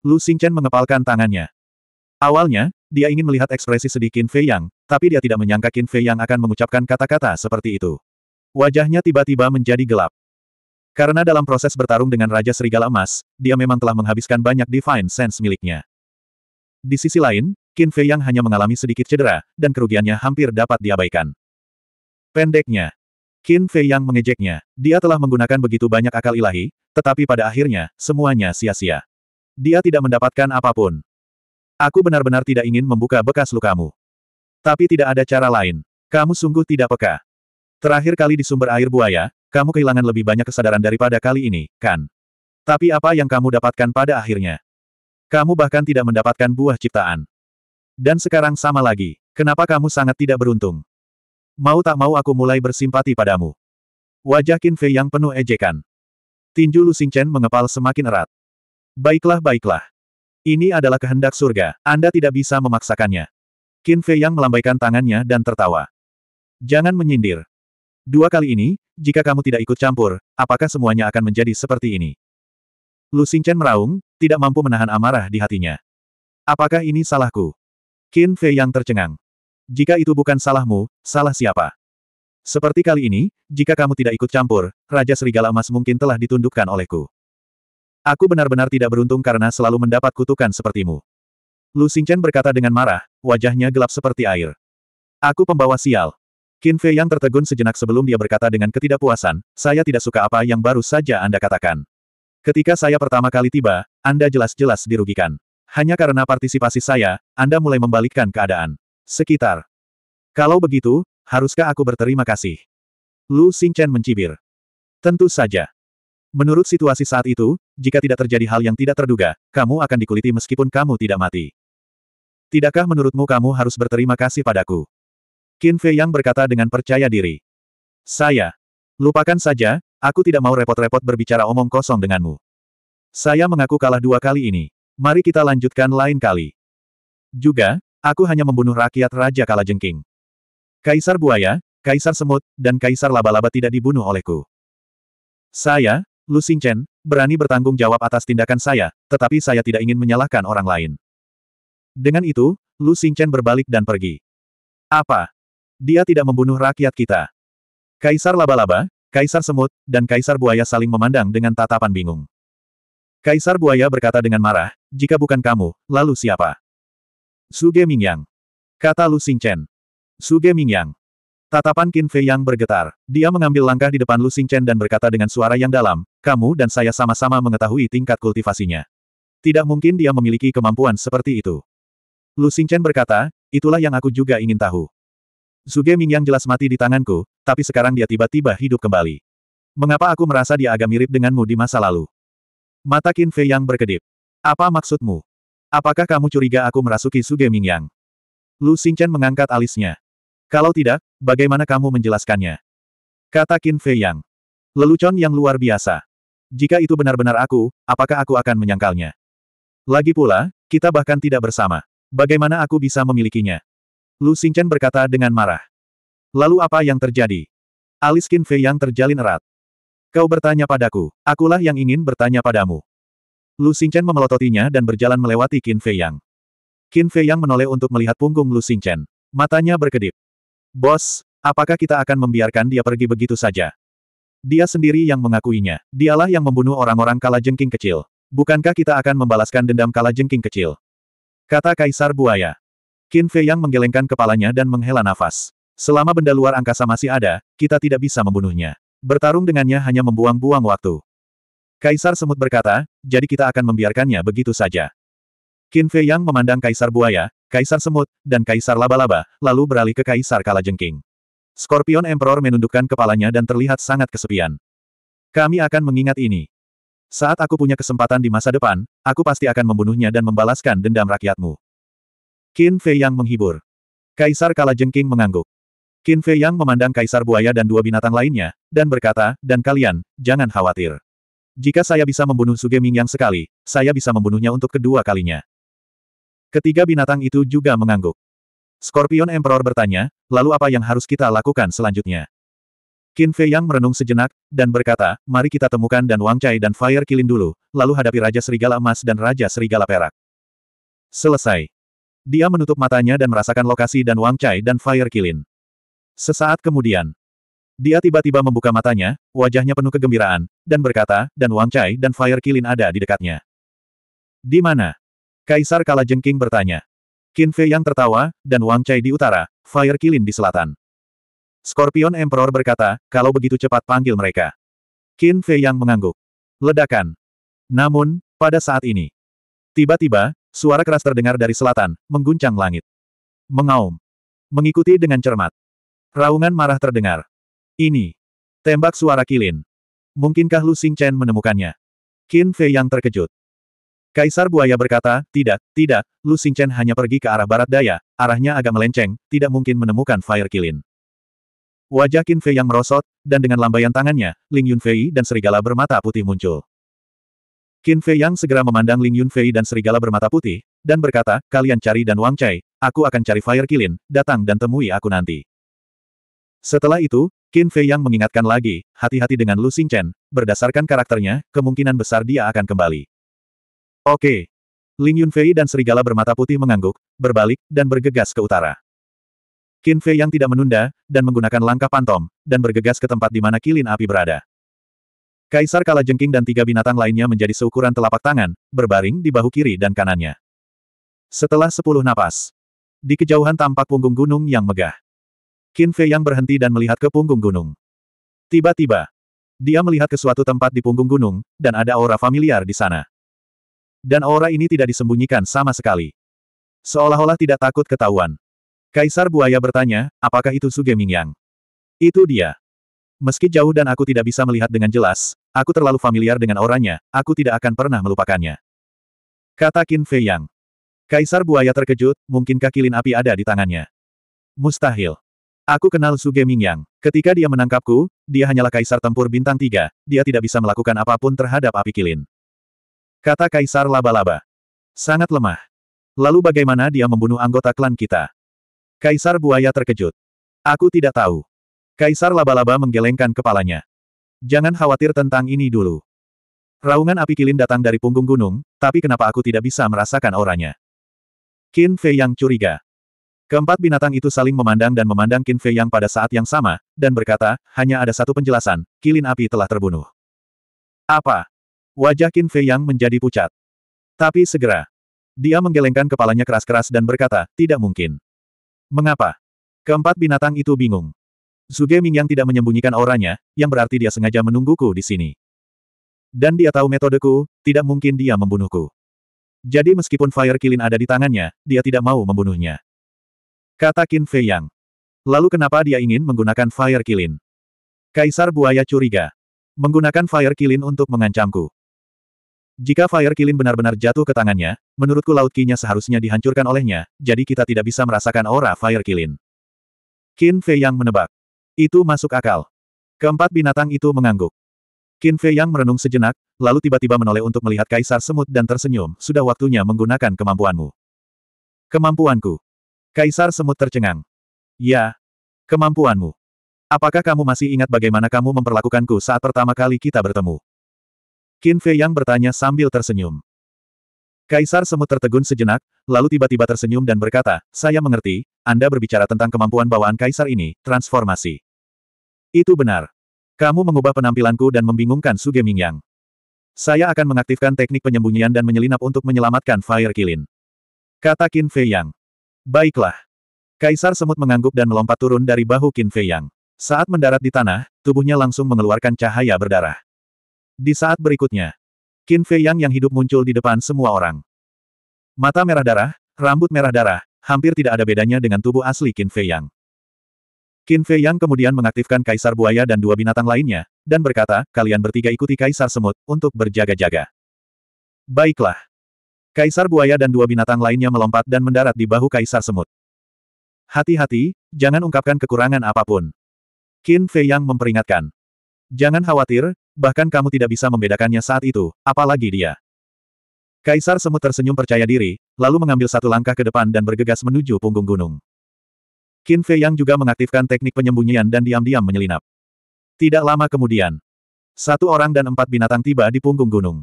Lu Xingchen mengepalkan tangannya. Awalnya, dia ingin melihat ekspresi sedih Qin Fei Yang, tapi dia tidak menyangka Qin Fei Yang akan mengucapkan kata-kata seperti itu. Wajahnya tiba-tiba menjadi gelap. Karena dalam proses bertarung dengan Raja Serigala Emas, dia memang telah menghabiskan banyak Divine Sense miliknya. Di sisi lain, Qin Fei Yang hanya mengalami sedikit cedera, dan kerugiannya hampir dapat diabaikan. Pendeknya, Qin Fei Yang mengejeknya. Dia telah menggunakan begitu banyak akal ilahi, tetapi pada akhirnya, semuanya sia-sia. Dia tidak mendapatkan apapun. Aku benar-benar tidak ingin membuka bekas lukamu. Tapi tidak ada cara lain. Kamu sungguh tidak peka. Terakhir kali di sumber air buaya, kamu kehilangan lebih banyak kesadaran daripada kali ini, kan? Tapi apa yang kamu dapatkan pada akhirnya? Kamu bahkan tidak mendapatkan buah ciptaan. Dan sekarang sama lagi, kenapa kamu sangat tidak beruntung? Mau tak mau aku mulai bersimpati padamu. Wajah Qin Fei yang penuh ejekan. Tinju Lu Xingchen mengepal semakin erat. Baiklah baiklah. Ini adalah kehendak surga, Anda tidak bisa memaksakannya. Qin Fei Yang melambaikan tangannya dan tertawa. Jangan menyindir. Dua kali ini, jika kamu tidak ikut campur, apakah semuanya akan menjadi seperti ini? Lu Xingchen meraung, tidak mampu menahan amarah di hatinya. Apakah ini salahku? Qin Fei Yang tercengang. Jika itu bukan salahmu, salah siapa? Seperti kali ini, jika kamu tidak ikut campur, Raja Serigala Emas mungkin telah ditundukkan olehku. Aku benar-benar tidak beruntung karena selalu mendapat kutukan sepertimu. Lu Xingchen berkata dengan marah, wajahnya gelap seperti air. Aku pembawa sial. Qin Fei yang tertegun sejenak sebelum dia berkata dengan ketidakpuasan, saya tidak suka apa yang baru saja Anda katakan. Ketika saya pertama kali tiba, Anda jelas-jelas dirugikan. Hanya karena partisipasi saya, Anda mulai membalikkan keadaan. Sekitar. Kalau begitu, haruskah aku berterima kasih? Lu Xingchen mencibir. Tentu saja. Menurut situasi saat itu, jika tidak terjadi hal yang tidak terduga, kamu akan dikuliti meskipun kamu tidak mati. Tidakkah menurutmu kamu harus berterima kasih padaku? Qin Fei Yang berkata dengan percaya diri. Saya. Lupakan saja, aku tidak mau repot-repot berbicara omong kosong denganmu. Saya mengaku kalah dua kali ini. Mari kita lanjutkan lain kali. Juga, aku hanya membunuh rakyat Raja Kalajengking. Kaisar Buaya, Kaisar Semut, dan Kaisar Laba-Laba tidak dibunuh olehku. Saya, Lu Xingchen, berani bertanggung jawab atas tindakan saya, tetapi saya tidak ingin menyalahkan orang lain. Dengan itu, Lu Xingchen berbalik dan pergi. Apa? Dia tidak membunuh rakyat kita. Kaisar laba-laba, Kaisar semut, dan Kaisar buaya saling memandang dengan tatapan bingung. Kaisar buaya berkata dengan marah, jika bukan kamu, lalu siapa? Suge Mingyang. Kata Lu Xingchen. Suge Mingyang. Tatapan Qin Fei yang bergetar. Dia mengambil langkah di depan Lu Chen dan berkata dengan suara yang dalam, kamu dan saya sama-sama mengetahui tingkat kultivasinya. Tidak mungkin dia memiliki kemampuan seperti itu. Lu Chen berkata, itulah yang aku juga ingin tahu. Zuge yang jelas mati di tanganku, tapi sekarang dia tiba-tiba hidup kembali. Mengapa aku merasa dia agak mirip denganmu di masa lalu? Mata Qin Fei yang berkedip. Apa maksudmu? Apakah kamu curiga aku merasuki Suge Mingyang? Lu Xingchen mengangkat alisnya. Kalau tidak, bagaimana kamu menjelaskannya? Kata Qin Fei Yang. Lelucon yang luar biasa. Jika itu benar-benar aku, apakah aku akan menyangkalnya? Lagi pula, kita bahkan tidak bersama. Bagaimana aku bisa memilikinya? Lu Xingchen berkata dengan marah. Lalu apa yang terjadi? Alis Qin Fei yang terjalin erat. Kau bertanya padaku, akulah yang ingin bertanya padamu. Lu Xingchen memelototinya dan berjalan melewati Qin Fei Yang. Qin Fei Yang menoleh untuk melihat punggung Lu Xingchen. Matanya berkedip. Bos, apakah kita akan membiarkan dia pergi begitu saja? Dia sendiri yang mengakuinya. Dialah yang membunuh orang-orang Jengking kecil. Bukankah kita akan membalaskan dendam Jengking kecil? Kata Kaisar Buaya. Qin Fei yang menggelengkan kepalanya dan menghela nafas. Selama benda luar angkasa masih ada, kita tidak bisa membunuhnya. Bertarung dengannya hanya membuang-buang waktu. Kaisar Semut berkata, jadi kita akan membiarkannya begitu saja. Qin Fei Yang memandang Kaisar Buaya, Kaisar Semut, dan Kaisar Laba-Laba, lalu beralih ke Kaisar Kalajengking. Scorpion Emperor menundukkan kepalanya dan terlihat sangat kesepian. Kami akan mengingat ini. Saat aku punya kesempatan di masa depan, aku pasti akan membunuhnya dan membalaskan dendam rakyatmu. Qin Fei Yang menghibur. Kaisar Kalajengking mengangguk. Qin Fei Yang memandang Kaisar Buaya dan dua binatang lainnya, dan berkata, dan kalian, jangan khawatir. Jika saya bisa membunuh Suge yang sekali, saya bisa membunuhnya untuk kedua kalinya. Ketiga binatang itu juga mengangguk. Scorpion Emperor bertanya, lalu apa yang harus kita lakukan selanjutnya? Qin Fei Yang merenung sejenak, dan berkata, mari kita temukan dan Wang Chai dan Fire Kilin dulu, lalu hadapi Raja Serigala Emas dan Raja Serigala Perak. Selesai. Dia menutup matanya dan merasakan lokasi dan Wang Chai dan Fire Kilin. Sesaat kemudian, dia tiba-tiba membuka matanya, wajahnya penuh kegembiraan, dan berkata, dan Wang Chai dan Fire Kilin ada di dekatnya. Di mana? Kaisar Kala Kalajengking bertanya. Qin Fei yang tertawa, dan Wang Chai di utara, Fire Kilin di selatan. Scorpion Emperor berkata, kalau begitu cepat panggil mereka. Qin Fei yang mengangguk. Ledakan. Namun, pada saat ini. Tiba-tiba, suara keras terdengar dari selatan, mengguncang langit. Mengaum. Mengikuti dengan cermat. Raungan marah terdengar. Ini. Tembak suara kilin. Mungkinkah Lu Xing Chen menemukannya? Qin Fei yang terkejut. Kaisar Buaya berkata, tidak, tidak, Lu Xingchen hanya pergi ke arah barat daya, arahnya agak melenceng, tidak mungkin menemukan Fire Kilin. Wajah Qin Fei yang merosot, dan dengan lambaian tangannya, Ling Yunfei dan serigala bermata putih muncul. Qin Fei yang segera memandang Ling Yunfei dan serigala bermata putih, dan berkata, kalian cari dan Wang Chai, aku akan cari Fire Kilin, datang dan temui aku nanti. Setelah itu, Qin Fei yang mengingatkan lagi, hati-hati dengan Lu Xingchen, berdasarkan karakternya, kemungkinan besar dia akan kembali. Oke. Ling Yunfei dan serigala bermata putih mengangguk, berbalik, dan bergegas ke utara. Qin Fei yang tidak menunda, dan menggunakan langkah pantom, dan bergegas ke tempat di mana kilin api berada. Kaisar Kala Jengking dan tiga binatang lainnya menjadi seukuran telapak tangan, berbaring di bahu kiri dan kanannya. Setelah sepuluh napas, di kejauhan tampak punggung gunung yang megah. Qin Fei yang berhenti dan melihat ke punggung gunung. Tiba-tiba, dia melihat ke suatu tempat di punggung gunung, dan ada aura familiar di sana. Dan aura ini tidak disembunyikan sama sekali. Seolah-olah tidak takut ketahuan. Kaisar Buaya bertanya, apakah itu Suge Mingyang? Itu dia. Meski jauh dan aku tidak bisa melihat dengan jelas, aku terlalu familiar dengan auranya, aku tidak akan pernah melupakannya. Kata Qin Fei Yang. Kaisar Buaya terkejut, mungkinkah kilin api ada di tangannya? Mustahil. Aku kenal Suge Mingyang. Ketika dia menangkapku, dia hanyalah kaisar tempur bintang tiga, dia tidak bisa melakukan apapun terhadap api kilin. Kata Kaisar laba-laba. Sangat lemah. Lalu bagaimana dia membunuh anggota klan kita? Kaisar buaya terkejut. Aku tidak tahu. Kaisar laba-laba menggelengkan kepalanya. Jangan khawatir tentang ini dulu. Raungan api kilin datang dari punggung gunung, tapi kenapa aku tidak bisa merasakan auranya? Qin Fei yang curiga. Keempat binatang itu saling memandang dan memandang Qin Fei yang pada saat yang sama, dan berkata, hanya ada satu penjelasan, kilin api telah terbunuh. Apa? Wajah Qin Fei Yang menjadi pucat. Tapi segera. Dia menggelengkan kepalanya keras-keras dan berkata, tidak mungkin. Mengapa? Keempat binatang itu bingung. Zuge yang tidak menyembunyikan auranya, yang berarti dia sengaja menungguku di sini. Dan dia tahu metodeku, tidak mungkin dia membunuhku. Jadi meskipun Fire Kilin ada di tangannya, dia tidak mau membunuhnya. Kata Qin Fei Yang. Lalu kenapa dia ingin menggunakan Fire Kilin? Kaisar Buaya curiga. Menggunakan Fire Kilin untuk mengancamku. Jika Fire Kilin benar-benar jatuh ke tangannya, menurutku Laut Kinya seharusnya dihancurkan olehnya, jadi kita tidak bisa merasakan aura Fire Kilin. Qin Fei Yang menebak. Itu masuk akal. Keempat binatang itu mengangguk. Qin Fei Yang merenung sejenak, lalu tiba-tiba menoleh untuk melihat Kaisar Semut dan tersenyum, sudah waktunya menggunakan kemampuanmu. Kemampuanku. Kaisar Semut tercengang. Ya. Kemampuanmu. Apakah kamu masih ingat bagaimana kamu memperlakukanku saat pertama kali kita bertemu? Qin Fei Yang bertanya sambil tersenyum. Kaisar Semut tertegun sejenak, lalu tiba-tiba tersenyum dan berkata, Saya mengerti, Anda berbicara tentang kemampuan bawaan Kaisar ini, transformasi. Itu benar. Kamu mengubah penampilanku dan membingungkan Suge Mingyang. Saya akan mengaktifkan teknik penyembunyian dan menyelinap untuk menyelamatkan Fire Kilin. Kata Qin Fei Yang. Baiklah. Kaisar Semut mengangguk dan melompat turun dari bahu Qin Fei Yang. Saat mendarat di tanah, tubuhnya langsung mengeluarkan cahaya berdarah. Di saat berikutnya, Qin Fei Yang yang hidup muncul di depan semua orang. Mata merah darah, rambut merah darah, hampir tidak ada bedanya dengan tubuh asli Qin Fei Yang. Qin Fei Yang kemudian mengaktifkan Kaisar Buaya dan dua binatang lainnya, dan berkata, kalian bertiga ikuti Kaisar Semut, untuk berjaga-jaga. Baiklah. Kaisar Buaya dan dua binatang lainnya melompat dan mendarat di bahu Kaisar Semut. Hati-hati, jangan ungkapkan kekurangan apapun. Qin Fei Yang memperingatkan. Jangan khawatir, Bahkan kamu tidak bisa membedakannya saat itu, apalagi dia. Kaisar Semut tersenyum percaya diri, lalu mengambil satu langkah ke depan dan bergegas menuju punggung gunung. Qin Fei Yang juga mengaktifkan teknik penyembunyian dan diam-diam menyelinap. Tidak lama kemudian, satu orang dan empat binatang tiba di punggung gunung.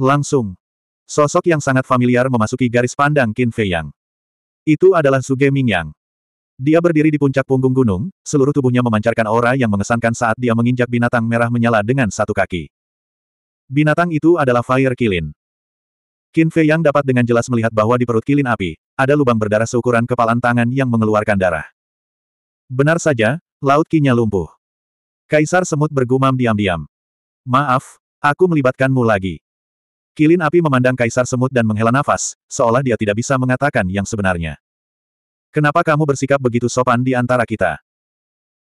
Langsung, sosok yang sangat familiar memasuki garis pandang Qin Fei Yang. Itu adalah Suge yang. Dia berdiri di puncak punggung gunung, seluruh tubuhnya memancarkan aura yang mengesankan saat dia menginjak binatang merah menyala dengan satu kaki. Binatang itu adalah Fire Kilin. Qin Fei yang dapat dengan jelas melihat bahwa di perut kilin api, ada lubang berdarah seukuran kepalan tangan yang mengeluarkan darah. Benar saja, laut kinya lumpuh. Kaisar semut bergumam diam-diam. Maaf, aku melibatkanmu lagi. Kilin api memandang kaisar semut dan menghela nafas, seolah dia tidak bisa mengatakan yang sebenarnya. Kenapa kamu bersikap begitu sopan di antara kita?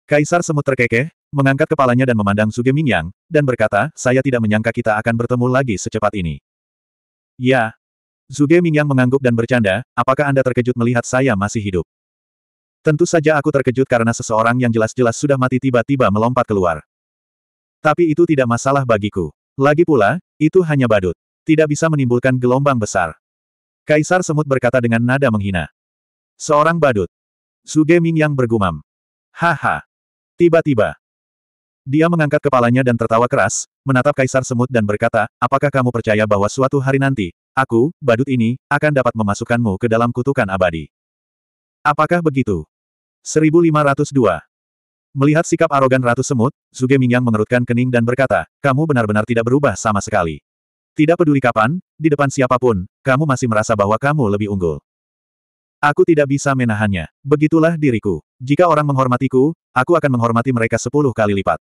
Kaisar Semut terkekeh, mengangkat kepalanya dan memandang Suge Mingyang, dan berkata, saya tidak menyangka kita akan bertemu lagi secepat ini. Ya. Suge Mingyang mengangguk dan bercanda, apakah Anda terkejut melihat saya masih hidup? Tentu saja aku terkejut karena seseorang yang jelas-jelas sudah mati tiba-tiba melompat keluar. Tapi itu tidak masalah bagiku. Lagi pula, itu hanya badut. Tidak bisa menimbulkan gelombang besar. Kaisar Semut berkata dengan nada menghina. Seorang badut. Suge Ming yang bergumam. Haha. Tiba-tiba. Dia mengangkat kepalanya dan tertawa keras, menatap Kaisar Semut dan berkata, apakah kamu percaya bahwa suatu hari nanti, aku, badut ini, akan dapat memasukkanmu ke dalam kutukan abadi? Apakah begitu? 1502. Melihat sikap arogan Ratu Semut, Suge Ming yang mengerutkan kening dan berkata, kamu benar-benar tidak berubah sama sekali. Tidak peduli kapan, di depan siapapun, kamu masih merasa bahwa kamu lebih unggul. Aku tidak bisa menahannya. Begitulah diriku. Jika orang menghormatiku, aku akan menghormati mereka sepuluh kali lipat.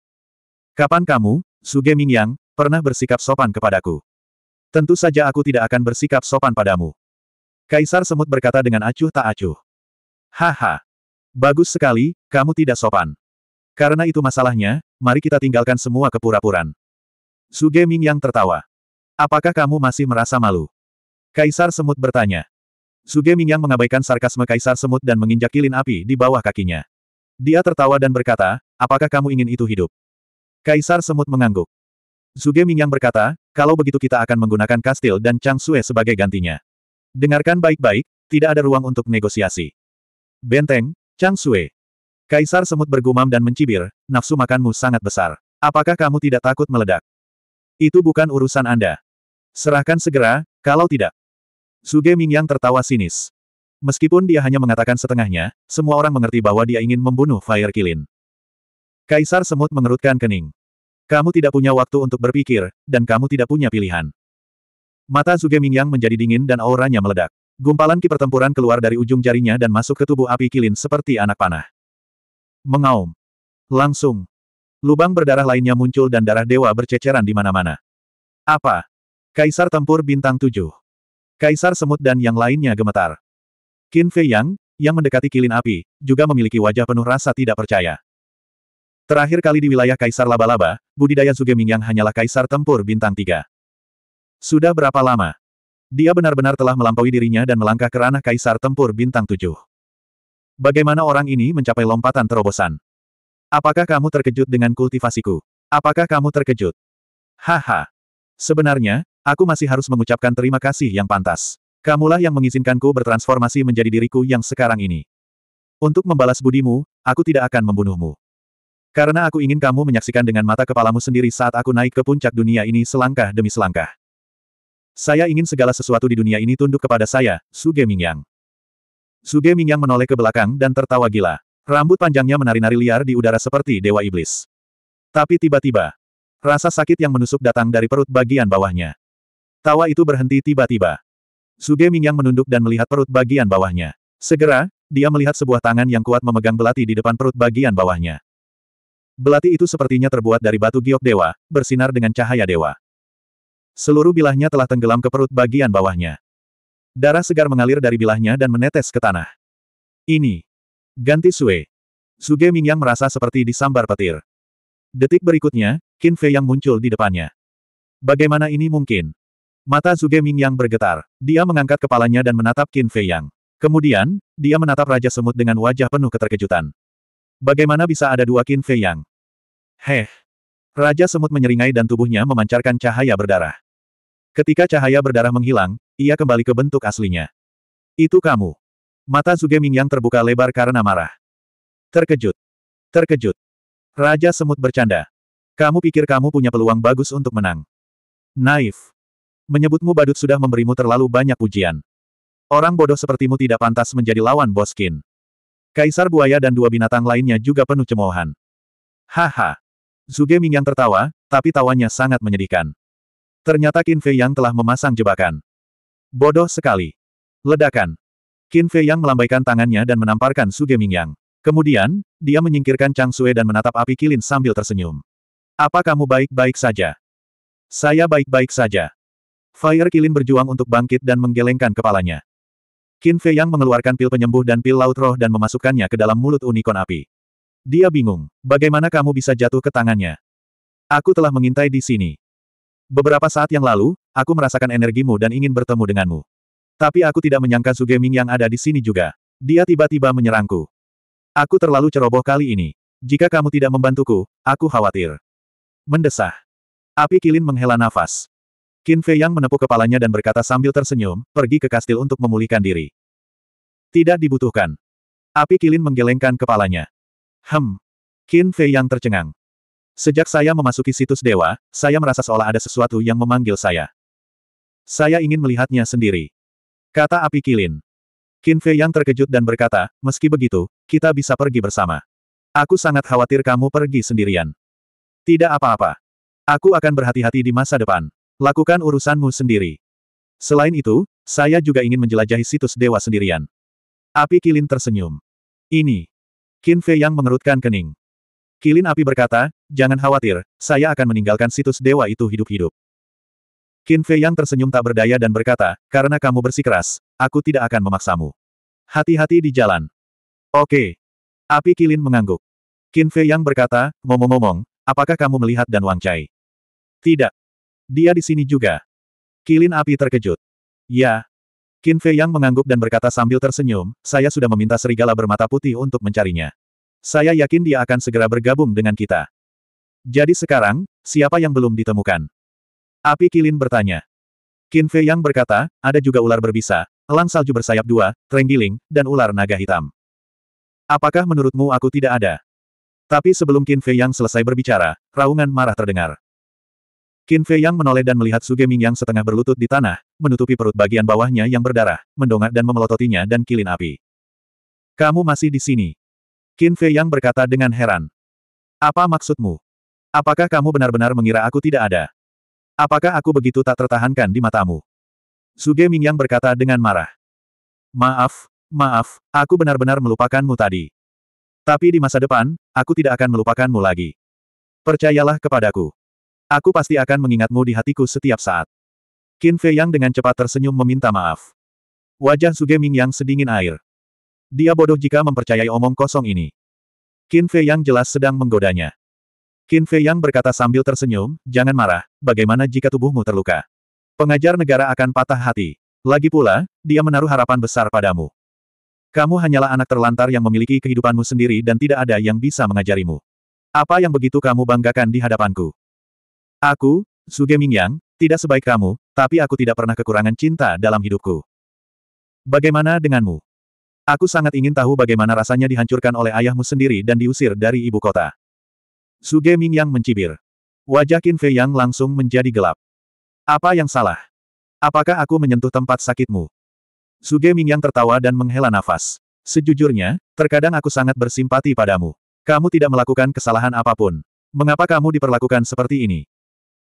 Kapan kamu, Suge Mingyang, pernah bersikap sopan kepadaku? Tentu saja aku tidak akan bersikap sopan padamu. Kaisar Semut berkata dengan acuh tak acuh. Haha. Bagus sekali, kamu tidak sopan. Karena itu masalahnya, mari kita tinggalkan semua kepura-puran. Suge Mingyang tertawa. Apakah kamu masih merasa malu? Kaisar Semut bertanya. Suge Mingyang mengabaikan sarkasme Kaisar Semut dan menginjak kilin api di bawah kakinya. Dia tertawa dan berkata, apakah kamu ingin itu hidup? Kaisar Semut mengangguk. Suge Mingyang berkata, kalau begitu kita akan menggunakan kastil dan Chang Sue sebagai gantinya. Dengarkan baik-baik, tidak ada ruang untuk negosiasi. Benteng, Chang Sue. Kaisar Semut bergumam dan mencibir, nafsu makanmu sangat besar. Apakah kamu tidak takut meledak? Itu bukan urusan Anda. Serahkan segera, kalau tidak. Suge Mingyang tertawa sinis. Meskipun dia hanya mengatakan setengahnya, semua orang mengerti bahwa dia ingin membunuh Fire Kilin. Kaisar Semut mengerutkan kening. Kamu tidak punya waktu untuk berpikir, dan kamu tidak punya pilihan. Mata Suge Mingyang menjadi dingin dan auranya meledak. Gumpalan ki pertempuran keluar dari ujung jarinya dan masuk ke tubuh api kilin seperti anak panah. Mengaum. Langsung. Lubang berdarah lainnya muncul dan darah dewa berceceran di mana-mana. Apa? Kaisar Tempur Bintang 7. Kaisar Semut dan yang lainnya gemetar. Qin Fei Yang, yang mendekati kilin api, juga memiliki wajah penuh rasa tidak percaya. Terakhir kali di wilayah Kaisar Laba-Laba, budidaya Mingyang hanyalah Kaisar Tempur Bintang Tiga. Sudah berapa lama? Dia benar-benar telah melampaui dirinya dan melangkah ke ranah Kaisar Tempur Bintang Tujuh. Bagaimana orang ini mencapai lompatan terobosan? Apakah kamu terkejut dengan kultivasiku? Apakah kamu terkejut? Haha. Sebenarnya, Aku masih harus mengucapkan terima kasih yang pantas. Kamulah yang mengizinkanku bertransformasi menjadi diriku yang sekarang ini. Untuk membalas budimu, aku tidak akan membunuhmu. Karena aku ingin kamu menyaksikan dengan mata kepalamu sendiri saat aku naik ke puncak dunia ini selangkah demi selangkah. Saya ingin segala sesuatu di dunia ini tunduk kepada saya, Suge Mingyang. Suge Mingyang menoleh ke belakang dan tertawa gila. Rambut panjangnya menari-nari liar di udara seperti dewa iblis. Tapi tiba-tiba, rasa sakit yang menusuk datang dari perut bagian bawahnya. Tawa itu berhenti tiba-tiba. Suge Mingyang menunduk dan melihat perut bagian bawahnya. Segera, dia melihat sebuah tangan yang kuat memegang belati di depan perut bagian bawahnya. Belati itu sepertinya terbuat dari batu giok dewa, bersinar dengan cahaya dewa. Seluruh bilahnya telah tenggelam ke perut bagian bawahnya. Darah segar mengalir dari bilahnya dan menetes ke tanah. Ini. Ganti Sue. Suge Mingyang merasa seperti disambar petir. Detik berikutnya, Qin Fei yang muncul di depannya. Bagaimana ini mungkin? Mata Ming yang bergetar. Dia mengangkat kepalanya dan menatap Qin Fei Yang. Kemudian, dia menatap Raja Semut dengan wajah penuh keterkejutan. Bagaimana bisa ada dua Qin Fei Yang? Heh. Raja Semut menyeringai dan tubuhnya memancarkan cahaya berdarah. Ketika cahaya berdarah menghilang, ia kembali ke bentuk aslinya. Itu kamu. Mata Ming yang terbuka lebar karena marah. Terkejut. Terkejut. Raja Semut bercanda. Kamu pikir kamu punya peluang bagus untuk menang. Naif. Menyebutmu badut sudah memberimu terlalu banyak pujian. Orang bodoh sepertimu tidak pantas menjadi lawan Boskin. Kaisar buaya dan dua binatang lainnya juga penuh cemoohan. Haha. Zuge Mingyang tertawa, tapi tawanya sangat menyedihkan. Ternyata Qin Fei Yang telah memasang jebakan. Bodoh sekali. Ledakan. Qin Fei Yang melambaikan tangannya dan menamparkan Suge Mingyang. Kemudian, dia menyingkirkan Chang Sue dan menatap api kilin sambil tersenyum. Apa kamu baik-baik saja? Saya baik-baik saja. Fire Kilin berjuang untuk bangkit dan menggelengkan kepalanya. Qin Fei Yang mengeluarkan pil penyembuh dan pil laut roh dan memasukkannya ke dalam mulut unicorn api. Dia bingung, bagaimana kamu bisa jatuh ke tangannya? Aku telah mengintai di sini. Beberapa saat yang lalu, aku merasakan energimu dan ingin bertemu denganmu. Tapi aku tidak menyangka Su Gaming yang ada di sini juga. Dia tiba-tiba menyerangku. Aku terlalu ceroboh kali ini. Jika kamu tidak membantuku, aku khawatir. Mendesah. Api kilin menghela nafas. Qin Fei Yang menepuk kepalanya dan berkata sambil tersenyum, pergi ke kastil untuk memulihkan diri. Tidak dibutuhkan. Api kilin menggelengkan kepalanya. Hem. Qin Fei Yang tercengang. Sejak saya memasuki situs dewa, saya merasa seolah ada sesuatu yang memanggil saya. Saya ingin melihatnya sendiri. Kata api kilin. Qin Fei Yang terkejut dan berkata, meski begitu, kita bisa pergi bersama. Aku sangat khawatir kamu pergi sendirian. Tidak apa-apa. Aku akan berhati-hati di masa depan. Lakukan urusanmu sendiri. Selain itu, saya juga ingin menjelajahi situs dewa sendirian. Api Kilin tersenyum. Ini. Qin Fei yang mengerutkan kening. Kilin api berkata, jangan khawatir, saya akan meninggalkan situs dewa itu hidup-hidup. Qin Fei yang tersenyum tak berdaya dan berkata, karena kamu bersikeras, aku tidak akan memaksamu. Hati-hati di jalan. Oke. Api Kilin mengangguk. Qin Fei yang berkata, ngomong-ngomong, apakah kamu melihat dan Wang Chai? Tidak. Dia di sini juga. Kilin api terkejut. Ya. Qin Fei Yang mengangguk dan berkata sambil tersenyum, saya sudah meminta serigala bermata putih untuk mencarinya. Saya yakin dia akan segera bergabung dengan kita. Jadi sekarang, siapa yang belum ditemukan? Api Kilin bertanya. Qin Fei Yang berkata, ada juga ular berbisa, elang salju bersayap dua, trenggiling, dan ular naga hitam. Apakah menurutmu aku tidak ada? Tapi sebelum Qin Fei Yang selesai berbicara, raungan marah terdengar. Qin Fei Yang menoleh dan melihat Suge Ming yang setengah berlutut di tanah, menutupi perut bagian bawahnya yang berdarah, mendongak dan memelototinya dan kilin api. Kamu masih di sini. Qin Fei Yang berkata dengan heran. Apa maksudmu? Apakah kamu benar-benar mengira aku tidak ada? Apakah aku begitu tak tertahankan di matamu? Suge Ming yang berkata dengan marah. Maaf, maaf, aku benar-benar melupakanmu tadi. Tapi di masa depan, aku tidak akan melupakanmu lagi. Percayalah kepadaku. Aku pasti akan mengingatmu di hatiku setiap saat. Qin Fei Yang dengan cepat tersenyum meminta maaf. Wajah Suge Ming Yang sedingin air. Dia bodoh jika mempercayai omong kosong ini. Qin Fei Yang jelas sedang menggodanya. Qin Fei Yang berkata sambil tersenyum, jangan marah, bagaimana jika tubuhmu terluka? Pengajar negara akan patah hati. Lagi pula, dia menaruh harapan besar padamu. Kamu hanyalah anak terlantar yang memiliki kehidupanmu sendiri dan tidak ada yang bisa mengajarimu. Apa yang begitu kamu banggakan di hadapanku? Aku, Suge Mingyang, tidak sebaik kamu, tapi aku tidak pernah kekurangan cinta dalam hidupku. Bagaimana denganmu? Aku sangat ingin tahu bagaimana rasanya dihancurkan oleh ayahmu sendiri dan diusir dari ibu kota. Suge Mingyang mencibir. Wajah Qin Fei Yang langsung menjadi gelap. Apa yang salah? Apakah aku menyentuh tempat sakitmu? Suge Mingyang tertawa dan menghela nafas. Sejujurnya, terkadang aku sangat bersimpati padamu. Kamu tidak melakukan kesalahan apapun. Mengapa kamu diperlakukan seperti ini?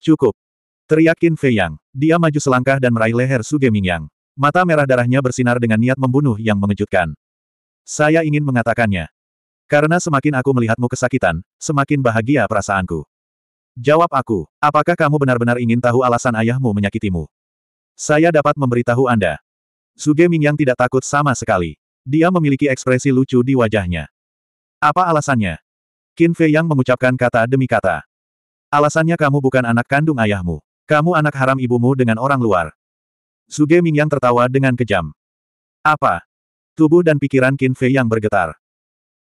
Cukup. Teriak Qin Fei Yang. Dia maju selangkah dan meraih leher Su Yang. Mata merah darahnya bersinar dengan niat membunuh yang mengejutkan. Saya ingin mengatakannya. Karena semakin aku melihatmu kesakitan, semakin bahagia perasaanku. Jawab aku, apakah kamu benar-benar ingin tahu alasan ayahmu menyakitimu? Saya dapat memberitahu Anda. Suge Mingyang tidak takut sama sekali. Dia memiliki ekspresi lucu di wajahnya. Apa alasannya? Qin Fei Yang mengucapkan kata demi kata. Alasannya kamu bukan anak kandung ayahmu. Kamu anak haram ibumu dengan orang luar. Suge Mingyang tertawa dengan kejam. Apa? Tubuh dan pikiran Qin Fei yang bergetar.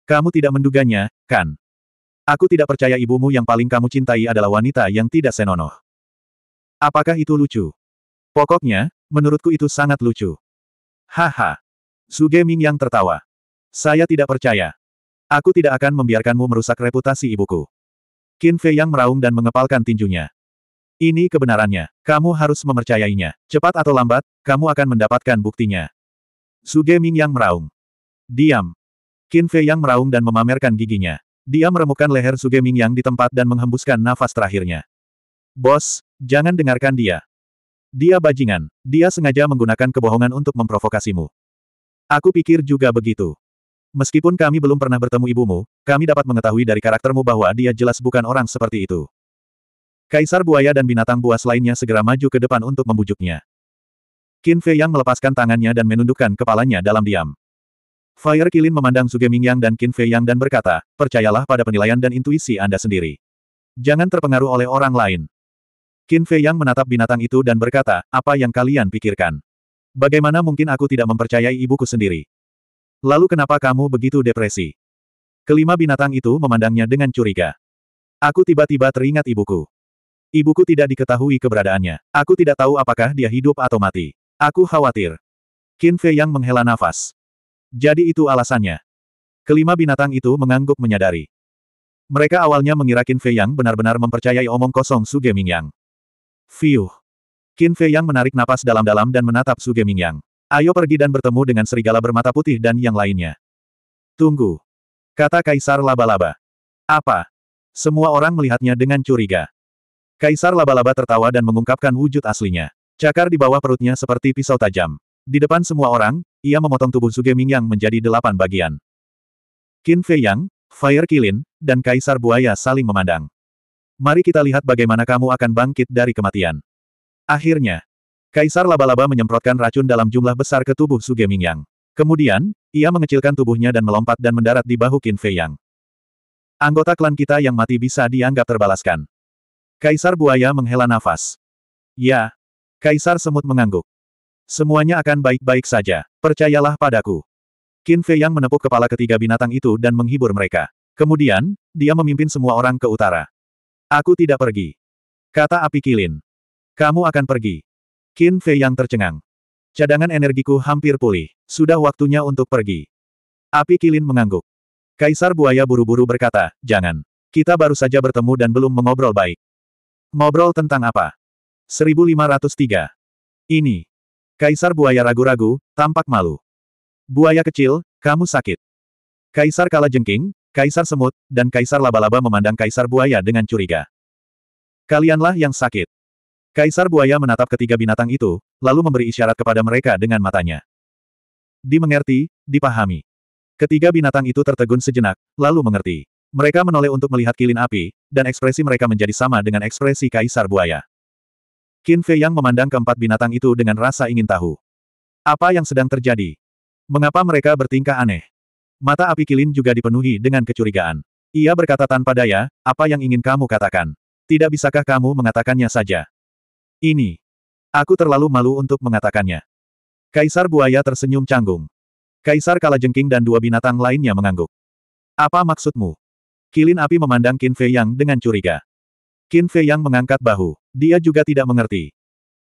Kamu tidak menduganya, kan? Aku tidak percaya ibumu yang paling kamu cintai adalah wanita yang tidak senonoh. Apakah itu lucu? Pokoknya, menurutku itu sangat lucu. Haha. Suge Mingyang tertawa. Saya tidak percaya. Aku tidak akan membiarkanmu merusak reputasi ibuku. Qin Fei yang meraung dan mengepalkan tinjunya. Ini kebenarannya. Kamu harus mempercayainya. Cepat atau lambat, kamu akan mendapatkan buktinya. Suge Ming yang meraung. Diam. Qin Fei yang meraung dan memamerkan giginya. Dia meremukkan leher Suge Ming yang di tempat dan menghembuskan nafas terakhirnya. Bos, jangan dengarkan dia. Dia bajingan. Dia sengaja menggunakan kebohongan untuk memprovokasimu. Aku pikir juga begitu. Meskipun kami belum pernah bertemu ibumu, kami dapat mengetahui dari karaktermu bahwa dia jelas bukan orang seperti itu. Kaisar buaya dan binatang buas lainnya segera maju ke depan untuk membujuknya. Qin Fei Yang melepaskan tangannya dan menundukkan kepalanya dalam diam. Fire Kilin memandang Zuge Yang dan Qin Fei Yang dan berkata, percayalah pada penilaian dan intuisi Anda sendiri. Jangan terpengaruh oleh orang lain. Qin Fei Yang menatap binatang itu dan berkata, apa yang kalian pikirkan? Bagaimana mungkin aku tidak mempercayai ibuku sendiri? Lalu kenapa kamu begitu depresi? Kelima binatang itu memandangnya dengan curiga. Aku tiba-tiba teringat ibuku. Ibuku tidak diketahui keberadaannya. Aku tidak tahu apakah dia hidup atau mati. Aku khawatir. Qin Fei yang menghela nafas. Jadi itu alasannya. Kelima binatang itu mengangguk menyadari. Mereka awalnya mengira Qin Fei yang benar-benar mempercayai omong kosong Su Mingyang. Fiuh. Qin Fei yang menarik napas dalam-dalam dan menatap Su Mingyang. Ayo pergi dan bertemu dengan serigala bermata putih dan yang lainnya. Tunggu. Kata Kaisar Laba-Laba. Apa? Semua orang melihatnya dengan curiga. Kaisar Laba-Laba tertawa dan mengungkapkan wujud aslinya. Cakar di bawah perutnya seperti pisau tajam. Di depan semua orang, ia memotong tubuh Suge yang menjadi delapan bagian. Qin Fei Yang, Fire Kilin, dan Kaisar Buaya saling memandang. Mari kita lihat bagaimana kamu akan bangkit dari kematian. Akhirnya, Kaisar laba-laba menyemprotkan racun dalam jumlah besar ke tubuh Sugeming Mingyang. Kemudian, ia mengecilkan tubuhnya dan melompat dan mendarat di bahu Qin Fei Yang. Anggota klan kita yang mati bisa dianggap terbalaskan. Kaisar buaya menghela nafas. Ya. Kaisar semut mengangguk. Semuanya akan baik-baik saja. Percayalah padaku. Qin Fei Yang menepuk kepala ketiga binatang itu dan menghibur mereka. Kemudian, dia memimpin semua orang ke utara. Aku tidak pergi. Kata api kilin. Kamu akan pergi. Qin Fei yang tercengang. Cadangan energiku hampir pulih. Sudah waktunya untuk pergi. Api Kilin mengangguk. Kaisar Buaya buru-buru berkata, jangan. Kita baru saja bertemu dan belum mengobrol baik. Ngobrol tentang apa? 1503. Ini. Kaisar Buaya ragu-ragu, tampak malu. Buaya kecil, kamu sakit. Kaisar Kala Jengking, Kaisar Semut, dan Kaisar Laba-Laba memandang Kaisar Buaya dengan curiga. Kalianlah yang sakit. Kaisar Buaya menatap ketiga binatang itu, lalu memberi isyarat kepada mereka dengan matanya. Dimengerti, dipahami. Ketiga binatang itu tertegun sejenak, lalu mengerti. Mereka menoleh untuk melihat kilin api, dan ekspresi mereka menjadi sama dengan ekspresi Kaisar Buaya. Qin Fei Yang memandang keempat binatang itu dengan rasa ingin tahu. Apa yang sedang terjadi? Mengapa mereka bertingkah aneh? Mata api kilin juga dipenuhi dengan kecurigaan. Ia berkata tanpa daya, apa yang ingin kamu katakan? Tidak bisakah kamu mengatakannya saja? Ini. Aku terlalu malu untuk mengatakannya. Kaisar buaya tersenyum canggung. Kaisar Kalajengking dan dua binatang lainnya mengangguk. Apa maksudmu? Kilin api memandang Qin Fei Yang dengan curiga. Qin Fei Yang mengangkat bahu. Dia juga tidak mengerti.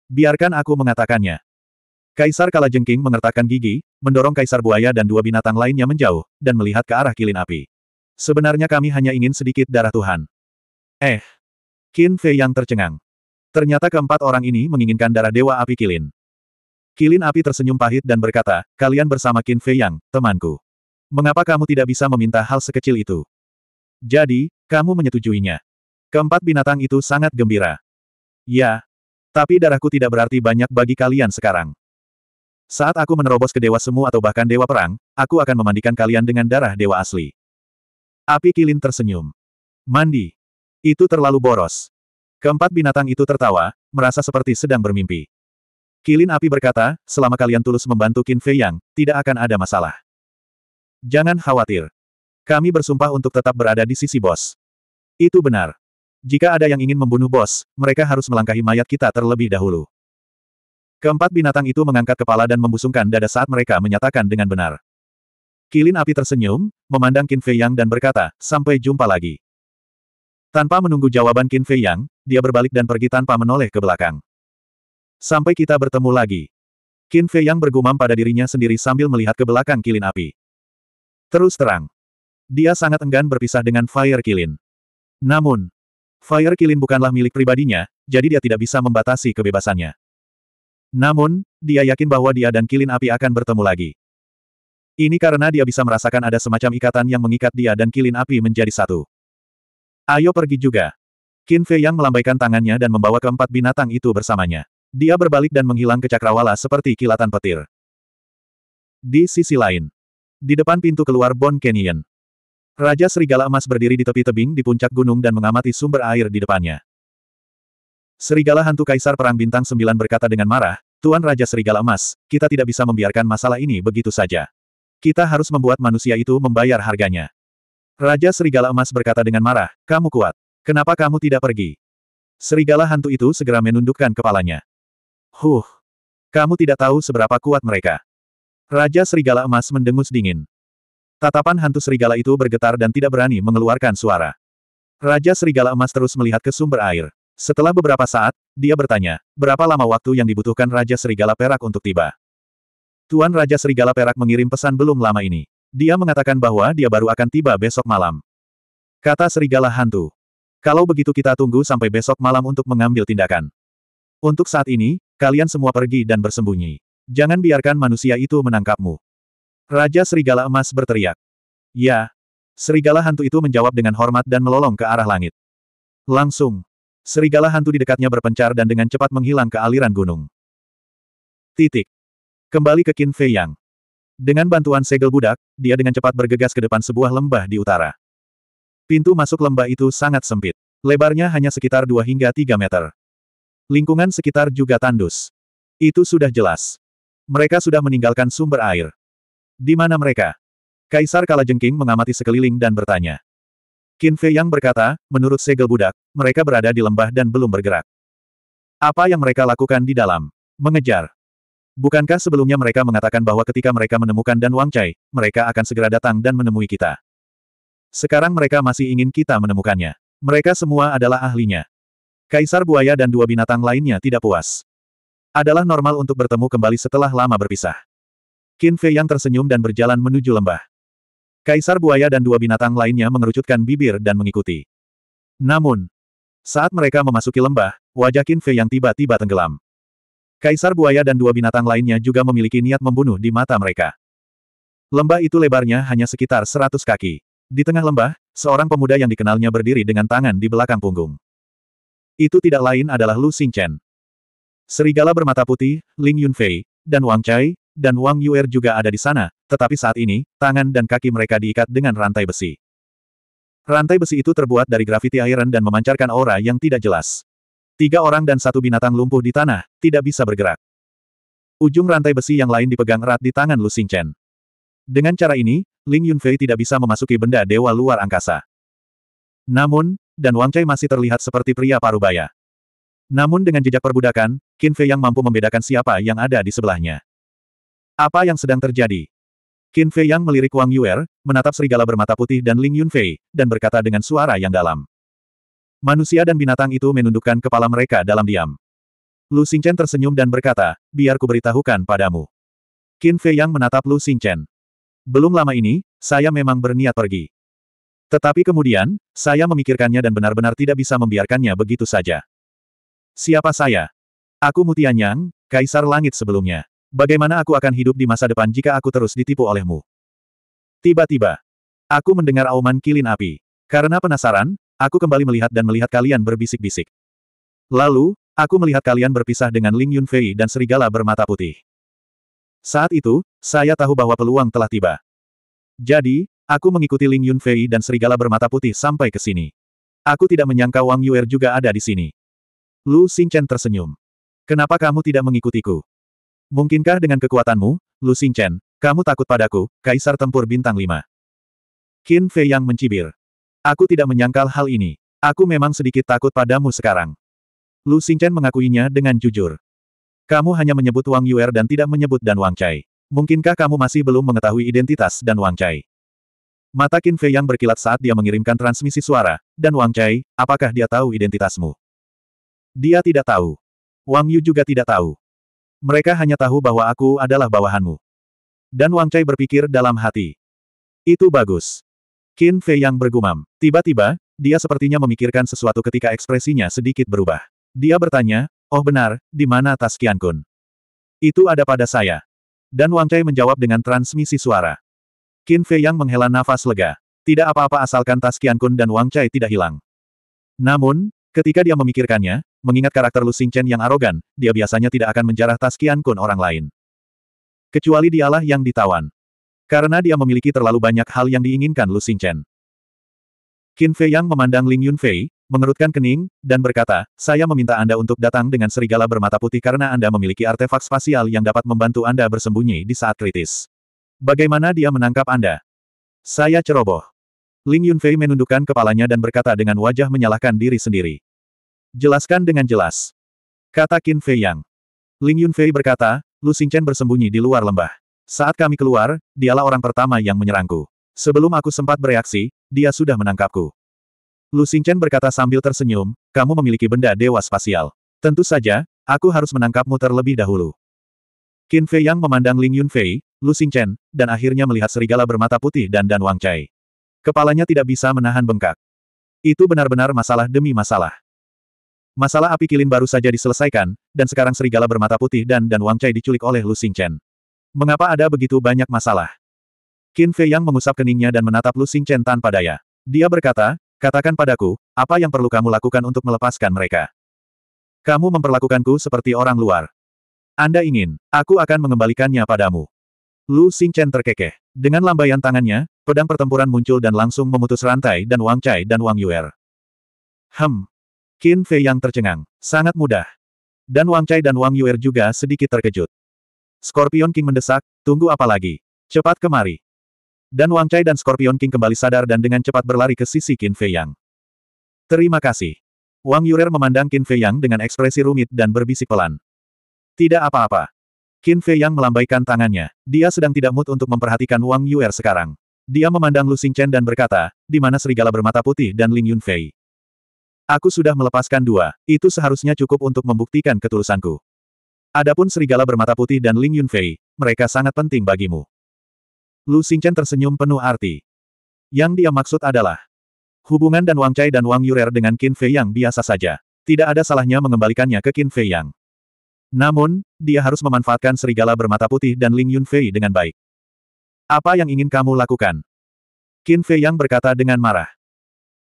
Biarkan aku mengatakannya. Kaisar Kalajengking mengertakkan gigi, mendorong Kaisar Buaya dan dua binatang lainnya menjauh, dan melihat ke arah kilin api. Sebenarnya kami hanya ingin sedikit darah Tuhan. Eh. Qin Fei Yang tercengang. Ternyata keempat orang ini menginginkan darah Dewa Api Kilin. Kilin Api tersenyum pahit dan berkata, kalian bersama Qin Fei Yang, temanku. Mengapa kamu tidak bisa meminta hal sekecil itu? Jadi, kamu menyetujuinya. Keempat binatang itu sangat gembira. Ya. Tapi darahku tidak berarti banyak bagi kalian sekarang. Saat aku menerobos ke Dewa Semu atau bahkan Dewa Perang, aku akan memandikan kalian dengan darah Dewa asli. Api Kilin tersenyum. Mandi. Itu terlalu boros. Keempat binatang itu tertawa, merasa seperti sedang bermimpi. Kilin api berkata, selama kalian tulus membantu Qin Fei Yang, tidak akan ada masalah. Jangan khawatir. Kami bersumpah untuk tetap berada di sisi bos. Itu benar. Jika ada yang ingin membunuh bos, mereka harus melangkahi mayat kita terlebih dahulu. Keempat binatang itu mengangkat kepala dan membusungkan dada saat mereka menyatakan dengan benar. Kilin api tersenyum, memandang Qin Fei Yang dan berkata, sampai jumpa lagi. Tanpa menunggu jawaban Qin Fei Yang, dia berbalik dan pergi tanpa menoleh ke belakang. Sampai kita bertemu lagi. Qin Fei yang bergumam pada dirinya sendiri sambil melihat ke belakang kilin api. Terus terang. Dia sangat enggan berpisah dengan Fire Kilin. Namun, Fire Kilin bukanlah milik pribadinya, jadi dia tidak bisa membatasi kebebasannya. Namun, dia yakin bahwa dia dan kilin api akan bertemu lagi. Ini karena dia bisa merasakan ada semacam ikatan yang mengikat dia dan kilin api menjadi satu. Ayo pergi juga. Qin Fei Yang melambaikan tangannya dan membawa keempat binatang itu bersamanya. Dia berbalik dan menghilang ke cakrawala seperti kilatan petir. Di sisi lain, di depan pintu keluar Bon Canyon, Raja Serigala Emas berdiri di tepi tebing di puncak gunung dan mengamati sumber air di depannya. Serigala Hantu Kaisar Perang Bintang Sembilan berkata dengan marah, Tuan Raja Serigala Emas, kita tidak bisa membiarkan masalah ini begitu saja. Kita harus membuat manusia itu membayar harganya. Raja Serigala Emas berkata dengan marah, kamu kuat. Kenapa kamu tidak pergi? Serigala hantu itu segera menundukkan kepalanya. Huh! Kamu tidak tahu seberapa kuat mereka. Raja Serigala Emas mendengus dingin. Tatapan hantu serigala itu bergetar dan tidak berani mengeluarkan suara. Raja Serigala Emas terus melihat ke sumber air. Setelah beberapa saat, dia bertanya, berapa lama waktu yang dibutuhkan Raja Serigala Perak untuk tiba? Tuan Raja Serigala Perak mengirim pesan belum lama ini. Dia mengatakan bahwa dia baru akan tiba besok malam. Kata Serigala Hantu. Kalau begitu kita tunggu sampai besok malam untuk mengambil tindakan. Untuk saat ini, kalian semua pergi dan bersembunyi. Jangan biarkan manusia itu menangkapmu. Raja Serigala Emas berteriak. Ya. Serigala hantu itu menjawab dengan hormat dan melolong ke arah langit. Langsung. Serigala hantu di dekatnya berpencar dan dengan cepat menghilang ke aliran gunung. Titik. Kembali ke Qin Fei Yang. Dengan bantuan segel budak, dia dengan cepat bergegas ke depan sebuah lembah di utara. Pintu masuk lembah itu sangat sempit. Lebarnya hanya sekitar 2 hingga 3 meter. Lingkungan sekitar juga tandus. Itu sudah jelas. Mereka sudah meninggalkan sumber air. Di mana mereka? Kaisar Kalajengking mengamati sekeliling dan bertanya. Qin Fei Yang berkata, menurut segel budak, mereka berada di lembah dan belum bergerak. Apa yang mereka lakukan di dalam? Mengejar. Bukankah sebelumnya mereka mengatakan bahwa ketika mereka menemukan Dan Wang Chai, mereka akan segera datang dan menemui kita? Sekarang mereka masih ingin kita menemukannya. Mereka semua adalah ahlinya. Kaisar buaya dan dua binatang lainnya tidak puas. Adalah normal untuk bertemu kembali setelah lama berpisah. Qin Fei yang tersenyum dan berjalan menuju lembah. Kaisar buaya dan dua binatang lainnya mengerucutkan bibir dan mengikuti. Namun, saat mereka memasuki lembah, wajah Qin Fei yang tiba-tiba tenggelam. Kaisar buaya dan dua binatang lainnya juga memiliki niat membunuh di mata mereka. Lembah itu lebarnya hanya sekitar 100 kaki. Di tengah lembah, seorang pemuda yang dikenalnya berdiri dengan tangan di belakang punggung. Itu tidak lain adalah Lu Xingchen. Serigala bermata putih, Ling Yunfei, dan Wang Chai, dan Wang Yuer juga ada di sana, tetapi saat ini, tangan dan kaki mereka diikat dengan rantai besi. Rantai besi itu terbuat dari grafiti iron dan memancarkan aura yang tidak jelas. Tiga orang dan satu binatang lumpuh di tanah, tidak bisa bergerak. Ujung rantai besi yang lain dipegang erat di tangan Lu Xingchen. Dengan cara ini, Ling Yunfei tidak bisa memasuki benda dewa luar angkasa. Namun, dan Wang Chai masih terlihat seperti pria parubaya. Namun dengan jejak perbudakan, Qin Fei yang mampu membedakan siapa yang ada di sebelahnya. Apa yang sedang terjadi? Qin Fei yang melirik Wang Yuer, menatap serigala bermata putih dan Ling Yunfei, dan berkata dengan suara yang dalam. Manusia dan binatang itu menundukkan kepala mereka dalam diam. Lu Xingchen tersenyum dan berkata, biar ku beritahukan padamu. Qin Fei yang menatap Lu Xingchen. Belum lama ini, saya memang berniat pergi. Tetapi kemudian, saya memikirkannya dan benar-benar tidak bisa membiarkannya begitu saja. Siapa saya? Aku Mutianyang, Kaisar Langit sebelumnya. Bagaimana aku akan hidup di masa depan jika aku terus ditipu olehmu? Tiba-tiba, aku mendengar auman kilin api. Karena penasaran, aku kembali melihat dan melihat kalian berbisik-bisik. Lalu, aku melihat kalian berpisah dengan Ling Yunfei dan serigala bermata putih. Saat itu, saya tahu bahwa peluang telah tiba. Jadi, aku mengikuti Ling Yunfei dan serigala bermata putih sampai ke sini. Aku tidak menyangka Wang Yuer juga ada di sini. Lu Xingchen tersenyum. Kenapa kamu tidak mengikutiku? Mungkinkah dengan kekuatanmu, Lu Xingchen, kamu takut padaku, Kaisar Tempur Bintang 5? Qin Fei yang mencibir. Aku tidak menyangkal hal ini. Aku memang sedikit takut padamu sekarang. Lu Xingchen mengakuinya dengan jujur. Kamu hanya menyebut Wang Yuer dan tidak menyebut Dan Wang Chai. Mungkinkah kamu masih belum mengetahui identitas Dan Wang Chai? Mata Qin Fei yang berkilat saat dia mengirimkan transmisi suara, dan Wang Chai, apakah dia tahu identitasmu? Dia tidak tahu. Wang Yu juga tidak tahu. Mereka hanya tahu bahwa aku adalah bawahanmu. Dan Wang Chai berpikir dalam hati. Itu bagus. Qin Fei yang bergumam. Tiba-tiba, dia sepertinya memikirkan sesuatu ketika ekspresinya sedikit berubah. Dia bertanya, Oh benar, di mana tas Qian Kun? Itu ada pada saya. Dan Wang Tai menjawab dengan transmisi suara. Qin Fei yang menghela nafas lega. Tidak apa-apa asalkan tas Qian Kun dan Wang Chai tidak hilang. Namun, ketika dia memikirkannya, mengingat karakter Lu Xingchen yang arogan, dia biasanya tidak akan menjarah tas Qian Kun orang lain. Kecuali dialah yang ditawan. Karena dia memiliki terlalu banyak hal yang diinginkan Lu Xingchen. Qin Fei Yang memandang Ling Yun Fei, mengerutkan kening, dan berkata, saya meminta Anda untuk datang dengan serigala bermata putih karena Anda memiliki artefak spasial yang dapat membantu Anda bersembunyi di saat kritis. Bagaimana dia menangkap Anda? Saya ceroboh. Ling Yunfei menundukkan kepalanya dan berkata dengan wajah menyalahkan diri sendiri. Jelaskan dengan jelas. Kata Qin Fei Yang. Ling Yunfei berkata, Lu Xingchen bersembunyi di luar lembah. Saat kami keluar, dialah orang pertama yang menyerangku. Sebelum aku sempat bereaksi, dia sudah menangkapku. Lu Xingchen berkata sambil tersenyum, kamu memiliki benda dewa spasial. Tentu saja, aku harus menangkapmu terlebih dahulu. Qin Fei Yang memandang Ling Yunfei, Lu Xingchen, dan akhirnya melihat serigala bermata putih dan Dan Wang Chai. Kepalanya tidak bisa menahan bengkak. Itu benar-benar masalah demi masalah. Masalah api kilin baru saja diselesaikan, dan sekarang serigala bermata putih dan Dan Wang Chai diculik oleh Lu Xingchen. Mengapa ada begitu banyak masalah? Qin Fei Yang mengusap keningnya dan menatap Lu Xingchen tanpa daya. Dia berkata, Katakan padaku, apa yang perlu kamu lakukan untuk melepaskan mereka? Kamu memperlakukanku seperti orang luar. Anda ingin, aku akan mengembalikannya padamu. Lu Xingchen terkekeh. Dengan lambaian tangannya, pedang pertempuran muncul dan langsung memutus rantai dan Wang Chai dan Wang Yuer. Hem. Qin Fei yang tercengang. Sangat mudah. Dan Wang Chai dan Wang Yuer juga sedikit terkejut. Scorpion King mendesak, tunggu apa lagi? Cepat kemari. Dan Wang Chai dan Scorpion King kembali sadar dan dengan cepat berlari ke sisi Qin Fei Yang. Terima kasih. Wang Yurer memandang Qin Fei Yang dengan ekspresi rumit dan berbisik pelan. Tidak apa-apa. Qin Fei Yang melambaikan tangannya. Dia sedang tidak mood untuk memperhatikan Wang Yuer sekarang. Dia memandang Lu Xingchen dan berkata, di mana serigala bermata putih dan Ling Yunfei. Aku sudah melepaskan dua, itu seharusnya cukup untuk membuktikan ketulusanku. Adapun serigala bermata putih dan Ling Yunfei, mereka sangat penting bagimu. Lu Xingchen tersenyum penuh arti. Yang dia maksud adalah hubungan dan Wang Chai dan Wang Yurer dengan Qin Fei yang biasa saja. Tidak ada salahnya mengembalikannya ke Qin Fei yang. Namun, dia harus memanfaatkan serigala bermata putih dan Ling Fei dengan baik. Apa yang ingin kamu lakukan? Qin Fei yang berkata dengan marah.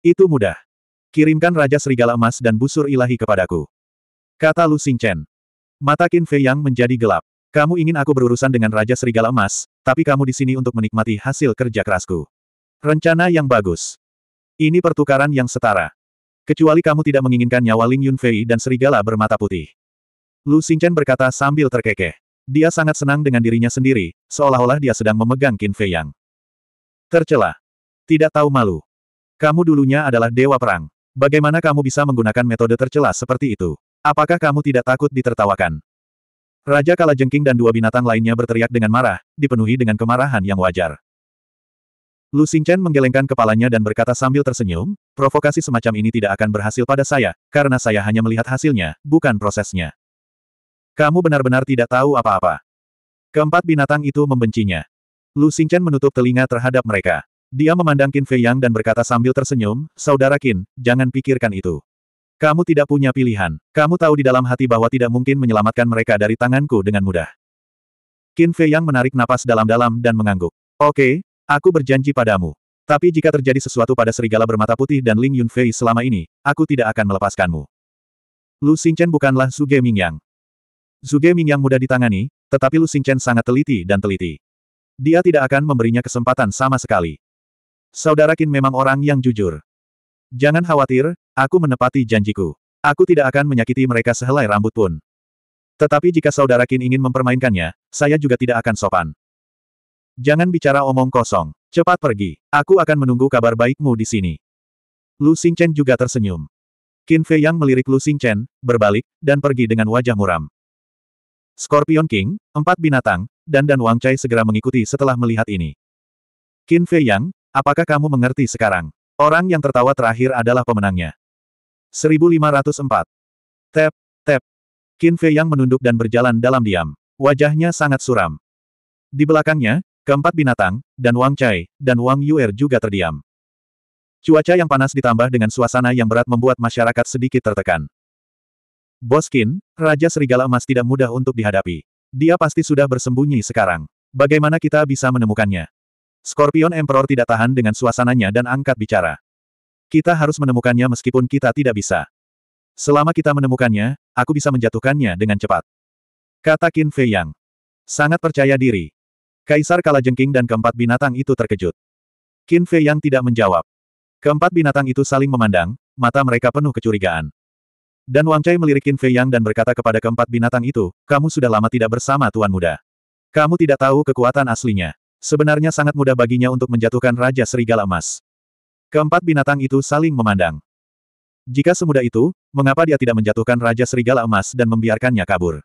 Itu mudah. Kirimkan Raja Serigala Emas dan Busur Ilahi kepadaku. Kata Lu Xingchen. Mata Qin Fei yang menjadi gelap. Kamu ingin aku berurusan dengan Raja Serigala Emas, tapi kamu di sini untuk menikmati hasil kerja kerasku. Rencana yang bagus. Ini pertukaran yang setara. Kecuali kamu tidak menginginkan nyawa Ling Yunfei dan Serigala bermata putih. Lu Xingchen berkata sambil terkekeh. Dia sangat senang dengan dirinya sendiri, seolah-olah dia sedang memegang Qin Fei Yang. Tercela. Tidak tahu malu. Kamu dulunya adalah dewa perang. Bagaimana kamu bisa menggunakan metode tercela seperti itu? Apakah kamu tidak takut ditertawakan? Raja Kala Jengking dan dua binatang lainnya berteriak dengan marah, dipenuhi dengan kemarahan yang wajar. Lu Xingchen menggelengkan kepalanya dan berkata sambil tersenyum, provokasi semacam ini tidak akan berhasil pada saya, karena saya hanya melihat hasilnya, bukan prosesnya. Kamu benar-benar tidak tahu apa-apa. Keempat binatang itu membencinya. Lu Xingchen menutup telinga terhadap mereka. Dia memandang Qin Fei Yang dan berkata sambil tersenyum, Saudara Qin, jangan pikirkan itu. Kamu tidak punya pilihan. Kamu tahu di dalam hati bahwa tidak mungkin menyelamatkan mereka dari tanganku dengan mudah. Qin Fei yang menarik napas dalam-dalam dan mengangguk. Oke, okay, aku berjanji padamu. Tapi jika terjadi sesuatu pada serigala bermata putih dan Ling Yunfei selama ini, aku tidak akan melepaskanmu. Lu Xingchen bukanlah Zuge Mingyang. Zuge Mingyang mudah ditangani, tetapi Lu Xingchen sangat teliti dan teliti. Dia tidak akan memberinya kesempatan sama sekali. Saudara Qin memang orang yang jujur. Jangan khawatir, Aku menepati janjiku. Aku tidak akan menyakiti mereka sehelai rambut pun. Tetapi jika saudara Qin ingin mempermainkannya, saya juga tidak akan sopan. Jangan bicara omong kosong. Cepat pergi. Aku akan menunggu kabar baikmu di sini. Lu Xingchen juga tersenyum. Qin Fei yang melirik Lu Xingchen, berbalik, dan pergi dengan wajah muram. Scorpion King, empat binatang, dan Dan Wang Chai segera mengikuti setelah melihat ini. Qin Fei Yang, apakah kamu mengerti sekarang? Orang yang tertawa terakhir adalah pemenangnya. 1504. Tep, tap. Qin Fei yang menunduk dan berjalan dalam diam. Wajahnya sangat suram. Di belakangnya, keempat binatang, dan Wang Chai, dan Wang Yuer juga terdiam. Cuaca yang panas ditambah dengan suasana yang berat membuat masyarakat sedikit tertekan. Boskin, Raja Serigala Emas tidak mudah untuk dihadapi. Dia pasti sudah bersembunyi sekarang. Bagaimana kita bisa menemukannya? Scorpion Emperor tidak tahan dengan suasananya dan angkat bicara. Kita harus menemukannya meskipun kita tidak bisa. Selama kita menemukannya, aku bisa menjatuhkannya dengan cepat. Kata Qin Fei Yang. Sangat percaya diri. Kaisar Kalajengking dan keempat binatang itu terkejut. Qin Fei Yang tidak menjawab. Keempat binatang itu saling memandang, mata mereka penuh kecurigaan. Dan Wang Chai melirik Qin Fei Yang dan berkata kepada keempat binatang itu, kamu sudah lama tidak bersama Tuan Muda. Kamu tidak tahu kekuatan aslinya. Sebenarnya sangat mudah baginya untuk menjatuhkan Raja Serigala Emas. Keempat binatang itu saling memandang. Jika semudah itu, mengapa dia tidak menjatuhkan Raja Serigala Emas dan membiarkannya kabur?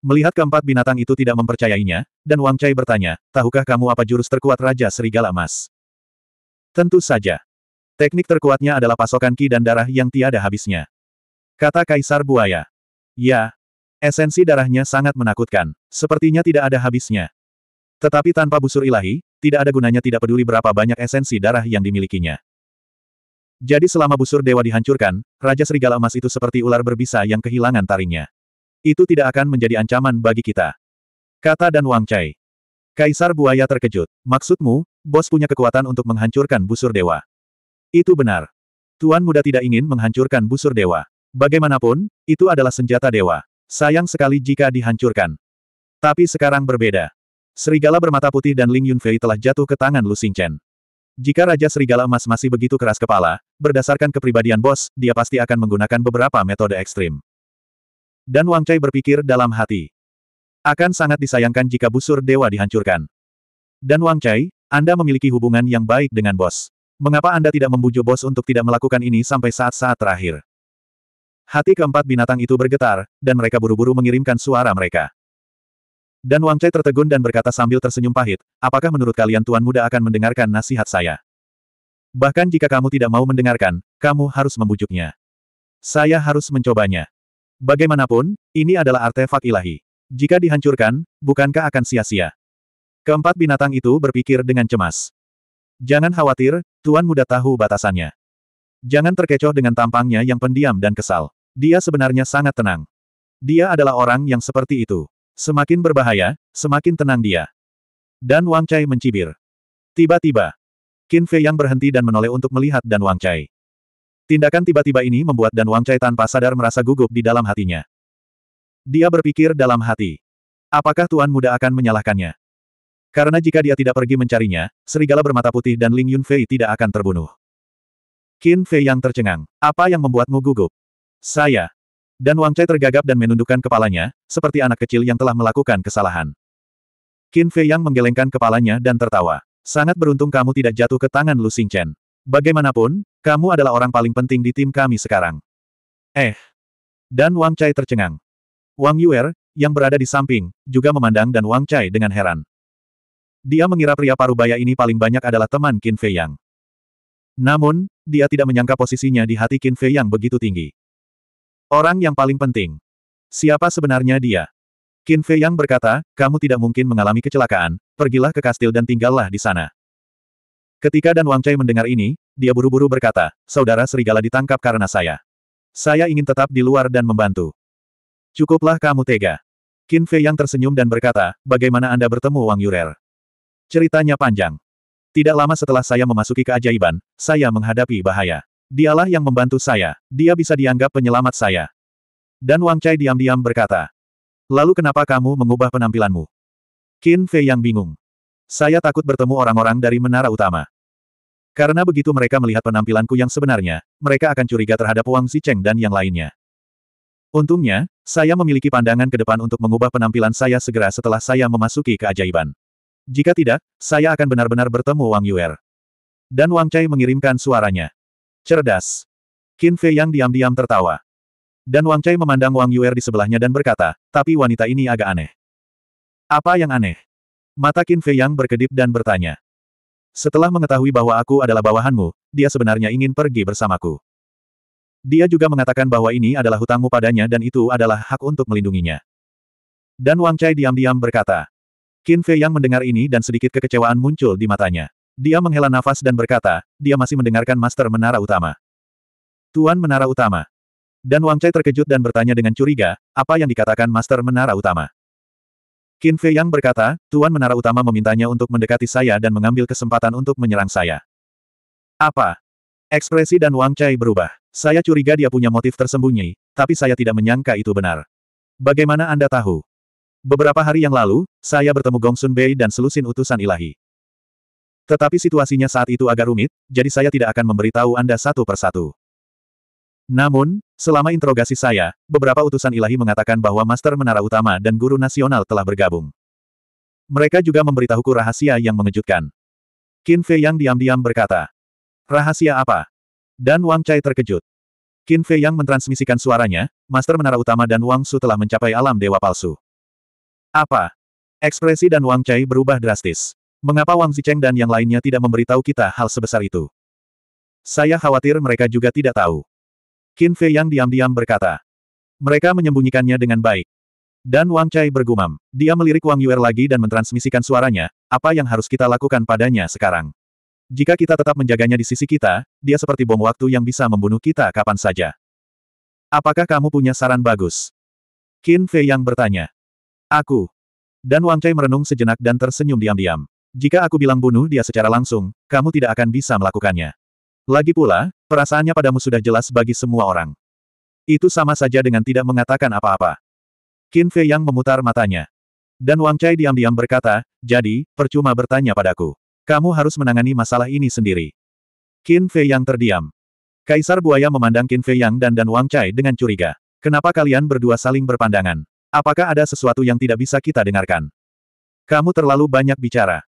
Melihat keempat binatang itu tidak mempercayainya, dan Wang Chai bertanya, tahukah kamu apa jurus terkuat Raja Serigala Emas? Tentu saja. Teknik terkuatnya adalah pasokan ki dan darah yang tiada habisnya. Kata Kaisar Buaya. Ya. Esensi darahnya sangat menakutkan. Sepertinya tidak ada habisnya. Tetapi tanpa busur ilahi, tidak ada gunanya tidak peduli berapa banyak esensi darah yang dimilikinya. Jadi selama busur dewa dihancurkan, Raja Serigala Emas itu seperti ular berbisa yang kehilangan taringnya. Itu tidak akan menjadi ancaman bagi kita. Kata dan Wang Chai. Kaisar Buaya terkejut. Maksudmu, bos punya kekuatan untuk menghancurkan busur dewa. Itu benar. Tuan muda tidak ingin menghancurkan busur dewa. Bagaimanapun, itu adalah senjata dewa. Sayang sekali jika dihancurkan. Tapi sekarang berbeda. Serigala bermata putih dan Ling Yunfei telah jatuh ke tangan Lu Xingchen. Jika Raja Serigala Emas masih begitu keras kepala, berdasarkan kepribadian bos, dia pasti akan menggunakan beberapa metode ekstrim. Dan Wang Chai berpikir dalam hati. Akan sangat disayangkan jika busur dewa dihancurkan. Dan Wang Chai, Anda memiliki hubungan yang baik dengan bos. Mengapa Anda tidak membujuk bos untuk tidak melakukan ini sampai saat-saat terakhir? Hati keempat binatang itu bergetar, dan mereka buru-buru mengirimkan suara mereka. Dan Wang Cai tertegun dan berkata sambil tersenyum pahit, apakah menurut kalian Tuan Muda akan mendengarkan nasihat saya? Bahkan jika kamu tidak mau mendengarkan, kamu harus membujuknya. Saya harus mencobanya. Bagaimanapun, ini adalah artefak ilahi. Jika dihancurkan, bukankah akan sia-sia? Keempat binatang itu berpikir dengan cemas. Jangan khawatir, Tuan Muda tahu batasannya. Jangan terkecoh dengan tampangnya yang pendiam dan kesal. Dia sebenarnya sangat tenang. Dia adalah orang yang seperti itu. Semakin berbahaya, semakin tenang dia. Dan Wang Chai mencibir. Tiba-tiba, Qin Fei yang berhenti dan menoleh untuk melihat Dan Wang Chai. Tindakan tiba-tiba ini membuat Dan Wang Chai tanpa sadar merasa gugup di dalam hatinya. Dia berpikir dalam hati. Apakah Tuan Muda akan menyalahkannya? Karena jika dia tidak pergi mencarinya, serigala bermata putih dan Ling Yun Fei tidak akan terbunuh. Qin Fei yang tercengang. Apa yang membuatmu gugup? Saya, dan Wang Chai tergagap dan menundukkan kepalanya, seperti anak kecil yang telah melakukan kesalahan. Qin Fei Yang menggelengkan kepalanya dan tertawa. Sangat beruntung kamu tidak jatuh ke tangan Lu Xing Chen. Bagaimanapun, kamu adalah orang paling penting di tim kami sekarang. Eh. Dan Wang Chai tercengang. Wang Yuer, yang berada di samping, juga memandang dan Wang Chai dengan heran. Dia mengira pria parubaya ini paling banyak adalah teman Qin Fei Yang. Namun, dia tidak menyangka posisinya di hati Qin Fei Yang begitu tinggi. Orang yang paling penting. Siapa sebenarnya dia? Qin Fei Yang berkata, kamu tidak mungkin mengalami kecelakaan, pergilah ke kastil dan tinggallah di sana. Ketika Dan Wang Chai mendengar ini, dia buru-buru berkata, saudara serigala ditangkap karena saya. Saya ingin tetap di luar dan membantu. Cukuplah kamu tega. Qin Fei Yang tersenyum dan berkata, bagaimana Anda bertemu Wang Yurer? Ceritanya panjang. Tidak lama setelah saya memasuki keajaiban, saya menghadapi bahaya. Dialah yang membantu saya. Dia bisa dianggap penyelamat saya. Dan Wang Chai diam-diam berkata. Lalu kenapa kamu mengubah penampilanmu? Qin Fei yang bingung. Saya takut bertemu orang-orang dari menara utama. Karena begitu mereka melihat penampilanku yang sebenarnya, mereka akan curiga terhadap Wang Zicheng dan yang lainnya. Untungnya, saya memiliki pandangan ke depan untuk mengubah penampilan saya segera setelah saya memasuki keajaiban. Jika tidak, saya akan benar-benar bertemu Wang Yuer. Dan Wang Chai mengirimkan suaranya. Cerdas. Qin Fei yang diam-diam tertawa. Dan Wang Chai memandang Wang Yuer di sebelahnya dan berkata, tapi wanita ini agak aneh. Apa yang aneh? Mata Qin Fei yang berkedip dan bertanya. Setelah mengetahui bahwa aku adalah bawahanmu, dia sebenarnya ingin pergi bersamaku. Dia juga mengatakan bahwa ini adalah hutangmu padanya dan itu adalah hak untuk melindunginya. Dan Wang Chai diam-diam berkata. Qin Fei yang mendengar ini dan sedikit kekecewaan muncul di matanya. Dia menghela nafas dan berkata, dia masih mendengarkan Master Menara Utama. Tuan Menara Utama. Dan Wang Chai terkejut dan bertanya dengan curiga, apa yang dikatakan Master Menara Utama? Qin Fei Yang berkata, Tuan Menara Utama memintanya untuk mendekati saya dan mengambil kesempatan untuk menyerang saya. Apa? Ekspresi dan Wang Chai berubah. Saya curiga dia punya motif tersembunyi, tapi saya tidak menyangka itu benar. Bagaimana Anda tahu? Beberapa hari yang lalu, saya bertemu Gong Sun Bei dan selusin utusan ilahi. Tetapi situasinya saat itu agak rumit, jadi saya tidak akan memberitahu Anda satu persatu. Namun, selama interogasi saya, beberapa utusan ilahi mengatakan bahwa Master Menara Utama dan Guru Nasional telah bergabung. Mereka juga memberitahuku rahasia yang mengejutkan. Qin Fei Yang diam-diam berkata, Rahasia apa? Dan Wang Chai terkejut. Qin Fei Yang mentransmisikan suaranya, Master Menara Utama dan Wang Su telah mencapai alam dewa palsu. Apa? Ekspresi dan Wang Chai berubah drastis. Mengapa Wang Zicheng dan yang lainnya tidak memberitahu kita hal sebesar itu? Saya khawatir mereka juga tidak tahu. Qin Fei yang diam-diam berkata. Mereka menyembunyikannya dengan baik. Dan Wang Chai bergumam. Dia melirik Wang Yuer lagi dan mentransmisikan suaranya, apa yang harus kita lakukan padanya sekarang. Jika kita tetap menjaganya di sisi kita, dia seperti bom waktu yang bisa membunuh kita kapan saja. Apakah kamu punya saran bagus? Qin Fei yang bertanya. Aku. Dan Wang Chai merenung sejenak dan tersenyum diam-diam. Jika aku bilang bunuh dia secara langsung, kamu tidak akan bisa melakukannya. Lagi pula, perasaannya padamu sudah jelas bagi semua orang. Itu sama saja dengan tidak mengatakan apa-apa. Qin Fei Yang memutar matanya. Dan Wang Chai diam-diam berkata, jadi, percuma bertanya padaku. Kamu harus menangani masalah ini sendiri. Qin Fei Yang terdiam. Kaisar Buaya memandang Qin Fei Yang dan Dan Wang Chai dengan curiga. Kenapa kalian berdua saling berpandangan? Apakah ada sesuatu yang tidak bisa kita dengarkan? Kamu terlalu banyak bicara.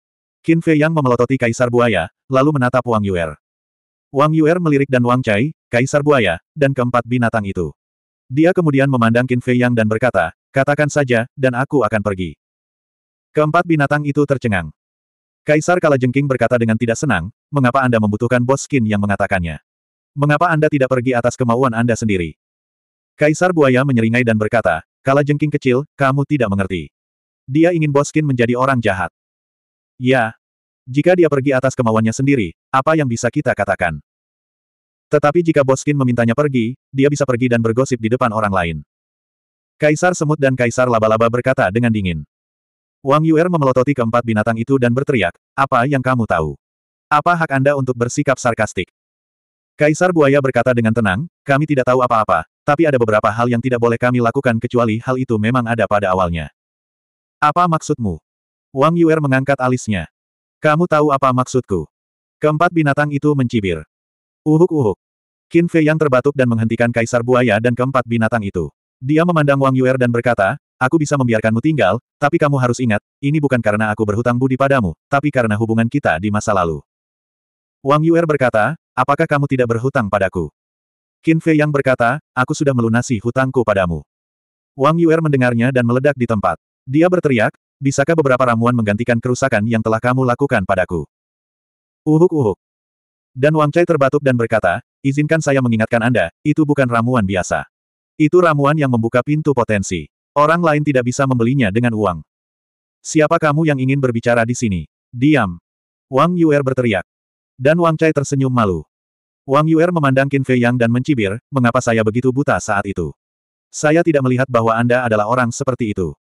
Qin Fei Yang memelototi Kaisar Buaya, lalu menatap Wang Yuer. Wang Yuer melirik dan Wang Chai, Kaisar Buaya, dan keempat binatang itu. Dia kemudian memandang Qin Fei Yang dan berkata, katakan saja, dan aku akan pergi. Keempat binatang itu tercengang. Kaisar Kalajengking berkata dengan tidak senang, mengapa Anda membutuhkan bos Qin yang mengatakannya? Mengapa Anda tidak pergi atas kemauan Anda sendiri? Kaisar Buaya menyeringai dan berkata, Kalajengking kecil, kamu tidak mengerti. Dia ingin Boskin menjadi orang jahat. Ya. Jika dia pergi atas kemauannya sendiri, apa yang bisa kita katakan? Tetapi jika Boskin memintanya pergi, dia bisa pergi dan bergosip di depan orang lain. Kaisar Semut dan Kaisar Laba-Laba berkata dengan dingin. Wang Yuer memelototi keempat binatang itu dan berteriak, apa yang kamu tahu? Apa hak Anda untuk bersikap sarkastik? Kaisar Buaya berkata dengan tenang, kami tidak tahu apa-apa, tapi ada beberapa hal yang tidak boleh kami lakukan kecuali hal itu memang ada pada awalnya. Apa maksudmu? Wang Yuer mengangkat alisnya. Kamu tahu apa maksudku? Keempat binatang itu mencibir. Uhuk-uhuk. Qin Fei yang terbatuk dan menghentikan kaisar buaya dan keempat binatang itu. Dia memandang Wang Yuer dan berkata, Aku bisa membiarkanmu tinggal, tapi kamu harus ingat, ini bukan karena aku berhutang budi padamu, tapi karena hubungan kita di masa lalu. Wang Yuer berkata, apakah kamu tidak berhutang padaku? Qin Fei Yang berkata, aku sudah melunasi hutangku padamu. Wang Yuer mendengarnya dan meledak di tempat. Dia berteriak, Bisakah beberapa ramuan menggantikan kerusakan yang telah kamu lakukan padaku? Uhuk-uhuk. Dan Wang Chai terbatuk dan berkata, izinkan saya mengingatkan Anda, itu bukan ramuan biasa. Itu ramuan yang membuka pintu potensi. Orang lain tidak bisa membelinya dengan uang. Siapa kamu yang ingin berbicara di sini? Diam. Wang Yuer berteriak. Dan Wang Chai tersenyum malu. Wang Yuer memandang Qin Fei Yang dan mencibir, mengapa saya begitu buta saat itu? Saya tidak melihat bahwa Anda adalah orang seperti itu.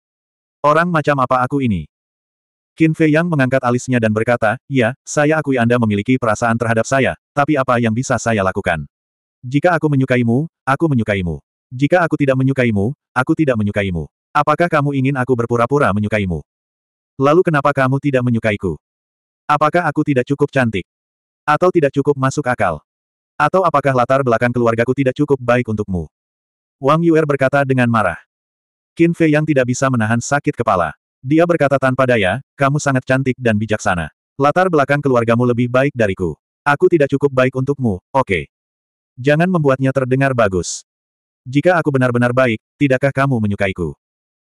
Orang macam apa aku ini? Qin Fei Yang mengangkat alisnya dan berkata, Ya, saya akui Anda memiliki perasaan terhadap saya, tapi apa yang bisa saya lakukan? Jika aku menyukaimu, aku menyukaimu. Jika aku tidak menyukaimu, aku tidak menyukaimu. Apakah kamu ingin aku berpura-pura menyukaimu? Lalu kenapa kamu tidak menyukaiku? Apakah aku tidak cukup cantik? Atau tidak cukup masuk akal? Atau apakah latar belakang keluargaku tidak cukup baik untukmu? Wang Yuer berkata dengan marah. Qin Fei yang tidak bisa menahan sakit kepala. Dia berkata tanpa daya, kamu sangat cantik dan bijaksana. Latar belakang keluargamu lebih baik dariku. Aku tidak cukup baik untukmu, oke. Okay. Jangan membuatnya terdengar bagus. Jika aku benar-benar baik, tidakkah kamu menyukaiku?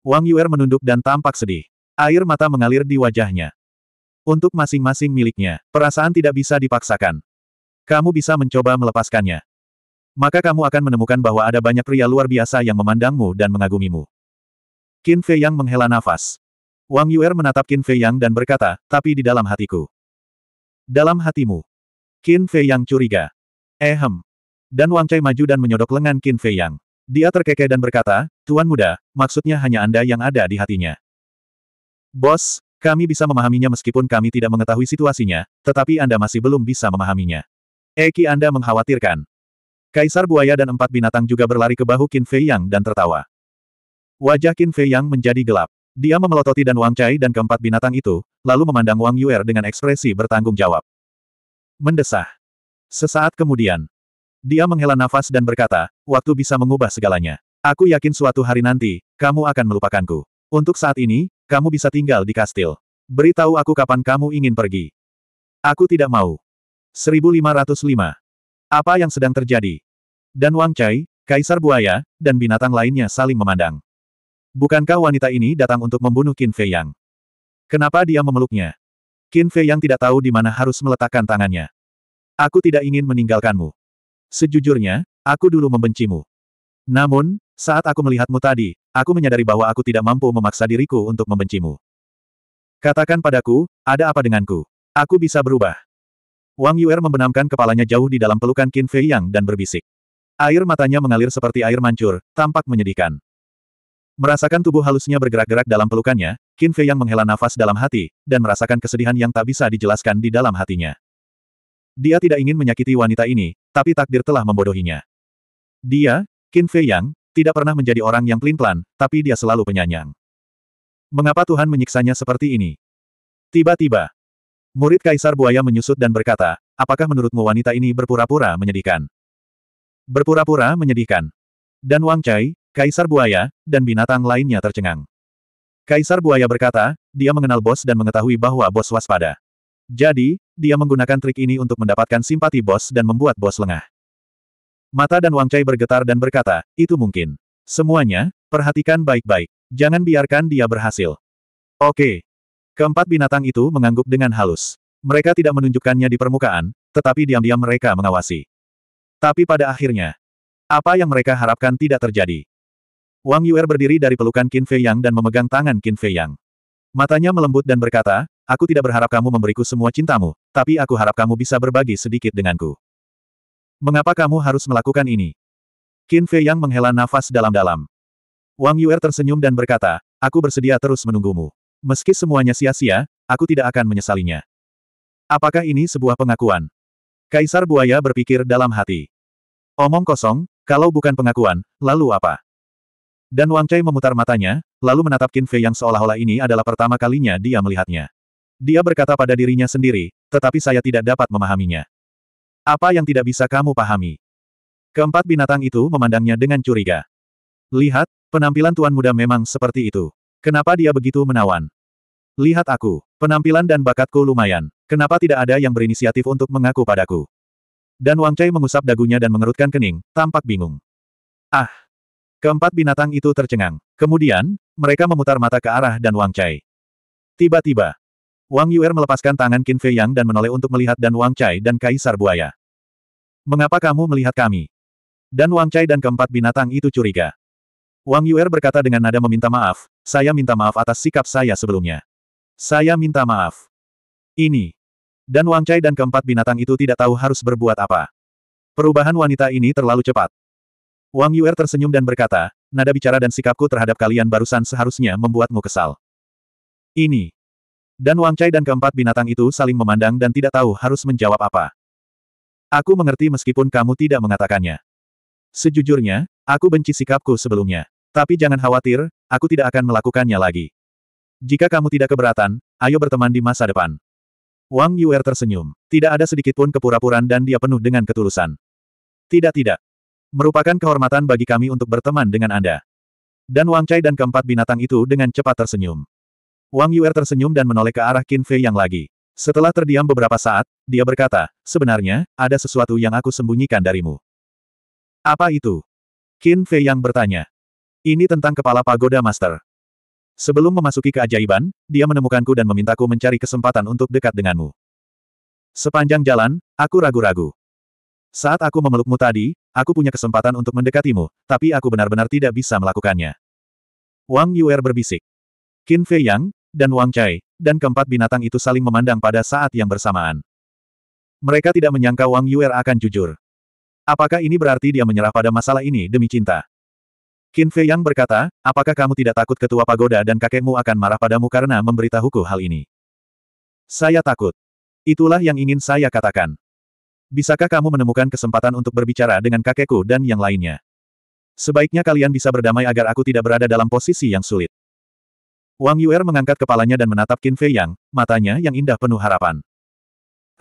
Wang Yuer menunduk dan tampak sedih. Air mata mengalir di wajahnya. Untuk masing-masing miliknya, perasaan tidak bisa dipaksakan. Kamu bisa mencoba melepaskannya. Maka kamu akan menemukan bahwa ada banyak pria luar biasa yang memandangmu dan mengagumimu. Qin Fei Yang menghela nafas. Wang Yuer menatap Qin Fei Yang dan berkata, tapi di dalam hatiku. Dalam hatimu. Qin Fei Yang curiga. Ehem. Eh, dan Wang Cai maju dan menyodok lengan Qin Fei Yang. Dia terkekeh dan berkata, Tuan muda, maksudnya hanya Anda yang ada di hatinya. Bos, kami bisa memahaminya meskipun kami tidak mengetahui situasinya, tetapi Anda masih belum bisa memahaminya. Eki eh, Anda mengkhawatirkan. Kaisar buaya dan empat binatang juga berlari ke bahu Qin Fei Yang dan tertawa. Wajah Qin Fei yang menjadi gelap. Dia memelototi dan Wang Cai dan keempat binatang itu, lalu memandang Wang Yuer dengan ekspresi bertanggung jawab. Mendesah. Sesaat kemudian, dia menghela nafas dan berkata, waktu bisa mengubah segalanya. Aku yakin suatu hari nanti, kamu akan melupakanku. Untuk saat ini, kamu bisa tinggal di kastil. Beritahu aku kapan kamu ingin pergi. Aku tidak mau. 1505. Apa yang sedang terjadi? Dan Wang Cai, Kaisar Buaya, dan binatang lainnya saling memandang. Bukankah wanita ini datang untuk membunuh Qin Fei Yang? Kenapa dia memeluknya? Qin Fei Yang tidak tahu di mana harus meletakkan tangannya. Aku tidak ingin meninggalkanmu. Sejujurnya, aku dulu membencimu. Namun, saat aku melihatmu tadi, aku menyadari bahwa aku tidak mampu memaksa diriku untuk membencimu. Katakan padaku, ada apa denganku? Aku bisa berubah. Wang Yuer membenamkan kepalanya jauh di dalam pelukan Qin Fei Yang dan berbisik. Air matanya mengalir seperti air mancur, tampak menyedihkan. Merasakan tubuh halusnya bergerak-gerak dalam pelukannya, Qin Fei yang menghela nafas dalam hati, dan merasakan kesedihan yang tak bisa dijelaskan di dalam hatinya. Dia tidak ingin menyakiti wanita ini, tapi takdir telah membodohinya. Dia, Qin Fei Yang, tidak pernah menjadi orang yang pelin-pelan, tapi dia selalu penyanyang. Mengapa Tuhan menyiksanya seperti ini? Tiba-tiba, murid Kaisar Buaya menyusut dan berkata, apakah menurutmu wanita ini berpura-pura menyedihkan? Berpura-pura menyedihkan. Dan Wang Chai, Kaisar Buaya, dan binatang lainnya tercengang. Kaisar Buaya berkata, dia mengenal bos dan mengetahui bahwa bos waspada. Jadi, dia menggunakan trik ini untuk mendapatkan simpati bos dan membuat bos lengah. Mata dan Wang Chai bergetar dan berkata, itu mungkin. Semuanya, perhatikan baik-baik. Jangan biarkan dia berhasil. Oke. Keempat binatang itu mengangguk dengan halus. Mereka tidak menunjukkannya di permukaan, tetapi diam-diam mereka mengawasi. Tapi pada akhirnya, apa yang mereka harapkan tidak terjadi. Wang Yuer berdiri dari pelukan Qin Fei Yang dan memegang tangan Qin Fei Yang. Matanya melembut dan berkata, aku tidak berharap kamu memberiku semua cintamu, tapi aku harap kamu bisa berbagi sedikit denganku. Mengapa kamu harus melakukan ini? Qin Fei Yang menghela nafas dalam-dalam. Wang Yuer tersenyum dan berkata, aku bersedia terus menunggumu. Meski semuanya sia-sia, aku tidak akan menyesalinya. Apakah ini sebuah pengakuan? Kaisar Buaya berpikir dalam hati. Omong kosong, kalau bukan pengakuan, lalu apa? Dan Wang Chai memutar matanya, lalu menatap Qin Fei yang seolah-olah ini adalah pertama kalinya dia melihatnya. Dia berkata pada dirinya sendiri, tetapi saya tidak dapat memahaminya. Apa yang tidak bisa kamu pahami? Keempat binatang itu memandangnya dengan curiga. Lihat, penampilan tuan muda memang seperti itu. Kenapa dia begitu menawan? Lihat aku, penampilan dan bakatku lumayan. Kenapa tidak ada yang berinisiatif untuk mengaku padaku? Dan Wang Chai mengusap dagunya dan mengerutkan kening, tampak bingung. Ah, Keempat binatang itu tercengang. Kemudian, mereka memutar mata ke arah dan Wang Chai. Tiba-tiba, Wang Yuer melepaskan tangan Qin Fei Yang dan menoleh untuk melihat dan Wang Chai dan Kaisar Buaya. Mengapa kamu melihat kami? Dan Wang Chai dan keempat binatang itu curiga. Wang Yuer berkata dengan nada meminta maaf, saya minta maaf atas sikap saya sebelumnya. Saya minta maaf. Ini. Dan Wang Chai dan keempat binatang itu tidak tahu harus berbuat apa. Perubahan wanita ini terlalu cepat. Wang Yuer tersenyum dan berkata, nada bicara dan sikapku terhadap kalian barusan seharusnya membuatmu kesal. Ini. Dan Wang Chai dan keempat binatang itu saling memandang dan tidak tahu harus menjawab apa. Aku mengerti meskipun kamu tidak mengatakannya. Sejujurnya, aku benci sikapku sebelumnya. Tapi jangan khawatir, aku tidak akan melakukannya lagi. Jika kamu tidak keberatan, ayo berteman di masa depan. Wang Yuer tersenyum. Tidak ada sedikitpun kepura-puraan dan dia penuh dengan ketulusan. Tidak tidak, Merupakan kehormatan bagi kami untuk berteman dengan Anda. Dan Wang Chai dan keempat binatang itu dengan cepat tersenyum. Wang Yuer tersenyum dan menoleh ke arah Qin Fei yang lagi. Setelah terdiam beberapa saat, dia berkata, sebenarnya, ada sesuatu yang aku sembunyikan darimu. Apa itu? Qin Fei yang bertanya. Ini tentang kepala pagoda master. Sebelum memasuki keajaiban, dia menemukanku dan memintaku mencari kesempatan untuk dekat denganmu. Sepanjang jalan, aku ragu-ragu. Saat aku memelukmu tadi, aku punya kesempatan untuk mendekatimu, tapi aku benar-benar tidak bisa melakukannya. Wang Yuer berbisik. Qin Fei Yang, dan Wang Chai, dan keempat binatang itu saling memandang pada saat yang bersamaan. Mereka tidak menyangka Wang Yuer akan jujur. Apakah ini berarti dia menyerah pada masalah ini demi cinta? Qin Fei Yang berkata, apakah kamu tidak takut ketua pagoda dan kakekmu akan marah padamu karena memberitahuku hal ini? Saya takut. Itulah yang ingin saya katakan. Bisakah kamu menemukan kesempatan untuk berbicara dengan kakekku dan yang lainnya? Sebaiknya kalian bisa berdamai agar aku tidak berada dalam posisi yang sulit. Wang Yuer mengangkat kepalanya dan menatap Qin Fei Yang, matanya yang indah penuh harapan.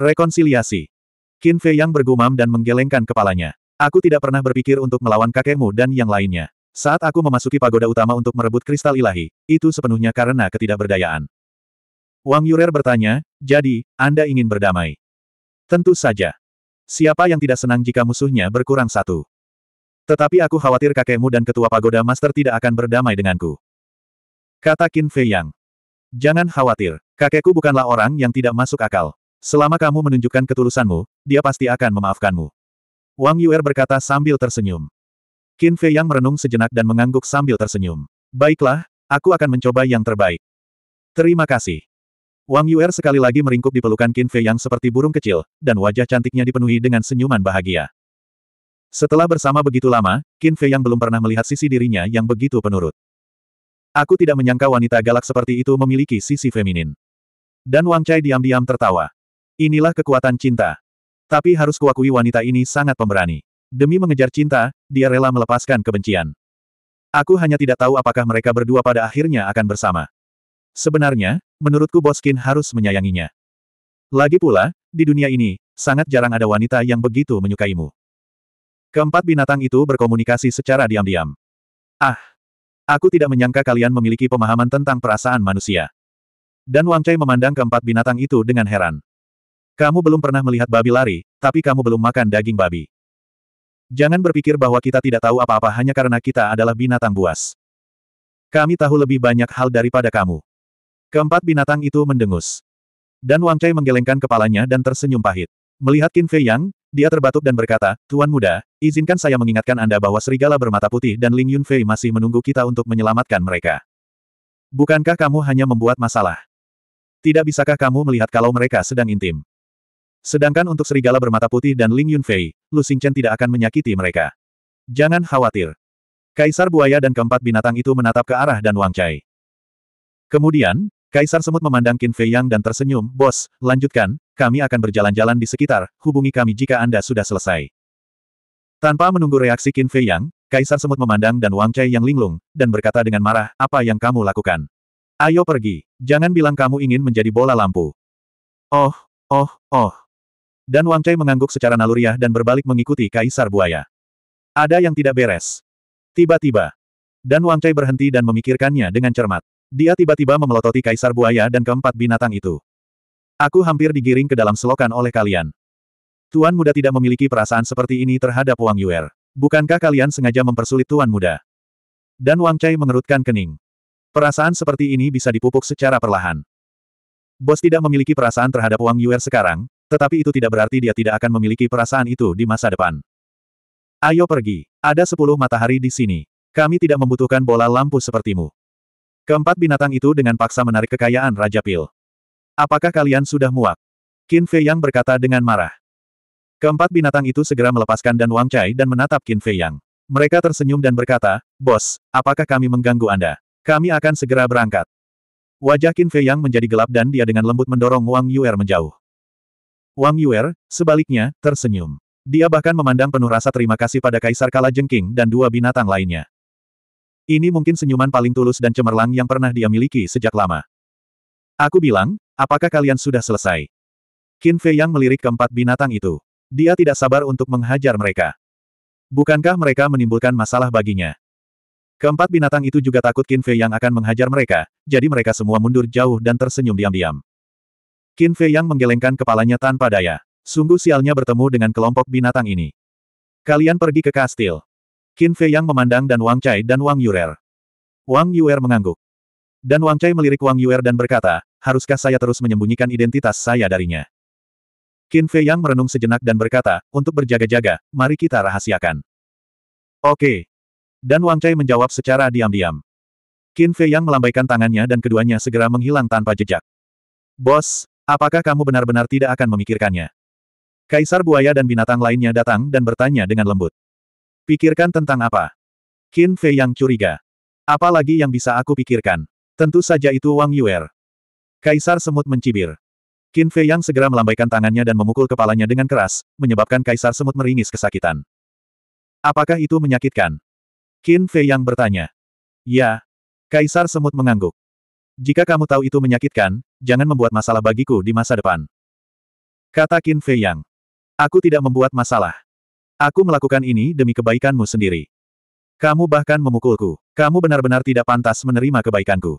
Rekonsiliasi. Qin Fei Yang bergumam dan menggelengkan kepalanya. Aku tidak pernah berpikir untuk melawan kakekmu dan yang lainnya. Saat aku memasuki pagoda utama untuk merebut kristal ilahi, itu sepenuhnya karena ketidakberdayaan. Wang Yuer bertanya, jadi, Anda ingin berdamai? Tentu saja. Siapa yang tidak senang jika musuhnya berkurang satu? Tetapi aku khawatir kakekmu dan ketua pagoda master tidak akan berdamai denganku. Kata Qin Fei Yang. Jangan khawatir, kakekku bukanlah orang yang tidak masuk akal. Selama kamu menunjukkan ketulusanmu, dia pasti akan memaafkanmu. Wang Yuer berkata sambil tersenyum. Qin Fei Yang merenung sejenak dan mengangguk sambil tersenyum. Baiklah, aku akan mencoba yang terbaik. Terima kasih. Wang Yuer sekali lagi meringkuk di pelukan Qin Fei yang seperti burung kecil, dan wajah cantiknya dipenuhi dengan senyuman bahagia. Setelah bersama begitu lama, Qin Fei yang belum pernah melihat sisi dirinya yang begitu penurut. Aku tidak menyangka wanita galak seperti itu memiliki sisi feminin. Dan Wang Chai diam-diam tertawa. Inilah kekuatan cinta. Tapi harus kuakui wanita ini sangat pemberani. Demi mengejar cinta, dia rela melepaskan kebencian. Aku hanya tidak tahu apakah mereka berdua pada akhirnya akan bersama. Sebenarnya, menurutku Boskin harus menyayanginya. Lagi pula, di dunia ini, sangat jarang ada wanita yang begitu menyukaimu. Keempat binatang itu berkomunikasi secara diam-diam. Ah! Aku tidak menyangka kalian memiliki pemahaman tentang perasaan manusia. Dan Wang Chai memandang keempat binatang itu dengan heran. Kamu belum pernah melihat babi lari, tapi kamu belum makan daging babi. Jangan berpikir bahwa kita tidak tahu apa-apa hanya karena kita adalah binatang buas. Kami tahu lebih banyak hal daripada kamu. Keempat binatang itu mendengus. Dan Wang Chai menggelengkan kepalanya dan tersenyum pahit. Melihat Qin Fei Yang, dia terbatuk dan berkata, Tuan Muda, izinkan saya mengingatkan Anda bahwa Serigala Bermata Putih dan Ling Yun Fei masih menunggu kita untuk menyelamatkan mereka. Bukankah kamu hanya membuat masalah? Tidak bisakah kamu melihat kalau mereka sedang intim? Sedangkan untuk Serigala Bermata Putih dan Ling Yun Fei, Lu Xingchen tidak akan menyakiti mereka. Jangan khawatir. Kaisar Buaya dan keempat binatang itu menatap ke arah dan Wang Chai. Kemudian, Kaisar Semut memandang Qin Fei Yang dan tersenyum, Bos, lanjutkan, kami akan berjalan-jalan di sekitar, hubungi kami jika Anda sudah selesai. Tanpa menunggu reaksi Qin Fei Yang, Kaisar Semut memandang dan Wang Chai yang linglung, dan berkata dengan marah, apa yang kamu lakukan? Ayo pergi, jangan bilang kamu ingin menjadi bola lampu. Oh, oh, oh. Dan Wang Chai mengangguk secara naluriah dan berbalik mengikuti Kaisar Buaya. Ada yang tidak beres. Tiba-tiba. Dan Wang Chai berhenti dan memikirkannya dengan cermat. Dia tiba-tiba memelototi kaisar buaya dan keempat binatang itu. Aku hampir digiring ke dalam selokan oleh kalian. Tuan muda tidak memiliki perasaan seperti ini terhadap Wang Yuer. Bukankah kalian sengaja mempersulit tuan muda? Dan Wang Chai mengerutkan kening. Perasaan seperti ini bisa dipupuk secara perlahan. Bos tidak memiliki perasaan terhadap Wang Yuer sekarang, tetapi itu tidak berarti dia tidak akan memiliki perasaan itu di masa depan. Ayo pergi. Ada sepuluh matahari di sini. Kami tidak membutuhkan bola lampu sepertimu. Keempat binatang itu dengan paksa menarik kekayaan Raja Pil. Apakah kalian sudah muak? Qin Fei Yang berkata dengan marah. Keempat binatang itu segera melepaskan Dan Wang Chai dan menatap Qin Fei Yang. Mereka tersenyum dan berkata, Bos, apakah kami mengganggu Anda? Kami akan segera berangkat. Wajah Qin Fei Yang menjadi gelap dan dia dengan lembut mendorong Wang Yuer menjauh. Wang Yuer, sebaliknya, tersenyum. Dia bahkan memandang penuh rasa terima kasih pada Kaisar Kala Jengking dan dua binatang lainnya. Ini mungkin senyuman paling tulus dan cemerlang yang pernah dia miliki sejak lama. Aku bilang, apakah kalian sudah selesai? Qin Fei Yang melirik keempat binatang itu. Dia tidak sabar untuk menghajar mereka. Bukankah mereka menimbulkan masalah baginya? Keempat binatang itu juga takut Qin Fei Yang akan menghajar mereka, jadi mereka semua mundur jauh dan tersenyum diam-diam. Qin Fei Yang menggelengkan kepalanya tanpa daya. Sungguh sialnya bertemu dengan kelompok binatang ini. Kalian pergi ke kastil. Qin Fei Yang memandang dan Wang Chai dan Wang Yuer. Wang Yuer mengangguk. Dan Wang Chai melirik Wang Yuer dan berkata, haruskah saya terus menyembunyikan identitas saya darinya? Qin Fei Yang merenung sejenak dan berkata, untuk berjaga-jaga, mari kita rahasiakan. Oke. Dan Wang Chai menjawab secara diam-diam. Qin Fei Yang melambaikan tangannya dan keduanya segera menghilang tanpa jejak. Bos, apakah kamu benar-benar tidak akan memikirkannya? Kaisar buaya dan binatang lainnya datang dan bertanya dengan lembut. Pikirkan tentang apa? Qin Fei yang curiga. Apalagi yang bisa aku pikirkan? Tentu saja itu Wang Yuer. Kaisar Semut mencibir. Qin Fei yang segera melambaikan tangannya dan memukul kepalanya dengan keras, menyebabkan Kaisar Semut meringis kesakitan. Apakah itu menyakitkan? Qin Fei yang bertanya. Ya. Kaisar Semut mengangguk. Jika kamu tahu itu menyakitkan, jangan membuat masalah bagiku di masa depan. Kata Qin Fei Yang. Aku tidak membuat masalah. Aku melakukan ini demi kebaikanmu sendiri. Kamu bahkan memukulku. Kamu benar-benar tidak pantas menerima kebaikanku.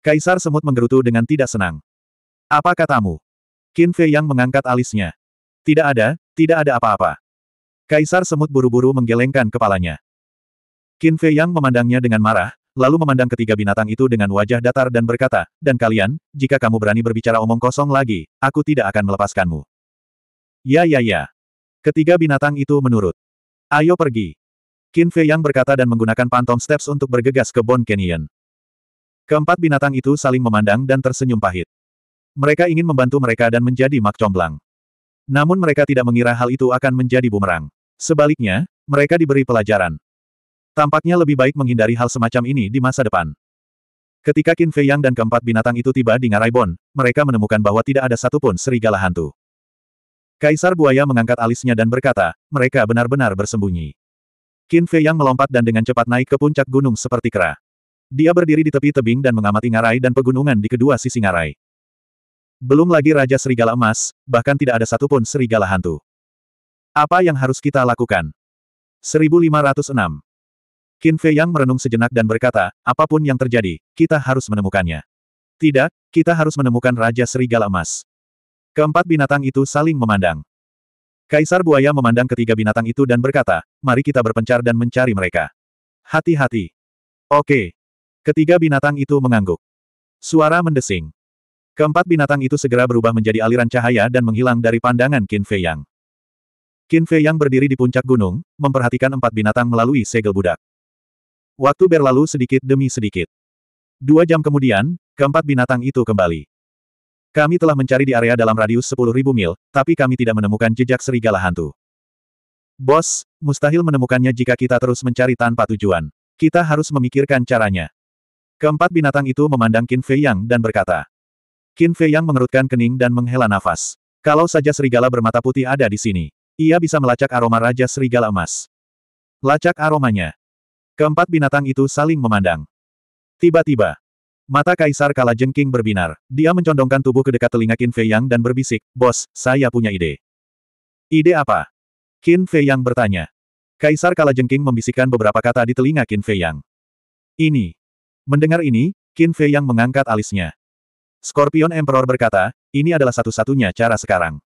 Kaisar Semut menggerutu dengan tidak senang. Apa katamu? Qin Fei yang mengangkat alisnya. Tidak ada, tidak ada apa-apa. Kaisar Semut buru-buru menggelengkan kepalanya. Qin Fei yang memandangnya dengan marah, lalu memandang ketiga binatang itu dengan wajah datar dan berkata, dan kalian, jika kamu berani berbicara omong kosong lagi, aku tidak akan melepaskanmu. Ya ya ya, Ketiga binatang itu menurut. Ayo pergi. Qin Fei Yang berkata dan menggunakan pantom steps untuk bergegas ke Bon Canyon. Keempat binatang itu saling memandang dan tersenyum pahit. Mereka ingin membantu mereka dan menjadi mak comblang. Namun mereka tidak mengira hal itu akan menjadi bumerang. Sebaliknya, mereka diberi pelajaran. Tampaknya lebih baik menghindari hal semacam ini di masa depan. Ketika Qin Fei Yang dan keempat binatang itu tiba di ngarai Ngaraibon, mereka menemukan bahwa tidak ada satupun serigala hantu. Kaisar Buaya mengangkat alisnya dan berkata, mereka benar-benar bersembunyi. Qin Fei yang melompat dan dengan cepat naik ke puncak gunung seperti kera. Dia berdiri di tepi tebing dan mengamati ngarai dan pegunungan di kedua sisi ngarai. Belum lagi Raja Serigala Emas, bahkan tidak ada satupun serigala hantu. Apa yang harus kita lakukan? 1506 Qin Fei Yang merenung sejenak dan berkata, apapun yang terjadi, kita harus menemukannya. Tidak, kita harus menemukan Raja Serigala Emas. Keempat binatang itu saling memandang. Kaisar buaya memandang ketiga binatang itu dan berkata, mari kita berpencar dan mencari mereka. Hati-hati. Oke. Ketiga binatang itu mengangguk. Suara mendesing. Keempat binatang itu segera berubah menjadi aliran cahaya dan menghilang dari pandangan Qin Fei Yang. Qin Fei Yang berdiri di puncak gunung, memperhatikan empat binatang melalui segel budak. Waktu berlalu sedikit demi sedikit. Dua jam kemudian, keempat binatang itu kembali. Kami telah mencari di area dalam radius sepuluh ribu mil, tapi kami tidak menemukan jejak serigala hantu. Bos, mustahil menemukannya jika kita terus mencari tanpa tujuan. Kita harus memikirkan caranya. Keempat binatang itu memandang Qin Fei Yang dan berkata. Qin Fei Yang mengerutkan kening dan menghela nafas. Kalau saja serigala bermata putih ada di sini, ia bisa melacak aroma Raja Serigala Emas. Lacak aromanya. Keempat binatang itu saling memandang. Tiba-tiba, Mata Kaisar Kala Jengking berbinar. Dia mencondongkan tubuh ke dekat telinga Qin Fei Yang dan berbisik, Bos, saya punya ide. Ide apa? Qin Fei Yang bertanya. Kaisar Kala Jengking membisikkan beberapa kata di telinga Qin Fei Yang. Ini. Mendengar ini, Qin Fei Yang mengangkat alisnya. Scorpion Emperor berkata, ini adalah satu-satunya cara sekarang.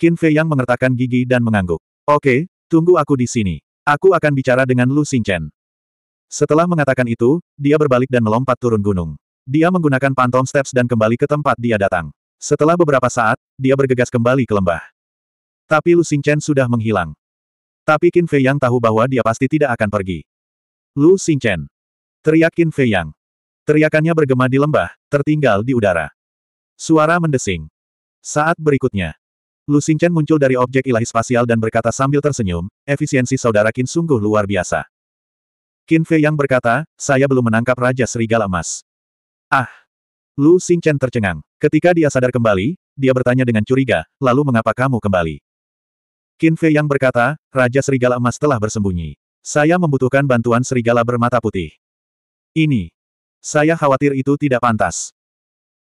Qin Fei Yang mengertakkan gigi dan mengangguk. Oke, tunggu aku di sini. Aku akan bicara dengan Lu Xingchen. Setelah mengatakan itu, dia berbalik dan melompat turun gunung. Dia menggunakan pantom steps dan kembali ke tempat dia datang. Setelah beberapa saat, dia bergegas kembali ke lembah. Tapi Lu Xingchen sudah menghilang. Tapi Qin Fei Yang tahu bahwa dia pasti tidak akan pergi. Lu Xingchen. Teriak Qin Fei Yang. Teriakannya bergema di lembah, tertinggal di udara. Suara mendesing. Saat berikutnya, Lu Xingchen muncul dari objek ilahi spasial dan berkata sambil tersenyum, efisiensi saudara Qin sungguh luar biasa. Qin Fei Yang berkata, saya belum menangkap Raja Serigala Emas. Ah! Lu Xingchen tercengang. Ketika dia sadar kembali, dia bertanya dengan curiga, lalu mengapa kamu kembali? Qin Fei yang berkata, Raja Serigala Emas telah bersembunyi. Saya membutuhkan bantuan serigala bermata putih. Ini. Saya khawatir itu tidak pantas.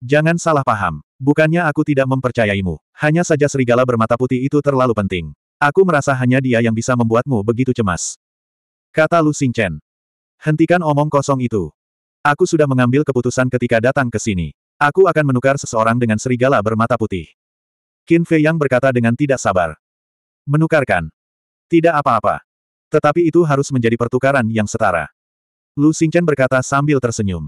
Jangan salah paham. Bukannya aku tidak mempercayaimu. Hanya saja serigala bermata putih itu terlalu penting. Aku merasa hanya dia yang bisa membuatmu begitu cemas. Kata Lu Xingchen. Hentikan omong kosong itu. Aku sudah mengambil keputusan ketika datang ke sini. Aku akan menukar seseorang dengan serigala bermata putih. Qin Fei Yang berkata dengan tidak sabar. Menukarkan. Tidak apa-apa. Tetapi itu harus menjadi pertukaran yang setara. Lu Xingchen berkata sambil tersenyum.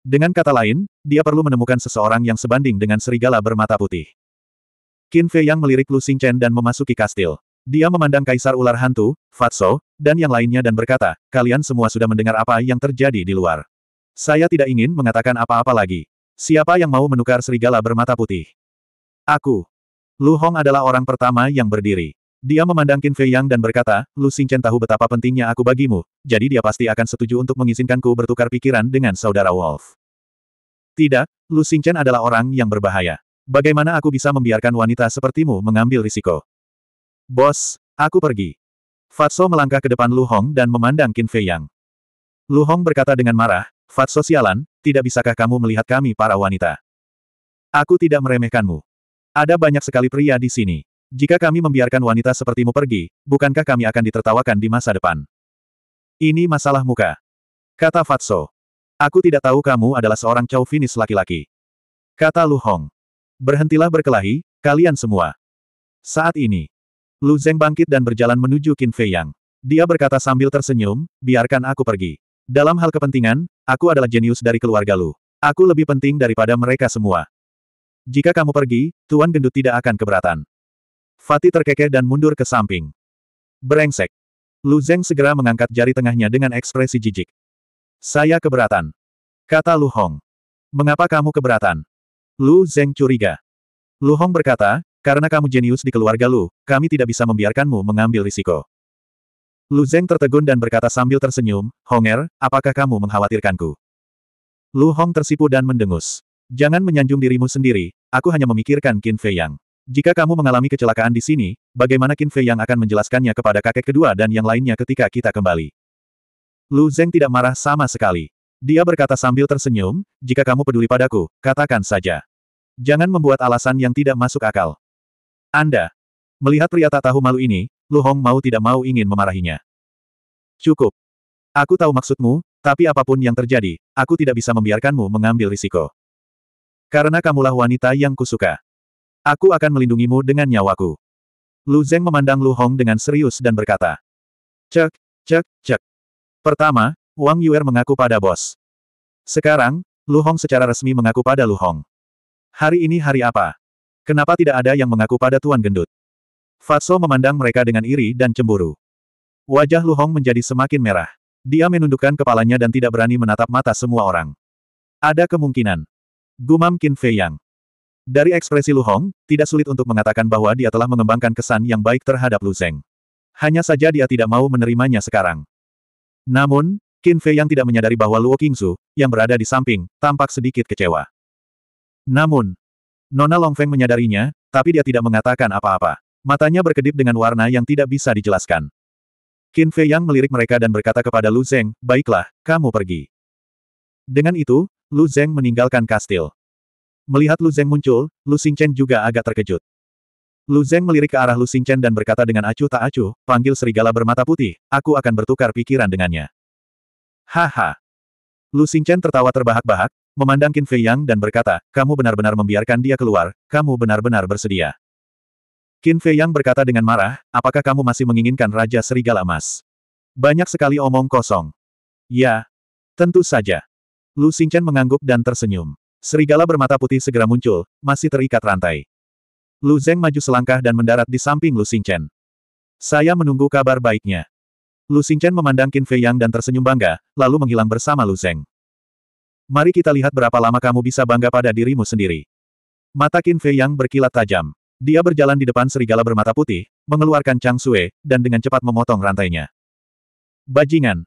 Dengan kata lain, dia perlu menemukan seseorang yang sebanding dengan serigala bermata putih. Qin Fei Yang melirik Lu Xingchen dan memasuki kastil. Dia memandang Kaisar Ular Hantu, Fatso, dan yang lainnya dan berkata, kalian semua sudah mendengar apa yang terjadi di luar. Saya tidak ingin mengatakan apa-apa lagi. Siapa yang mau menukar serigala bermata putih? Aku. Lu Hong adalah orang pertama yang berdiri. Dia memandang Qin Fei Yang dan berkata, Lu Xingchen tahu betapa pentingnya aku bagimu, jadi dia pasti akan setuju untuk mengizinkanku bertukar pikiran dengan saudara Wolf. Tidak, Lu Xingchen adalah orang yang berbahaya. Bagaimana aku bisa membiarkan wanita sepertimu mengambil risiko? Bos, aku pergi. Fatso melangkah ke depan Lu Hong dan memandang Qin Fei Yang. Lu Hong berkata dengan marah, Fat sosialan, tidak bisakah kamu melihat kami para wanita? Aku tidak meremehkanmu. Ada banyak sekali pria di sini. Jika kami membiarkan wanita sepertimu pergi, bukankah kami akan ditertawakan di masa depan? Ini masalah muka. Kata Fatso. Aku tidak tahu kamu adalah seorang chauvinis laki-laki. Kata Lu Hong. Berhentilah berkelahi, kalian semua. Saat ini, Lu Zeng bangkit dan berjalan menuju Qin Fei Yang. Dia berkata sambil tersenyum, biarkan aku pergi. Dalam hal kepentingan, aku adalah jenius dari keluarga Lu. Aku lebih penting daripada mereka semua. Jika kamu pergi, Tuan Gendut tidak akan keberatan. Fatih terkekeh dan mundur ke samping. Brengsek. Lu Zeng segera mengangkat jari tengahnya dengan ekspresi jijik. Saya keberatan. Kata Lu Hong. Mengapa kamu keberatan? Lu Zeng curiga. Lu Hong berkata, karena kamu jenius di keluarga Lu, kami tidak bisa membiarkanmu mengambil risiko. Lu Zeng tertegun dan berkata sambil tersenyum, Honger, apakah kamu mengkhawatirkanku? Lu Hong tersipu dan mendengus. Jangan menyanjung dirimu sendiri, aku hanya memikirkan Qin Fei Yang. Jika kamu mengalami kecelakaan di sini, bagaimana Qin Fei Yang akan menjelaskannya kepada kakek kedua dan yang lainnya ketika kita kembali? Lu Zeng tidak marah sama sekali. Dia berkata sambil tersenyum, jika kamu peduli padaku, katakan saja. Jangan membuat alasan yang tidak masuk akal. Anda. Melihat pria tak tahu malu ini, Lu Hong mau tidak mau ingin memarahinya. Cukup. Aku tahu maksudmu, tapi apapun yang terjadi, aku tidak bisa membiarkanmu mengambil risiko. Karena kamulah wanita yang kusuka. Aku akan melindungimu dengan nyawaku. Lu Zeng memandang Lu Hong dengan serius dan berkata. Cek, cek, cek. Pertama, Wang Yuer mengaku pada bos. Sekarang, Lu Hong secara resmi mengaku pada Lu Hong. Hari ini hari apa? Kenapa tidak ada yang mengaku pada Tuan Gendut? Fatso memandang mereka dengan iri dan cemburu. Wajah Lu Hong menjadi semakin merah. Dia menundukkan kepalanya dan tidak berani menatap mata semua orang. Ada kemungkinan. Gumam Qin Fei Yang. Dari ekspresi Lu Hong, tidak sulit untuk mengatakan bahwa dia telah mengembangkan kesan yang baik terhadap Lu Zeng. Hanya saja dia tidak mau menerimanya sekarang. Namun, Qin Fei Yang tidak menyadari bahwa Luo Qingzu, yang berada di samping, tampak sedikit kecewa. Namun, Nona Long Feng menyadarinya, tapi dia tidak mengatakan apa-apa. Matanya berkedip dengan warna yang tidak bisa dijelaskan. Qin Fei Yang melirik mereka dan berkata kepada Lu Zeng, baiklah, kamu pergi. Dengan itu, Lu Zeng meninggalkan kastil. Melihat Lu Zeng muncul, Lu Xingchen juga agak terkejut. Lu Zeng melirik ke arah Lu Chen dan berkata dengan acuh tak acuh, panggil serigala bermata putih, aku akan bertukar pikiran dengannya. Haha. Lu Chen tertawa terbahak-bahak, memandang Qin Fei Yang dan berkata, kamu benar-benar membiarkan dia keluar, kamu benar-benar bersedia. Qin Fei Yang berkata dengan marah, apakah kamu masih menginginkan Raja Serigala Emas? Banyak sekali omong kosong. Ya, tentu saja. Lu Xingchen mengangguk dan tersenyum. Serigala bermata putih segera muncul, masih terikat rantai. Lu Zeng maju selangkah dan mendarat di samping Lu Xingchen. Saya menunggu kabar baiknya. Lu Xingchen memandang Qin Fei Yang dan tersenyum bangga, lalu menghilang bersama Lu Zeng. Mari kita lihat berapa lama kamu bisa bangga pada dirimu sendiri. Mata Qin Fei Yang berkilat tajam. Dia berjalan di depan serigala bermata putih, mengeluarkan Chang Sue, dan dengan cepat memotong rantainya. Bajingan!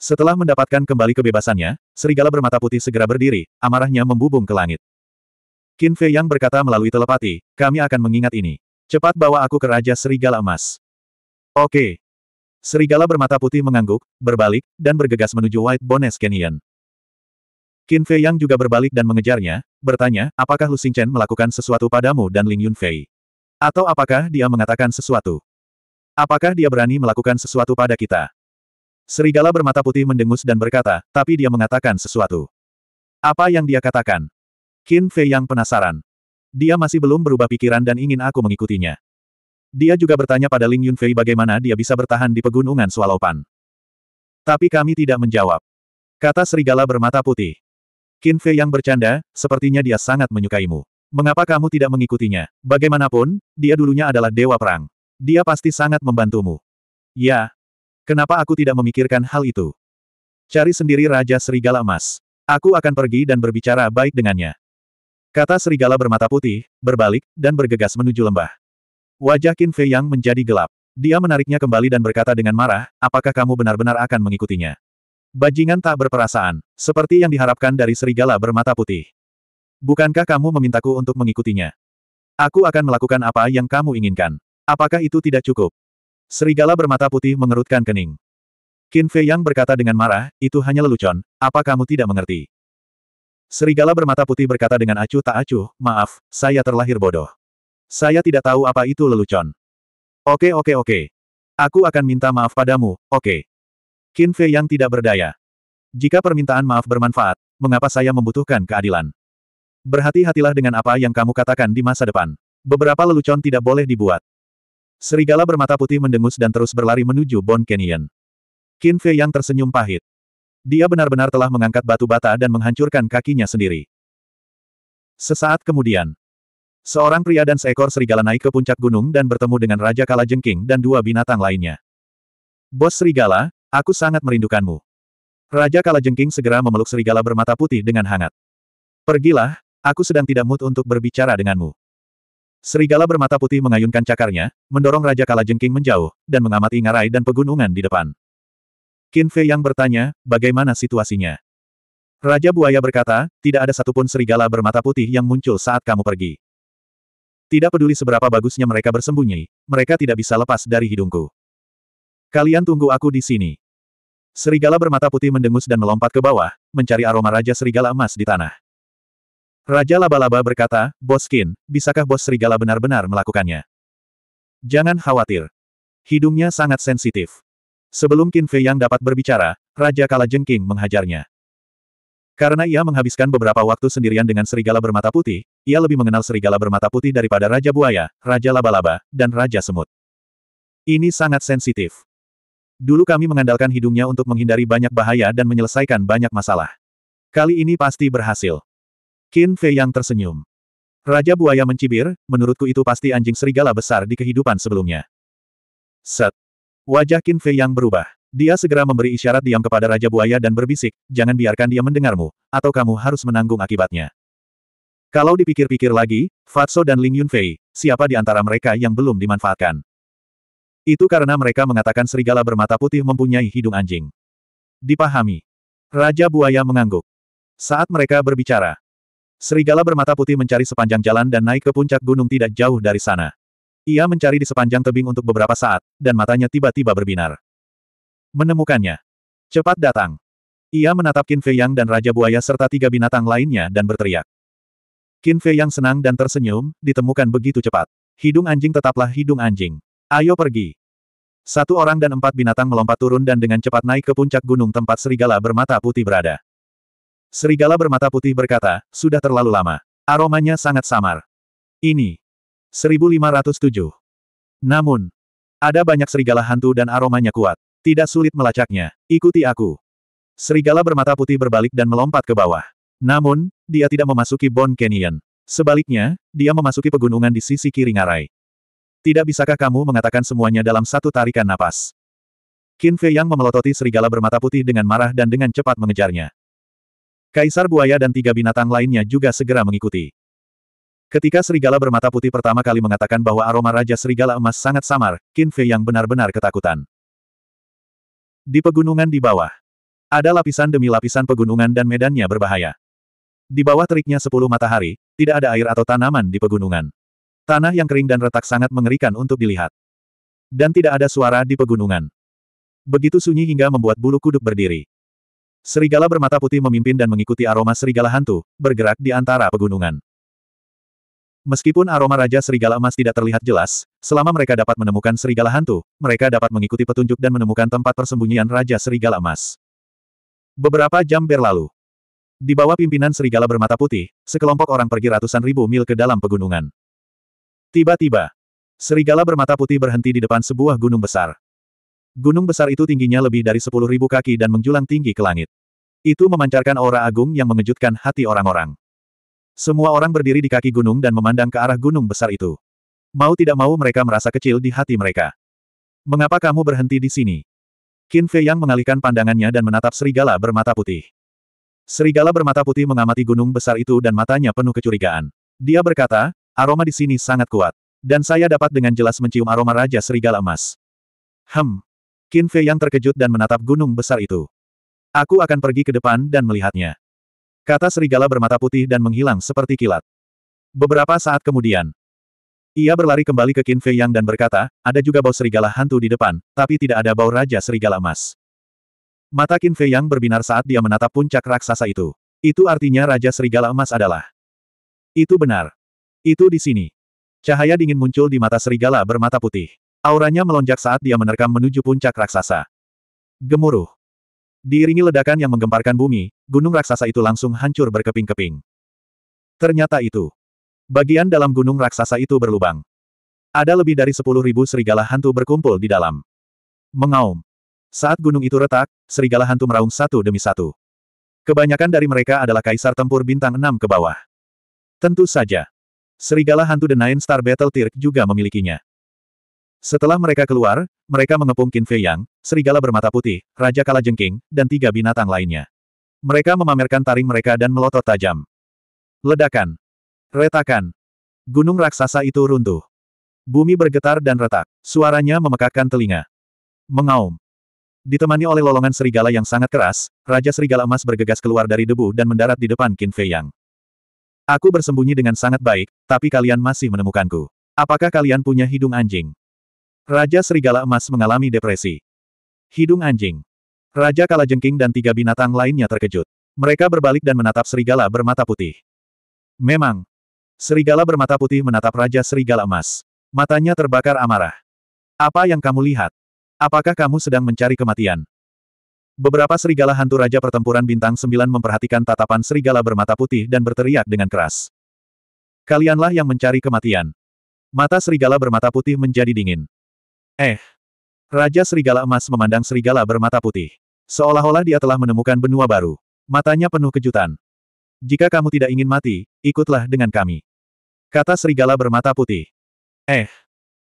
Setelah mendapatkan kembali kebebasannya, serigala bermata putih segera berdiri, amarahnya membubung ke langit. Qin Fei Yang berkata melalui telepati, kami akan mengingat ini. Cepat bawa aku ke Raja Serigala Emas. Oke. Serigala bermata putih mengangguk, berbalik, dan bergegas menuju White Bones Canyon. Qin Fei Yang juga berbalik dan mengejarnya, bertanya, apakah Lu Xingchen melakukan sesuatu padamu dan Ling Yun Fei, Atau apakah dia mengatakan sesuatu? Apakah dia berani melakukan sesuatu pada kita? Serigala bermata putih mendengus dan berkata, tapi dia mengatakan sesuatu. Apa yang dia katakan? Qin Fei Yang penasaran. Dia masih belum berubah pikiran dan ingin aku mengikutinya. Dia juga bertanya pada Ling Yun Fei bagaimana dia bisa bertahan di pegunungan Swalopan. Tapi kami tidak menjawab. Kata serigala bermata putih. Qin Fei yang bercanda, sepertinya dia sangat menyukaimu. Mengapa kamu tidak mengikutinya? Bagaimanapun, dia dulunya adalah dewa perang. Dia pasti sangat membantumu. Ya. Kenapa aku tidak memikirkan hal itu? Cari sendiri Raja Serigala Emas. Aku akan pergi dan berbicara baik dengannya. Kata serigala bermata putih, berbalik, dan bergegas menuju lembah. Wajah Qin Fei yang menjadi gelap. Dia menariknya kembali dan berkata dengan marah, apakah kamu benar-benar akan mengikutinya? Bajingan tak berperasaan, seperti yang diharapkan dari serigala bermata putih. Bukankah kamu memintaku untuk mengikutinya? Aku akan melakukan apa yang kamu inginkan. Apakah itu tidak cukup? Serigala bermata putih mengerutkan kening. Qin Fei Yang berkata dengan marah, itu hanya lelucon, apa kamu tidak mengerti? Serigala bermata putih berkata dengan acuh tak acuh, maaf, saya terlahir bodoh. Saya tidak tahu apa itu lelucon. Oke oke oke. Aku akan minta maaf padamu, oke. Qin Fei yang tidak berdaya. Jika permintaan maaf bermanfaat, mengapa saya membutuhkan keadilan? Berhati-hatilah dengan apa yang kamu katakan di masa depan. Beberapa lelucon tidak boleh dibuat. Serigala bermata putih mendengus dan terus berlari menuju Bon Canyon. Qin Fei yang tersenyum pahit. Dia benar-benar telah mengangkat batu bata dan menghancurkan kakinya sendiri. Sesaat kemudian, seorang pria dan seekor serigala naik ke puncak gunung dan bertemu dengan Raja Kalajengking dan dua binatang lainnya. Bos serigala, Aku sangat merindukanmu. Raja Kalajengking segera memeluk serigala bermata putih dengan hangat. Pergilah, aku sedang tidak mood untuk berbicara denganmu. Serigala bermata putih mengayunkan cakarnya, mendorong Raja Kalajengking menjauh, dan mengamati ngarai dan pegunungan di depan. Qin Fei yang bertanya, bagaimana situasinya? Raja Buaya berkata, tidak ada satupun serigala bermata putih yang muncul saat kamu pergi. Tidak peduli seberapa bagusnya mereka bersembunyi, mereka tidak bisa lepas dari hidungku. Kalian tunggu aku di sini. Serigala bermata putih mendengus dan melompat ke bawah, mencari aroma Raja Serigala Emas di tanah. Raja Laba-Laba berkata, Boskin, bisakah bos Serigala benar-benar melakukannya? Jangan khawatir. Hidungnya sangat sensitif. Sebelum Qin Fei yang dapat berbicara, Raja Jengking menghajarnya. Karena ia menghabiskan beberapa waktu sendirian dengan serigala bermata putih, ia lebih mengenal serigala bermata putih daripada Raja Buaya, Raja Laba-Laba, dan Raja Semut. Ini sangat sensitif. Dulu kami mengandalkan hidungnya untuk menghindari banyak bahaya dan menyelesaikan banyak masalah. Kali ini pasti berhasil. Qin Fei yang tersenyum. Raja buaya mencibir, menurutku itu pasti anjing serigala besar di kehidupan sebelumnya. Set. Wajah Qin Fei yang berubah. Dia segera memberi isyarat diam kepada Raja Buaya dan berbisik, jangan biarkan dia mendengarmu, atau kamu harus menanggung akibatnya. Kalau dipikir-pikir lagi, Fatso dan Ling Yunfei, siapa di antara mereka yang belum dimanfaatkan? Itu karena mereka mengatakan serigala bermata putih mempunyai hidung anjing. Dipahami. Raja Buaya mengangguk. Saat mereka berbicara, serigala bermata putih mencari sepanjang jalan dan naik ke puncak gunung tidak jauh dari sana. Ia mencari di sepanjang tebing untuk beberapa saat, dan matanya tiba-tiba berbinar. Menemukannya. Cepat datang. Ia menatap Qin Fei Yang dan Raja Buaya serta tiga binatang lainnya dan berteriak. Qin Fei Yang senang dan tersenyum, ditemukan begitu cepat. Hidung anjing tetaplah hidung anjing. Ayo pergi. Satu orang dan empat binatang melompat turun dan dengan cepat naik ke puncak gunung tempat serigala bermata putih berada. Serigala bermata putih berkata, sudah terlalu lama. Aromanya sangat samar. Ini. 1507. Namun, ada banyak serigala hantu dan aromanya kuat. Tidak sulit melacaknya. Ikuti aku. Serigala bermata putih berbalik dan melompat ke bawah. Namun, dia tidak memasuki Bon Canyon. Sebaliknya, dia memasuki pegunungan di sisi kiri ngarai. Tidak bisakah kamu mengatakan semuanya dalam satu tarikan napas? Qin Fei yang memelototi serigala bermata putih dengan marah dan dengan cepat mengejarnya. Kaisar buaya dan tiga binatang lainnya juga segera mengikuti. Ketika serigala bermata putih pertama kali mengatakan bahwa aroma Raja Serigala Emas sangat samar, Qin Fei yang benar-benar ketakutan. Di pegunungan di bawah. Ada lapisan demi lapisan pegunungan dan medannya berbahaya. Di bawah teriknya sepuluh matahari, tidak ada air atau tanaman di pegunungan. Tanah yang kering dan retak sangat mengerikan untuk dilihat. Dan tidak ada suara di pegunungan. Begitu sunyi hingga membuat bulu kuduk berdiri. Serigala bermata putih memimpin dan mengikuti aroma serigala hantu, bergerak di antara pegunungan. Meskipun aroma Raja Serigala Emas tidak terlihat jelas, selama mereka dapat menemukan serigala hantu, mereka dapat mengikuti petunjuk dan menemukan tempat persembunyian Raja Serigala Emas. Beberapa jam berlalu. Di bawah pimpinan serigala bermata putih, sekelompok orang pergi ratusan ribu mil ke dalam pegunungan. Tiba-tiba, serigala bermata putih berhenti di depan sebuah gunung besar. Gunung besar itu tingginya lebih dari sepuluh ribu kaki dan menjulang tinggi ke langit. Itu memancarkan aura agung yang mengejutkan hati orang-orang. Semua orang berdiri di kaki gunung dan memandang ke arah gunung besar itu. Mau tidak mau mereka merasa kecil di hati mereka. Mengapa kamu berhenti di sini? Qin Fei Yang mengalihkan pandangannya dan menatap serigala bermata putih. Serigala bermata putih mengamati gunung besar itu dan matanya penuh kecurigaan. Dia berkata, Aroma di sini sangat kuat. Dan saya dapat dengan jelas mencium aroma Raja Serigala Emas. Hem. Qin Fei yang terkejut dan menatap gunung besar itu. Aku akan pergi ke depan dan melihatnya. Kata serigala bermata putih dan menghilang seperti kilat. Beberapa saat kemudian, ia berlari kembali ke Qin Fei Yang dan berkata, ada juga bau serigala hantu di depan, tapi tidak ada bau Raja Serigala Emas. Mata Qin Fei Yang berbinar saat dia menatap puncak raksasa itu. Itu artinya Raja Serigala Emas adalah. Itu benar. Itu di sini. Cahaya dingin muncul di mata serigala bermata putih. Auranya melonjak saat dia menerkam menuju puncak raksasa. Gemuruh. Diiringi ledakan yang menggemparkan bumi, gunung raksasa itu langsung hancur berkeping-keping. Ternyata itu. Bagian dalam gunung raksasa itu berlubang. Ada lebih dari sepuluh ribu serigala hantu berkumpul di dalam. Mengaum. Saat gunung itu retak, serigala hantu meraung satu demi satu. Kebanyakan dari mereka adalah kaisar tempur bintang enam ke bawah. Tentu saja serigala hantu The Nine Star Battle Tirk juga memilikinya. Setelah mereka keluar, mereka mengepung Qin Fei Yang, serigala bermata putih, Raja Kala Jengking, dan tiga binatang lainnya. Mereka memamerkan taring mereka dan melotot tajam. Ledakan. Retakan. Gunung raksasa itu runtuh. Bumi bergetar dan retak. Suaranya memekakkan telinga. Mengaum. Ditemani oleh lolongan serigala yang sangat keras, Raja Serigala Emas bergegas keluar dari debu dan mendarat di depan Qin Fei Yang. Aku bersembunyi dengan sangat baik, tapi kalian masih menemukanku. Apakah kalian punya hidung anjing? Raja Serigala Emas mengalami depresi. Hidung anjing. Raja Kalajengking dan tiga binatang lainnya terkejut. Mereka berbalik dan menatap Serigala bermata putih. Memang. Serigala bermata putih menatap Raja Serigala Emas. Matanya terbakar amarah. Apa yang kamu lihat? Apakah kamu sedang mencari kematian? Beberapa serigala hantu Raja Pertempuran Bintang 9 memperhatikan tatapan serigala bermata putih dan berteriak dengan keras. Kalianlah yang mencari kematian. Mata serigala bermata putih menjadi dingin. Eh. Raja Serigala Emas memandang serigala bermata putih. Seolah-olah dia telah menemukan benua baru. Matanya penuh kejutan. Jika kamu tidak ingin mati, ikutlah dengan kami. Kata serigala bermata putih. Eh.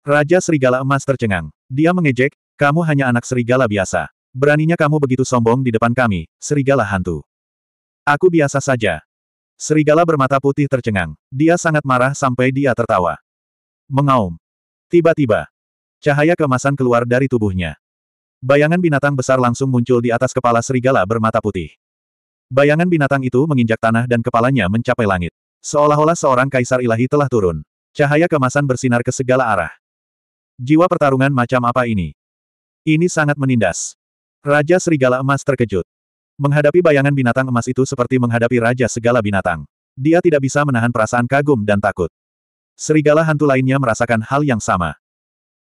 Raja Serigala Emas tercengang. Dia mengejek, kamu hanya anak serigala biasa. Beraninya kamu begitu sombong di depan kami, serigala hantu. Aku biasa saja. Serigala bermata putih tercengang. Dia sangat marah sampai dia tertawa. Mengaum. Tiba-tiba. Cahaya kemasan keluar dari tubuhnya. Bayangan binatang besar langsung muncul di atas kepala serigala bermata putih. Bayangan binatang itu menginjak tanah dan kepalanya mencapai langit. Seolah-olah seorang kaisar ilahi telah turun. Cahaya kemasan bersinar ke segala arah. Jiwa pertarungan macam apa ini? Ini sangat menindas. Raja Serigala Emas terkejut. Menghadapi bayangan binatang emas itu seperti menghadapi raja segala binatang. Dia tidak bisa menahan perasaan kagum dan takut. Serigala hantu lainnya merasakan hal yang sama.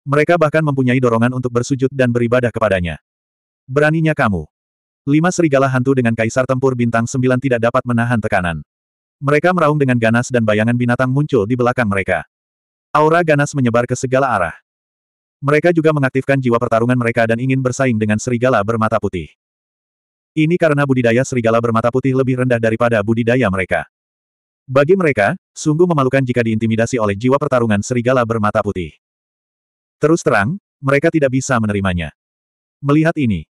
Mereka bahkan mempunyai dorongan untuk bersujud dan beribadah kepadanya. Beraninya kamu. Lima serigala hantu dengan kaisar tempur bintang sembilan tidak dapat menahan tekanan. Mereka meraung dengan ganas dan bayangan binatang muncul di belakang mereka. Aura ganas menyebar ke segala arah. Mereka juga mengaktifkan jiwa pertarungan mereka dan ingin bersaing dengan serigala bermata putih. Ini karena budidaya serigala bermata putih lebih rendah daripada budidaya mereka. Bagi mereka, sungguh memalukan jika diintimidasi oleh jiwa pertarungan serigala bermata putih. Terus terang, mereka tidak bisa menerimanya. Melihat ini,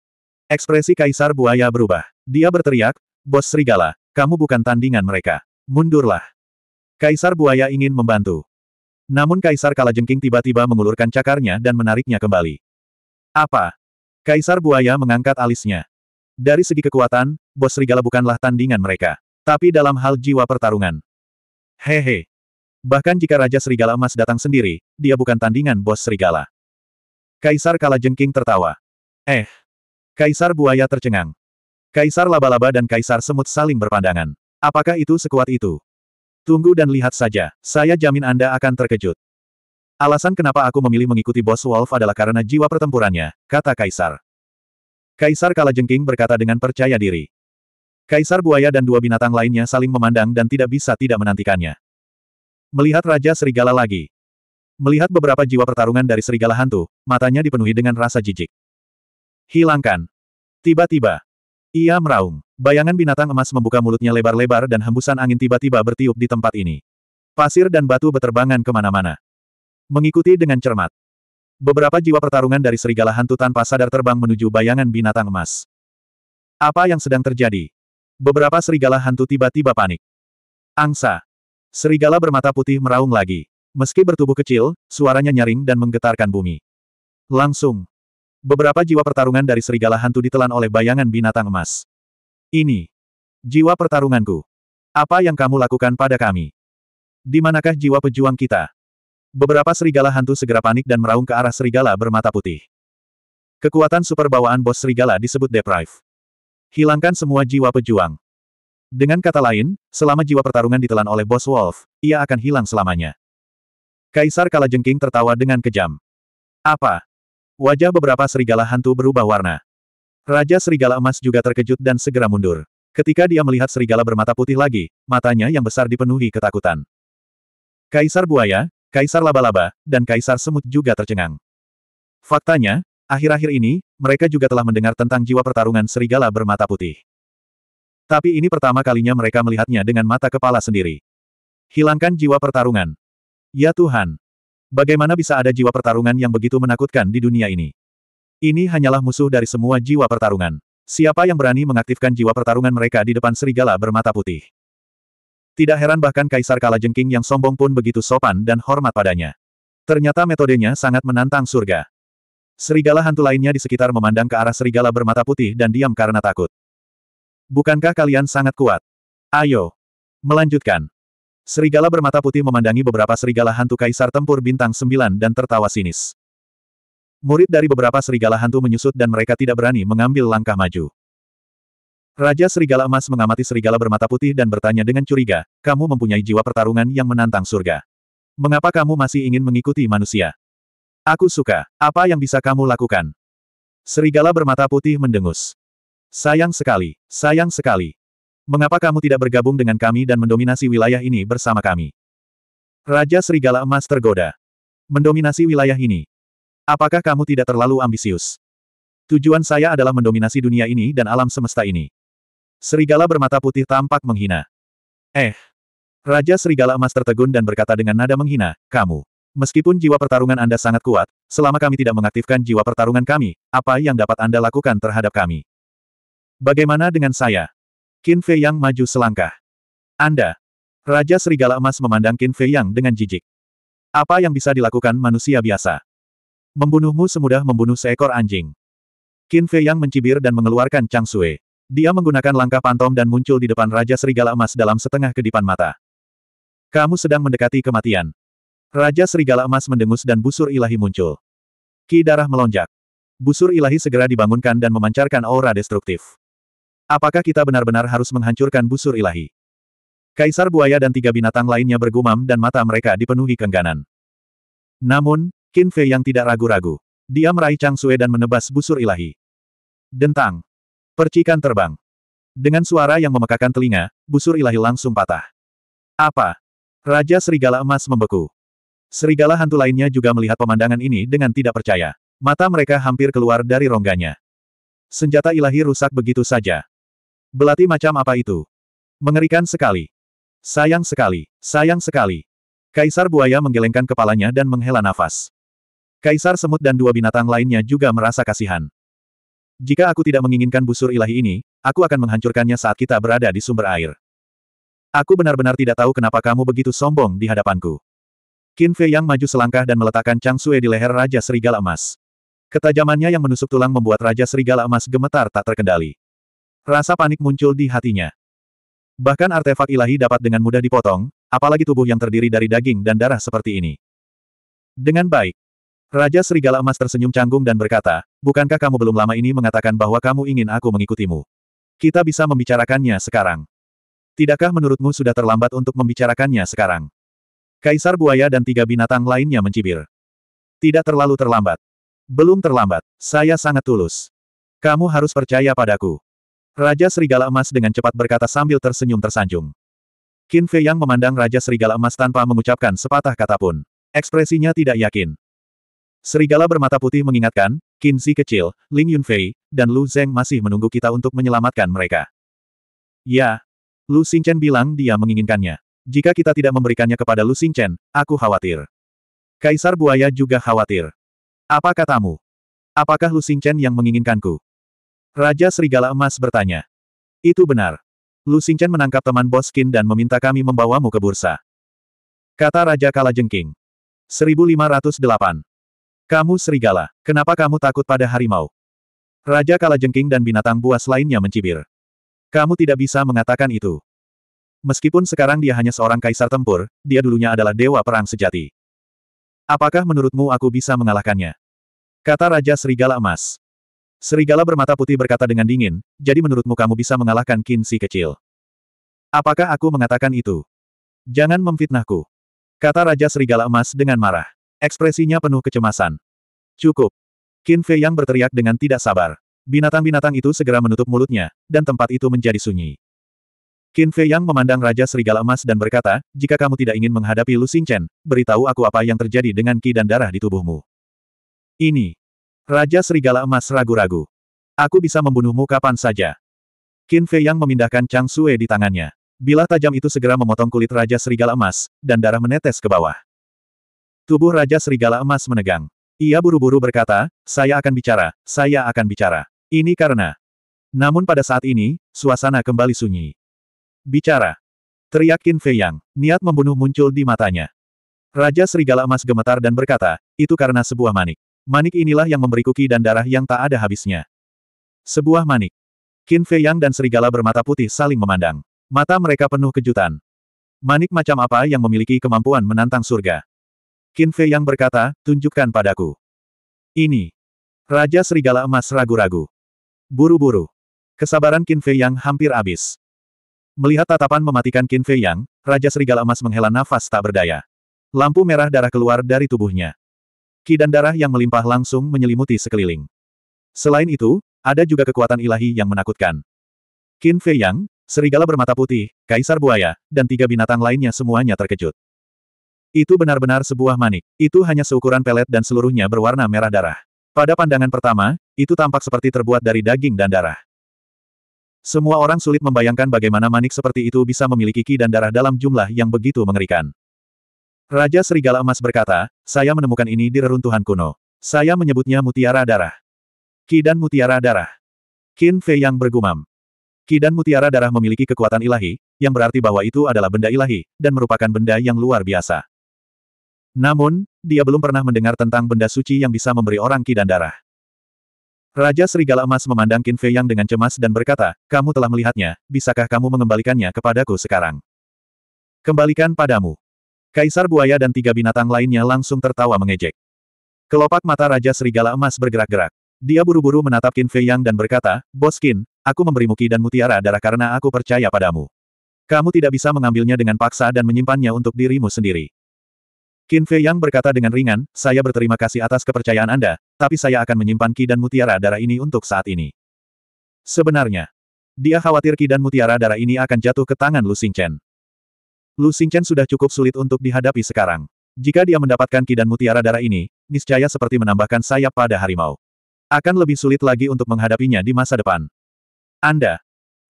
ekspresi kaisar buaya berubah. Dia berteriak, Bos serigala, kamu bukan tandingan mereka. Mundurlah. Kaisar buaya ingin membantu, namun Kaisar Kalajengking tiba-tiba mengulurkan cakarnya dan menariknya kembali. Apa? Kaisar Buaya mengangkat alisnya. Dari segi kekuatan, bos serigala bukanlah tandingan mereka. Tapi dalam hal jiwa pertarungan. Hehe. Bahkan jika Raja Serigala Emas datang sendiri, dia bukan tandingan bos serigala. Kaisar Kalajengking tertawa. Eh. Kaisar Buaya tercengang. Kaisar Laba-Laba dan Kaisar Semut saling berpandangan. Apakah itu sekuat itu? Tunggu dan lihat saja, saya jamin Anda akan terkejut. Alasan kenapa aku memilih mengikuti bos Wolf adalah karena jiwa pertempurannya, kata Kaisar. Kaisar Kalajengking berkata dengan percaya diri. Kaisar buaya dan dua binatang lainnya saling memandang dan tidak bisa tidak menantikannya. Melihat Raja Serigala lagi. Melihat beberapa jiwa pertarungan dari serigala hantu, matanya dipenuhi dengan rasa jijik. Hilangkan. Tiba-tiba. Ia meraung. Bayangan binatang emas membuka mulutnya lebar-lebar dan hembusan angin tiba-tiba bertiup di tempat ini. Pasir dan batu beterbangan kemana-mana. Mengikuti dengan cermat. Beberapa jiwa pertarungan dari serigala hantu tanpa sadar terbang menuju bayangan binatang emas. Apa yang sedang terjadi? Beberapa serigala hantu tiba-tiba panik. Angsa. Serigala bermata putih meraung lagi. Meski bertubuh kecil, suaranya nyaring dan menggetarkan bumi. Langsung. Beberapa jiwa pertarungan dari serigala hantu ditelan oleh bayangan binatang emas. Ini. Jiwa pertarunganku. Apa yang kamu lakukan pada kami? Di manakah jiwa pejuang kita? Beberapa serigala hantu segera panik dan meraung ke arah serigala bermata putih. Kekuatan super bawaan bos serigala disebut Deprive. Hilangkan semua jiwa pejuang. Dengan kata lain, selama jiwa pertarungan ditelan oleh bos Wolf, ia akan hilang selamanya. Kaisar Kalajengking tertawa dengan kejam. Apa? Wajah beberapa serigala hantu berubah warna. Raja Serigala Emas juga terkejut dan segera mundur. Ketika dia melihat serigala bermata putih lagi, matanya yang besar dipenuhi ketakutan. Kaisar Buaya, Kaisar Laba-Laba, dan Kaisar Semut juga tercengang. Faktanya, akhir-akhir ini, mereka juga telah mendengar tentang jiwa pertarungan serigala bermata putih. Tapi ini pertama kalinya mereka melihatnya dengan mata kepala sendiri. Hilangkan jiwa pertarungan. Ya Tuhan, Bagaimana bisa ada jiwa pertarungan yang begitu menakutkan di dunia ini? Ini hanyalah musuh dari semua jiwa pertarungan. Siapa yang berani mengaktifkan jiwa pertarungan mereka di depan serigala bermata putih? Tidak heran bahkan Kaisar Kalajengking yang sombong pun begitu sopan dan hormat padanya. Ternyata metodenya sangat menantang surga. Serigala hantu lainnya di sekitar memandang ke arah serigala bermata putih dan diam karena takut. Bukankah kalian sangat kuat? Ayo! Melanjutkan. Serigala bermata putih memandangi beberapa serigala hantu kaisar tempur bintang 9 dan tertawa sinis. Murid dari beberapa serigala hantu menyusut dan mereka tidak berani mengambil langkah maju. Raja Serigala Emas mengamati serigala bermata putih dan bertanya dengan curiga, kamu mempunyai jiwa pertarungan yang menantang surga. Mengapa kamu masih ingin mengikuti manusia? Aku suka. Apa yang bisa kamu lakukan? Serigala bermata putih mendengus. Sayang sekali, sayang sekali. Mengapa kamu tidak bergabung dengan kami dan mendominasi wilayah ini bersama kami? Raja Serigala Emas tergoda. Mendominasi wilayah ini, Apakah kamu tidak terlalu ambisius? Tujuan saya adalah mendominasi dunia ini dan alam semesta ini. Serigala bermata putih tampak menghina. Eh. Raja Serigala Emas tertegun dan berkata dengan nada menghina, kamu. Meskipun jiwa pertarungan Anda sangat kuat, selama kami tidak mengaktifkan jiwa pertarungan kami, apa yang dapat Anda lakukan terhadap kami? Bagaimana dengan saya? Qin Fei Yang maju selangkah. Anda. Raja Serigala Emas memandang Qin Fei Yang dengan jijik. Apa yang bisa dilakukan manusia biasa? Membunuhmu semudah membunuh seekor anjing. Qin Fei Yang mencibir dan mengeluarkan Chang Sui. Dia menggunakan langkah pantom dan muncul di depan Raja Serigala Emas dalam setengah kedipan mata. Kamu sedang mendekati kematian. Raja Serigala Emas mendengus dan busur ilahi muncul. Ki darah melonjak. Busur ilahi segera dibangunkan dan memancarkan aura destruktif. Apakah kita benar-benar harus menghancurkan busur ilahi? Kaisar buaya dan tiga binatang lainnya bergumam dan mata mereka dipenuhi kengganan. Namun, Qin Fei yang tidak ragu-ragu. Dia meraih Chang Sue dan menebas busur ilahi. Dentang. Percikan terbang. Dengan suara yang memekakan telinga, busur ilahi langsung patah. Apa? Raja Serigala Emas membeku. Serigala hantu lainnya juga melihat pemandangan ini dengan tidak percaya. Mata mereka hampir keluar dari rongganya. Senjata ilahi rusak begitu saja. Belati macam apa itu? Mengerikan sekali. Sayang sekali, sayang sekali. Kaisar buaya menggelengkan kepalanya dan menghela nafas. Kaisar Semut dan dua binatang lainnya juga merasa kasihan. Jika aku tidak menginginkan busur ilahi ini, aku akan menghancurkannya saat kita berada di sumber air. Aku benar-benar tidak tahu kenapa kamu begitu sombong di hadapanku. Qin Fei Yang maju selangkah dan meletakkan Chang Sue di leher Raja Serigala Emas. Ketajamannya yang menusuk tulang membuat Raja Serigala Emas gemetar tak terkendali. Rasa panik muncul di hatinya. Bahkan artefak ilahi dapat dengan mudah dipotong, apalagi tubuh yang terdiri dari daging dan darah seperti ini. Dengan baik, Raja Serigala Emas tersenyum canggung dan berkata, bukankah kamu belum lama ini mengatakan bahwa kamu ingin aku mengikutimu? Kita bisa membicarakannya sekarang. Tidakkah menurutmu sudah terlambat untuk membicarakannya sekarang? Kaisar buaya dan tiga binatang lainnya mencibir. Tidak terlalu terlambat. Belum terlambat, saya sangat tulus. Kamu harus percaya padaku. Raja Serigala Emas dengan cepat berkata sambil tersenyum tersanjung. Qin Fei Yang memandang Raja Serigala Emas tanpa mengucapkan sepatah kata pun. Ekspresinya tidak yakin. Serigala bermata putih mengingatkan, Qin Zi kecil, Ling Yunfei, dan Lu Zeng masih menunggu kita untuk menyelamatkan mereka. Ya. Lu Xingchen bilang dia menginginkannya. Jika kita tidak memberikannya kepada Lu Xingchen, aku khawatir. Kaisar Buaya juga khawatir. Apa katamu? Apakah Lu Xingchen yang menginginkanku? Raja Serigala Emas bertanya. Itu benar. Lu Xingchen menangkap teman bos Qin dan meminta kami membawamu ke bursa. Kata Raja Kalajengking. 1508. Kamu serigala, kenapa kamu takut pada harimau? Raja Kalajengking dan binatang buas lainnya mencibir. Kamu tidak bisa mengatakan itu. Meskipun sekarang dia hanya seorang kaisar tempur, dia dulunya adalah dewa perang sejati. Apakah menurutmu aku bisa mengalahkannya? Kata Raja Serigala Emas. Serigala bermata putih berkata dengan dingin, jadi menurutmu kamu bisa mengalahkan Qin si kecil? Apakah aku mengatakan itu? Jangan memfitnahku. Kata Raja Serigala Emas dengan marah. Ekspresinya penuh kecemasan. Cukup. Qin Fei yang berteriak dengan tidak sabar. Binatang-binatang itu segera menutup mulutnya, dan tempat itu menjadi sunyi. Qin Fei yang memandang Raja Serigala Emas dan berkata, jika kamu tidak ingin menghadapi Lu Xingchen, beritahu aku apa yang terjadi dengan ki dan darah di tubuhmu. Ini. Raja Serigala Emas ragu-ragu. Aku bisa membunuhmu kapan saja. Qin Fei yang memindahkan Chang Sue di tangannya. Bilah tajam itu segera memotong kulit Raja Serigala Emas, dan darah menetes ke bawah. Tubuh Raja Serigala Emas menegang. Ia buru-buru berkata, saya akan bicara, saya akan bicara. Ini karena. Namun pada saat ini, suasana kembali sunyi. Bicara. Teriak Qin Fei Yang, niat membunuh muncul di matanya. Raja Serigala Emas gemetar dan berkata, itu karena sebuah manik. Manik inilah yang memberi kuki dan darah yang tak ada habisnya. Sebuah manik. Qin Fei Yang dan Serigala bermata putih saling memandang. Mata mereka penuh kejutan. Manik macam apa yang memiliki kemampuan menantang surga? Qin Fei yang berkata, tunjukkan padaku. Ini. Raja Serigala Emas ragu-ragu. Buru-buru. Kesabaran Qin Fei yang hampir habis. Melihat tatapan mematikan Qin Fei yang, Raja Serigala Emas menghela nafas tak berdaya. Lampu merah darah keluar dari tubuhnya. Ki dan darah yang melimpah langsung menyelimuti sekeliling. Selain itu, ada juga kekuatan ilahi yang menakutkan. Qin Fei Yang, serigala bermata putih, kaisar buaya, dan tiga binatang lainnya semuanya terkejut. Itu benar-benar sebuah manik. Itu hanya seukuran pelet dan seluruhnya berwarna merah darah. Pada pandangan pertama, itu tampak seperti terbuat dari daging dan darah. Semua orang sulit membayangkan bagaimana manik seperti itu bisa memiliki ki dan darah dalam jumlah yang begitu mengerikan. Raja Serigala Emas berkata, saya menemukan ini di reruntuhan kuno. Saya menyebutnya mutiara darah. Ki dan mutiara darah. Qin Fei yang bergumam. Ki dan mutiara darah memiliki kekuatan ilahi, yang berarti bahwa itu adalah benda ilahi, dan merupakan benda yang luar biasa. Namun, dia belum pernah mendengar tentang benda suci yang bisa memberi orang ki dan darah. Raja Serigala Emas memandang Qin Fei Yang dengan cemas dan berkata, kamu telah melihatnya, bisakah kamu mengembalikannya kepadaku sekarang? Kembalikan padamu. Kaisar buaya dan tiga binatang lainnya langsung tertawa mengejek. Kelopak mata Raja Serigala Emas bergerak-gerak. Dia buru-buru menatap Qin Fei Yang dan berkata, Bos Qin, aku memberimu ki dan mutiara darah karena aku percaya padamu. Kamu tidak bisa mengambilnya dengan paksa dan menyimpannya untuk dirimu sendiri. Qin Fei Yang berkata dengan ringan, saya berterima kasih atas kepercayaan Anda, tapi saya akan menyimpan Ki dan Mutiara Darah ini untuk saat ini. Sebenarnya, dia khawatir Ki dan Mutiara Darah ini akan jatuh ke tangan Lu Xingchen. Lu Xingchen sudah cukup sulit untuk dihadapi sekarang. Jika dia mendapatkan Ki dan Mutiara Darah ini, niscaya seperti menambahkan sayap pada harimau. Akan lebih sulit lagi untuk menghadapinya di masa depan. Anda.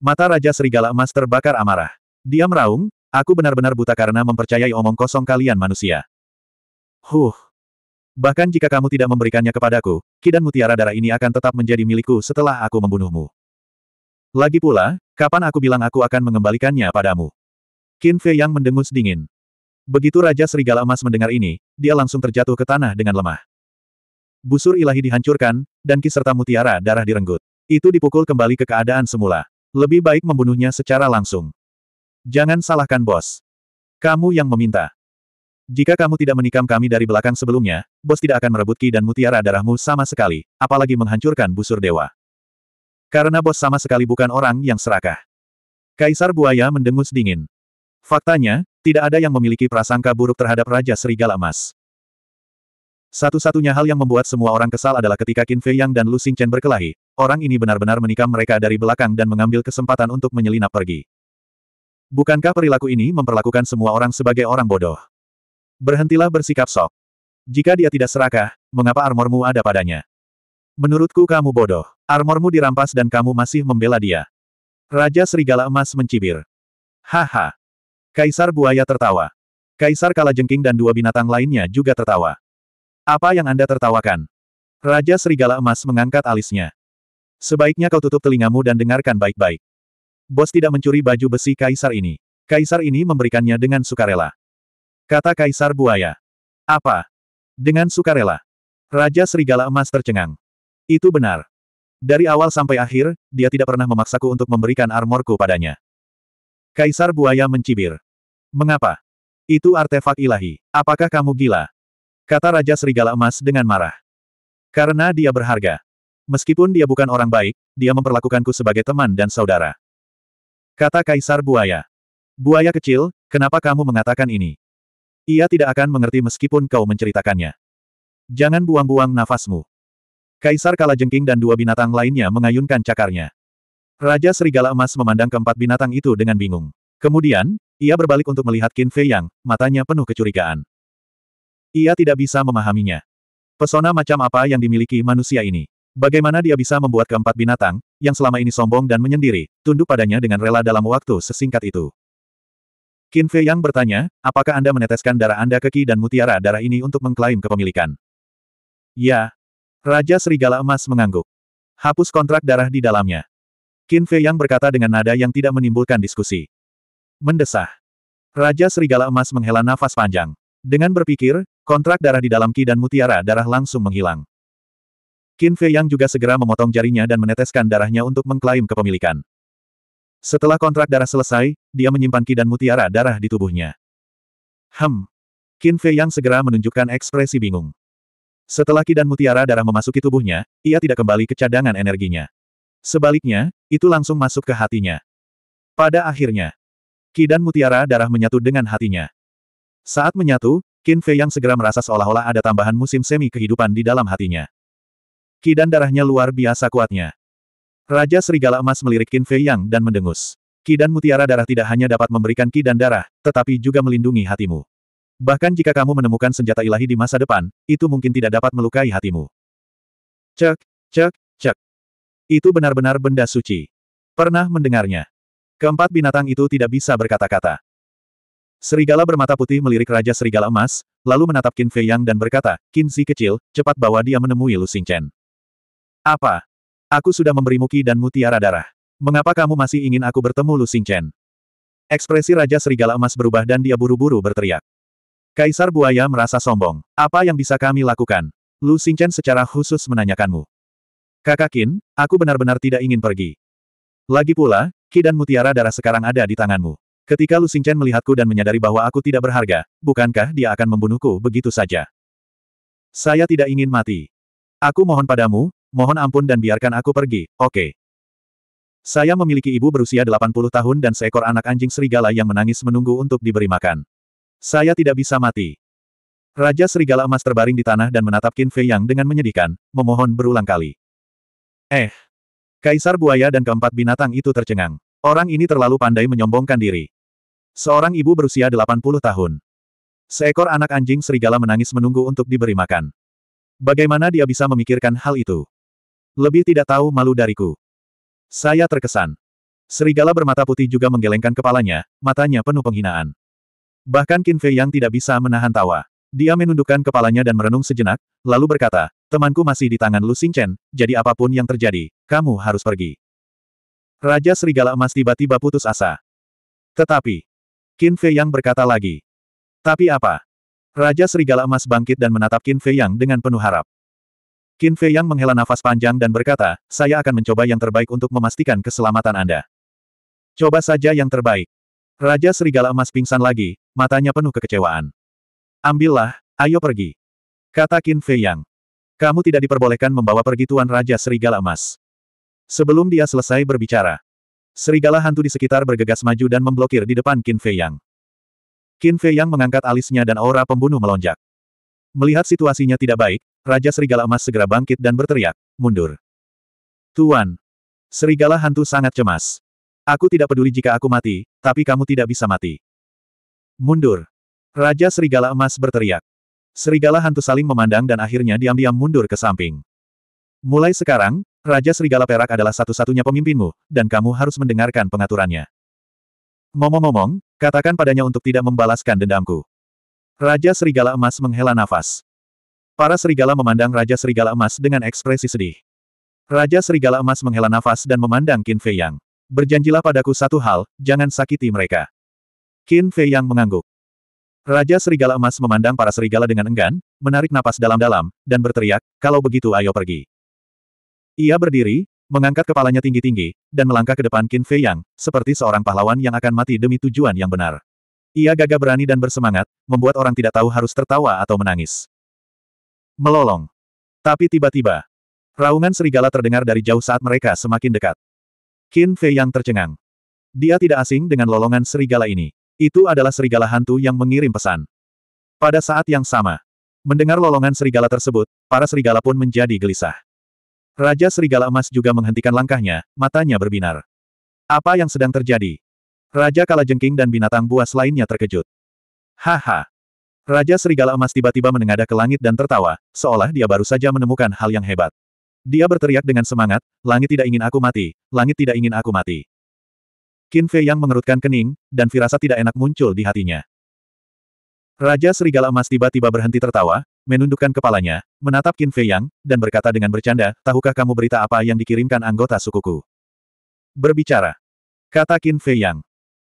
Mata Raja Serigala Emas terbakar amarah. Dia meraung, aku benar-benar buta karena mempercayai omong kosong kalian manusia. Huh. Bahkan jika kamu tidak memberikannya kepadaku, kidan mutiara darah ini akan tetap menjadi milikku setelah aku membunuhmu. Lagi pula, kapan aku bilang aku akan mengembalikannya padamu? Qin Fei yang mendengus dingin. Begitu Raja Serigala Emas mendengar ini, dia langsung terjatuh ke tanah dengan lemah. Busur ilahi dihancurkan, dan ki serta mutiara darah direnggut. Itu dipukul kembali ke keadaan semula. Lebih baik membunuhnya secara langsung. Jangan salahkan bos. Kamu yang meminta. Jika kamu tidak menikam kami dari belakang sebelumnya, bos tidak akan merebut ki dan mutiara darahmu sama sekali, apalagi menghancurkan busur dewa. Karena bos sama sekali bukan orang yang serakah. Kaisar Buaya mendengus dingin. Faktanya, tidak ada yang memiliki prasangka buruk terhadap Raja Serigala Emas. Satu-satunya hal yang membuat semua orang kesal adalah ketika Qin Fei Yang dan Lu Xingchen berkelahi, orang ini benar-benar menikam mereka dari belakang dan mengambil kesempatan untuk menyelinap pergi. Bukankah perilaku ini memperlakukan semua orang sebagai orang bodoh? Berhentilah bersikap sok. Jika dia tidak serakah, mengapa armormu ada padanya? Menurutku kamu bodoh. Armormu dirampas dan kamu masih membela dia. Raja Serigala Emas mencibir. Haha. Kaisar Buaya tertawa. Kaisar Kalajengking dan dua binatang lainnya juga tertawa. Apa yang Anda tertawakan? Raja Serigala Emas mengangkat alisnya. Sebaiknya kau tutup telingamu dan dengarkan baik-baik. Bos tidak mencuri baju besi kaisar ini. Kaisar ini memberikannya dengan sukarela. Kata Kaisar Buaya. Apa? Dengan sukarela. Raja Serigala Emas tercengang. Itu benar. Dari awal sampai akhir, dia tidak pernah memaksaku untuk memberikan armorku padanya. Kaisar Buaya mencibir. Mengapa? Itu artefak ilahi. Apakah kamu gila? Kata Raja Serigala Emas dengan marah. Karena dia berharga. Meskipun dia bukan orang baik, dia memperlakukanku sebagai teman dan saudara. Kata Kaisar Buaya. Buaya kecil, kenapa kamu mengatakan ini? Ia tidak akan mengerti meskipun kau menceritakannya. Jangan buang-buang nafasmu. Kaisar Kala Jengking dan dua binatang lainnya mengayunkan cakarnya. Raja Serigala Emas memandang keempat binatang itu dengan bingung. Kemudian, ia berbalik untuk melihat Qin Fei Yang, matanya penuh kecurigaan. Ia tidak bisa memahaminya. Pesona macam apa yang dimiliki manusia ini? Bagaimana dia bisa membuat keempat binatang, yang selama ini sombong dan menyendiri, tunduk padanya dengan rela dalam waktu sesingkat itu? Qin Fei Yang bertanya, apakah Anda meneteskan darah Anda ke Ki dan mutiara darah ini untuk mengklaim kepemilikan? Ya. Raja Serigala Emas mengangguk. Hapus kontrak darah di dalamnya. Qin Fei Yang berkata dengan nada yang tidak menimbulkan diskusi. Mendesah. Raja Serigala Emas menghela nafas panjang. Dengan berpikir, kontrak darah di dalam Ki dan mutiara darah langsung menghilang. Qin Fei Yang juga segera memotong jarinya dan meneteskan darahnya untuk mengklaim kepemilikan. Setelah kontrak darah selesai, dia menyimpan ki dan mutiara darah di tubuhnya. Hem. Qin Fei Yang segera menunjukkan ekspresi bingung. Setelah ki dan mutiara darah memasuki tubuhnya, ia tidak kembali ke cadangan energinya. Sebaliknya, itu langsung masuk ke hatinya. Pada akhirnya, ki dan mutiara darah menyatu dengan hatinya. Saat menyatu, Qin Fei Yang segera merasa seolah-olah ada tambahan musim semi kehidupan di dalam hatinya. Ki dan darahnya luar biasa kuatnya. Raja Serigala Emas melirik Qin Fei Yang dan mendengus. Ki dan mutiara darah tidak hanya dapat memberikan ki dan darah, tetapi juga melindungi hatimu. Bahkan jika kamu menemukan senjata ilahi di masa depan, itu mungkin tidak dapat melukai hatimu. Cek, cek, cek. Itu benar-benar benda suci. Pernah mendengarnya. Keempat binatang itu tidak bisa berkata-kata. Serigala bermata putih melirik Raja Serigala Emas, lalu menatap Qin Fei Yang dan berkata, Qin Si kecil, cepat bawa dia menemui Lu Chen. Apa? Aku sudah memberimu ki dan mutiara darah. Mengapa kamu masih ingin aku bertemu Lu Xingchen? Ekspresi Raja Serigala Emas berubah dan dia buru-buru berteriak. Kaisar Buaya merasa sombong. Apa yang bisa kami lakukan? Lu Xingchen secara khusus menanyakanmu. Kakak Qin, aku benar-benar tidak ingin pergi. Lagi pula, ki dan mutiara darah sekarang ada di tanganmu. Ketika Lu Xingchen melihatku dan menyadari bahwa aku tidak berharga, bukankah dia akan membunuhku begitu saja? Saya tidak ingin mati. Aku mohon padamu, mohon ampun dan biarkan aku pergi, oke. Okay. Saya memiliki ibu berusia 80 tahun dan seekor anak anjing serigala yang menangis menunggu untuk diberi makan. Saya tidak bisa mati. Raja Serigala Emas terbaring di tanah dan menatap Qin Fei Yang dengan menyedihkan, memohon berulang kali. Eh. Kaisar buaya dan keempat binatang itu tercengang. Orang ini terlalu pandai menyombongkan diri. Seorang ibu berusia 80 tahun. Seekor anak anjing serigala menangis menunggu untuk diberi makan. Bagaimana dia bisa memikirkan hal itu? Lebih tidak tahu malu dariku. Saya terkesan. Serigala bermata putih juga menggelengkan kepalanya, matanya penuh penghinaan. Bahkan Qin Fei yang tidak bisa menahan tawa. Dia menundukkan kepalanya dan merenung sejenak, lalu berkata, temanku masih di tangan Lu Xingchen, jadi apapun yang terjadi, kamu harus pergi. Raja Serigala Emas tiba-tiba putus asa. Tetapi, Qin Fei yang berkata lagi. Tapi apa? Raja Serigala Emas bangkit dan menatap Qin Fei yang dengan penuh harap. Qin Fei Yang menghela nafas panjang dan berkata, saya akan mencoba yang terbaik untuk memastikan keselamatan Anda. Coba saja yang terbaik. Raja Serigala Emas pingsan lagi, matanya penuh kekecewaan. Ambillah, ayo pergi. Kata Qin Fei Yang. Kamu tidak diperbolehkan membawa pergi Tuan Raja Serigala Emas. Sebelum dia selesai berbicara, serigala hantu di sekitar bergegas maju dan memblokir di depan Qin Fei Yang. Qin Fei Yang mengangkat alisnya dan aura pembunuh melonjak. Melihat situasinya tidak baik, Raja Serigala Emas segera bangkit dan berteriak, mundur. Tuan! Serigala hantu sangat cemas. Aku tidak peduli jika aku mati, tapi kamu tidak bisa mati. Mundur! Raja Serigala Emas berteriak. Serigala hantu saling memandang dan akhirnya diam-diam mundur ke samping. Mulai sekarang, Raja Serigala Perak adalah satu-satunya pemimpinmu, dan kamu harus mendengarkan pengaturannya. Ngomong-ngomong, katakan padanya untuk tidak membalaskan dendamku. Raja Serigala Emas menghela nafas. Para serigala memandang Raja Serigala Emas dengan ekspresi sedih. Raja Serigala Emas menghela nafas dan memandang Qin Fei Yang. Berjanjilah padaku satu hal, jangan sakiti mereka. Qin Fei Yang mengangguk. Raja Serigala Emas memandang para serigala dengan enggan, menarik napas dalam-dalam, dan berteriak, kalau begitu ayo pergi. Ia berdiri, mengangkat kepalanya tinggi-tinggi, dan melangkah ke depan Qin Fei Yang, seperti seorang pahlawan yang akan mati demi tujuan yang benar. Ia gagah berani dan bersemangat, membuat orang tidak tahu harus tertawa atau menangis. Melolong. Tapi tiba-tiba, raungan serigala terdengar dari jauh saat mereka semakin dekat. Qin Fei yang tercengang. Dia tidak asing dengan lolongan serigala ini. Itu adalah serigala hantu yang mengirim pesan. Pada saat yang sama, mendengar lolongan serigala tersebut, para serigala pun menjadi gelisah. Raja Serigala Emas juga menghentikan langkahnya, matanya berbinar. Apa yang sedang terjadi? Raja Kalajengking dan binatang buas lainnya terkejut. Haha, Raja Serigala Emas tiba-tiba menengadah ke langit dan tertawa, seolah dia baru saja menemukan hal yang hebat. Dia berteriak dengan semangat, langit tidak ingin aku mati, langit tidak ingin aku mati. Qin Fei yang mengerutkan kening, dan firasat tidak enak muncul di hatinya. Raja Serigala Emas tiba-tiba berhenti tertawa, menundukkan kepalanya, menatap Qin Fei yang, dan berkata dengan bercanda, tahukah kamu berita apa yang dikirimkan anggota sukuku? Berbicara. Kata Qin Fei yang.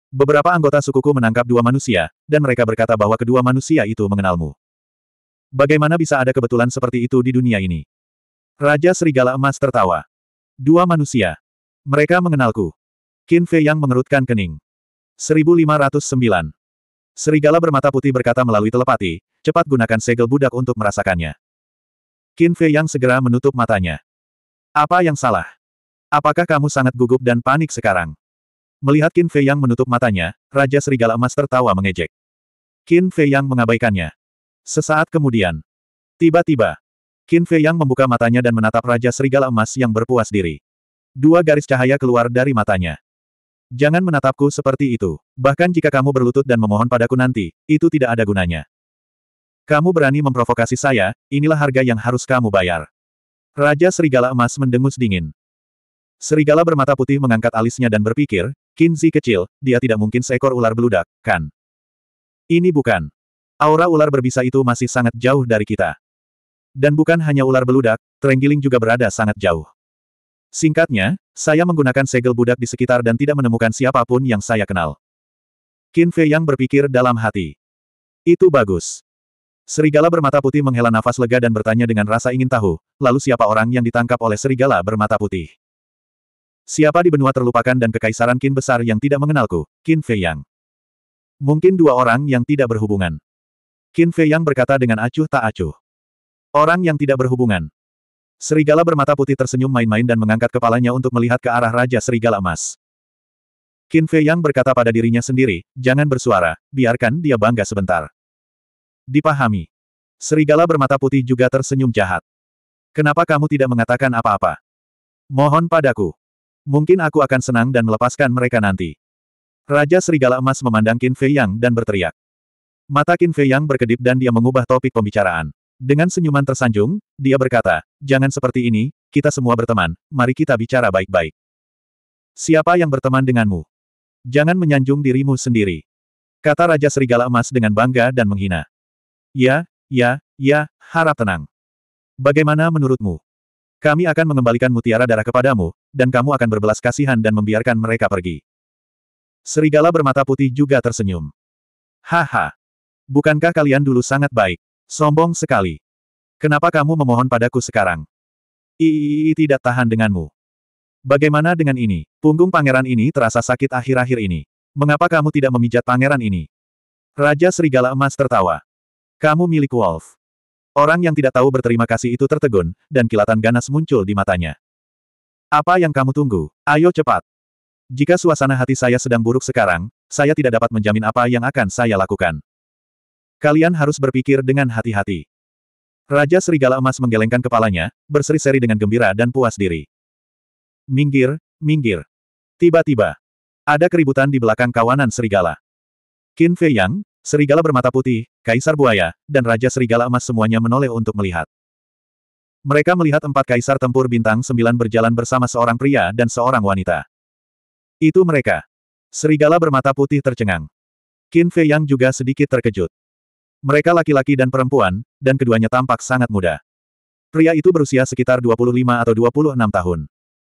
Beberapa anggota sukuku menangkap dua manusia, dan mereka berkata bahwa kedua manusia itu mengenalmu. Bagaimana bisa ada kebetulan seperti itu di dunia ini? Raja Serigala Emas tertawa. Dua manusia. Mereka mengenalku. Qin Fei yang mengerutkan kening. 1509. Serigala bermata putih berkata melalui telepati, cepat gunakan segel budak untuk merasakannya. Qin Fei yang segera menutup matanya. Apa yang salah? Apakah kamu sangat gugup dan panik sekarang? Melihat Qin Fei Yang menutup matanya, Raja Serigala Emas tertawa mengejek. Qin Fei Yang mengabaikannya. Sesaat kemudian, tiba-tiba, Qin Fei Yang membuka matanya dan menatap Raja Serigala Emas yang berpuas diri. Dua garis cahaya keluar dari matanya. Jangan menatapku seperti itu. Bahkan jika kamu berlutut dan memohon padaku nanti, itu tidak ada gunanya. Kamu berani memprovokasi saya, inilah harga yang harus kamu bayar. Raja Serigala Emas mendengus dingin. Serigala bermata putih mengangkat alisnya dan berpikir, Kinzi kecil, dia tidak mungkin seekor ular beludak, kan? Ini bukan. Aura ular berbisa itu masih sangat jauh dari kita. Dan bukan hanya ular beludak, trenggiling juga berada sangat jauh. Singkatnya, saya menggunakan segel budak di sekitar dan tidak menemukan siapapun yang saya kenal. Qin Fei yang berpikir dalam hati. Itu bagus. Serigala bermata putih menghela nafas lega dan bertanya dengan rasa ingin tahu, lalu siapa orang yang ditangkap oleh serigala bermata putih? Siapa di benua terlupakan dan kekaisaran Qin besar yang tidak mengenalku, Qin Feiyang. Mungkin dua orang yang tidak berhubungan. Qin Feiyang berkata dengan acuh tak acuh. Orang yang tidak berhubungan. Serigala bermata putih tersenyum main-main dan mengangkat kepalanya untuk melihat ke arah Raja Serigala Emas. Qin Feiyang berkata pada dirinya sendiri, jangan bersuara, biarkan dia bangga sebentar. Dipahami. Serigala bermata putih juga tersenyum jahat. Kenapa kamu tidak mengatakan apa-apa? Mohon padaku. Mungkin aku akan senang dan melepaskan mereka nanti. Raja Serigala Emas memandang Qin Fei Yang dan berteriak. Mata Qin Fei Yang berkedip dan dia mengubah topik pembicaraan. Dengan senyuman tersanjung, dia berkata, jangan seperti ini, kita semua berteman, mari kita bicara baik-baik. Siapa yang berteman denganmu? Jangan menyanjung dirimu sendiri. Kata Raja Serigala Emas dengan bangga dan menghina. Ya, ya, ya, harap tenang. Bagaimana menurutmu? Kami akan mengembalikan mutiara darah kepadamu, dan kamu akan berbelas kasihan dan membiarkan mereka pergi. Serigala bermata putih juga tersenyum. Haha. Bukankah kalian dulu sangat baik? Sombong sekali. Kenapa kamu memohon padaku sekarang? Iiii tidak tahan denganmu. Bagaimana dengan ini? Punggung pangeran ini terasa sakit akhir-akhir ini. Mengapa kamu tidak memijat pangeran ini? Raja Serigala Emas tertawa. Kamu milik Wolf. Orang yang tidak tahu berterima kasih itu tertegun, dan kilatan ganas muncul di matanya. Apa yang kamu tunggu? Ayo cepat! Jika suasana hati saya sedang buruk sekarang, saya tidak dapat menjamin apa yang akan saya lakukan. Kalian harus berpikir dengan hati-hati. Raja Serigala Emas menggelengkan kepalanya, berseri-seri dengan gembira dan puas diri. Minggir, minggir. Tiba-tiba, ada keributan di belakang kawanan Serigala. Qin Fei Yang, Serigala bermata putih, kaisar buaya, dan raja serigala emas semuanya menoleh untuk melihat. Mereka melihat empat kaisar tempur bintang sembilan berjalan bersama seorang pria dan seorang wanita. Itu mereka. Serigala bermata putih tercengang. Qin Fei Yang juga sedikit terkejut. Mereka laki-laki dan perempuan, dan keduanya tampak sangat muda. Pria itu berusia sekitar 25 atau 26 tahun.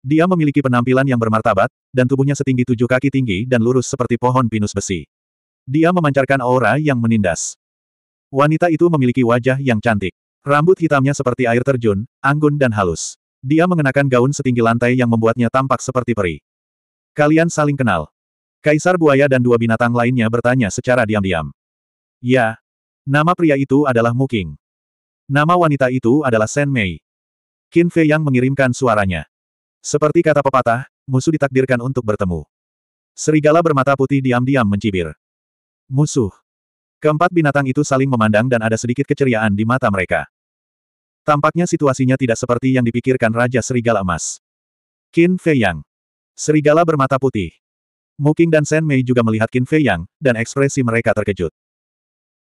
Dia memiliki penampilan yang bermartabat, dan tubuhnya setinggi tujuh kaki tinggi dan lurus seperti pohon pinus besi. Dia memancarkan aura yang menindas. Wanita itu memiliki wajah yang cantik. Rambut hitamnya seperti air terjun, anggun dan halus. Dia mengenakan gaun setinggi lantai yang membuatnya tampak seperti peri. Kalian saling kenal. Kaisar buaya dan dua binatang lainnya bertanya secara diam-diam. Ya. Nama pria itu adalah Muking. Nama wanita itu adalah Sen Mei. Qin Fei yang mengirimkan suaranya. Seperti kata pepatah, musuh ditakdirkan untuk bertemu. Serigala bermata putih diam-diam mencibir. Musuh. Keempat binatang itu saling memandang dan ada sedikit keceriaan di mata mereka. Tampaknya situasinya tidak seperti yang dipikirkan Raja Serigala Emas. Qin Fei Serigala bermata putih. Muking dan Sen Mei juga melihat Qin Fei dan ekspresi mereka terkejut.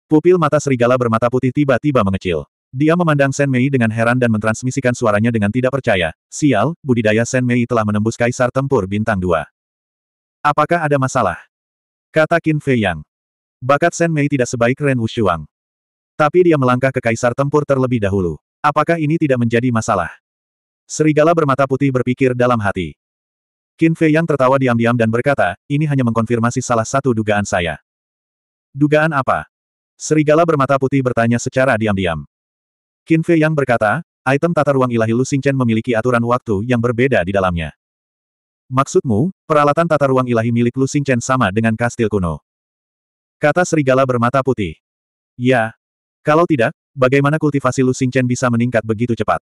Pupil mata serigala bermata putih tiba-tiba mengecil. Dia memandang Sen Mei dengan heran dan mentransmisikan suaranya dengan tidak percaya. Sial, budidaya Sen Mei telah menembus kaisar tempur bintang dua. Apakah ada masalah? Kata Qin Fei Bakat Shen Mei tidak sebaik Ren Wushuang. Tapi dia melangkah ke kaisar tempur terlebih dahulu. Apakah ini tidak menjadi masalah? Serigala bermata putih berpikir dalam hati. Qin Fei yang tertawa diam-diam dan berkata, ini hanya mengkonfirmasi salah satu dugaan saya. Dugaan apa? Serigala bermata putih bertanya secara diam-diam. Qin Fei yang berkata, item tata ruang ilahi Lu Xingchen memiliki aturan waktu yang berbeda di dalamnya. Maksudmu, peralatan tata ruang ilahi milik Lu Xingchen sama dengan kastil kuno. Kata serigala bermata putih. Ya. Kalau tidak, bagaimana kultivasi Lu Xingchen bisa meningkat begitu cepat?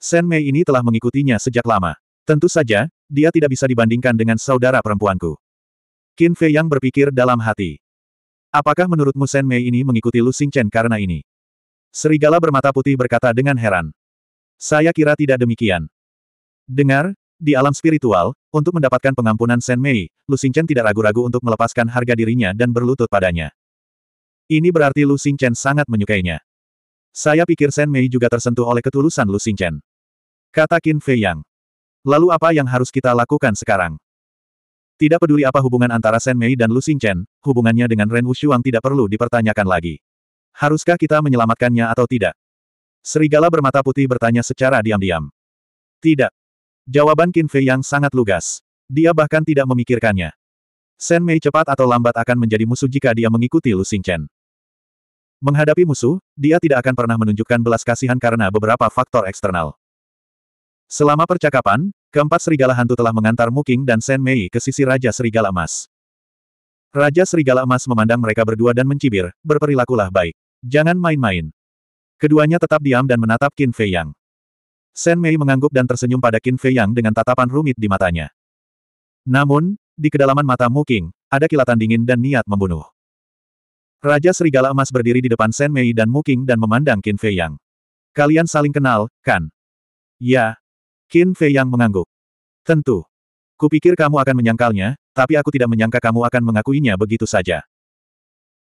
Shen Mei ini telah mengikutinya sejak lama. Tentu saja, dia tidak bisa dibandingkan dengan saudara perempuanku. Qin Fei yang berpikir dalam hati. Apakah menurutmu Shen Mei ini mengikuti Lu Xingchen karena ini? Serigala bermata putih berkata dengan heran. Saya kira tidak demikian. Dengar, di alam spiritual, untuk mendapatkan pengampunan Shen Mei, Lu Xingchen tidak ragu-ragu untuk melepaskan harga dirinya dan berlutut padanya. Ini berarti Lu Xingchen sangat menyukainya. Saya pikir Shen Mei juga tersentuh oleh ketulusan Lu Xingchen. Kata Qin Fei Yang. Lalu apa yang harus kita lakukan sekarang? Tidak peduli apa hubungan antara Shen Mei dan Lu Xingchen, hubungannya dengan Ren Wushuang tidak perlu dipertanyakan lagi. Haruskah kita menyelamatkannya atau tidak? Serigala bermata putih bertanya secara diam-diam. Tidak. Jawaban Qin Fei yang sangat lugas. Dia bahkan tidak memikirkannya. Shen Mei cepat atau lambat akan menjadi musuh jika dia mengikuti Lu Xingchen. Menghadapi musuh, dia tidak akan pernah menunjukkan belas kasihan karena beberapa faktor eksternal. Selama percakapan, keempat serigala hantu telah mengantar Muking dan Shen Mei ke sisi Raja Serigala Emas. Raja Serigala Emas memandang mereka berdua dan mencibir, berperilakulah baik. Jangan main-main. Keduanya tetap diam dan menatap Qin Fei Yang. Sen Mei mengangguk dan tersenyum pada Qin Fei Yang dengan tatapan rumit di matanya. Namun, di kedalaman mata Mu Qing, ada kilatan dingin dan niat membunuh. Raja Serigala Emas berdiri di depan Sen Mei dan Mu Qing dan memandang Qin Fei Yang. Kalian saling kenal, kan? Ya. Qin Fei Yang mengangguk. Tentu. Kupikir kamu akan menyangkalnya, tapi aku tidak menyangka kamu akan mengakuinya begitu saja.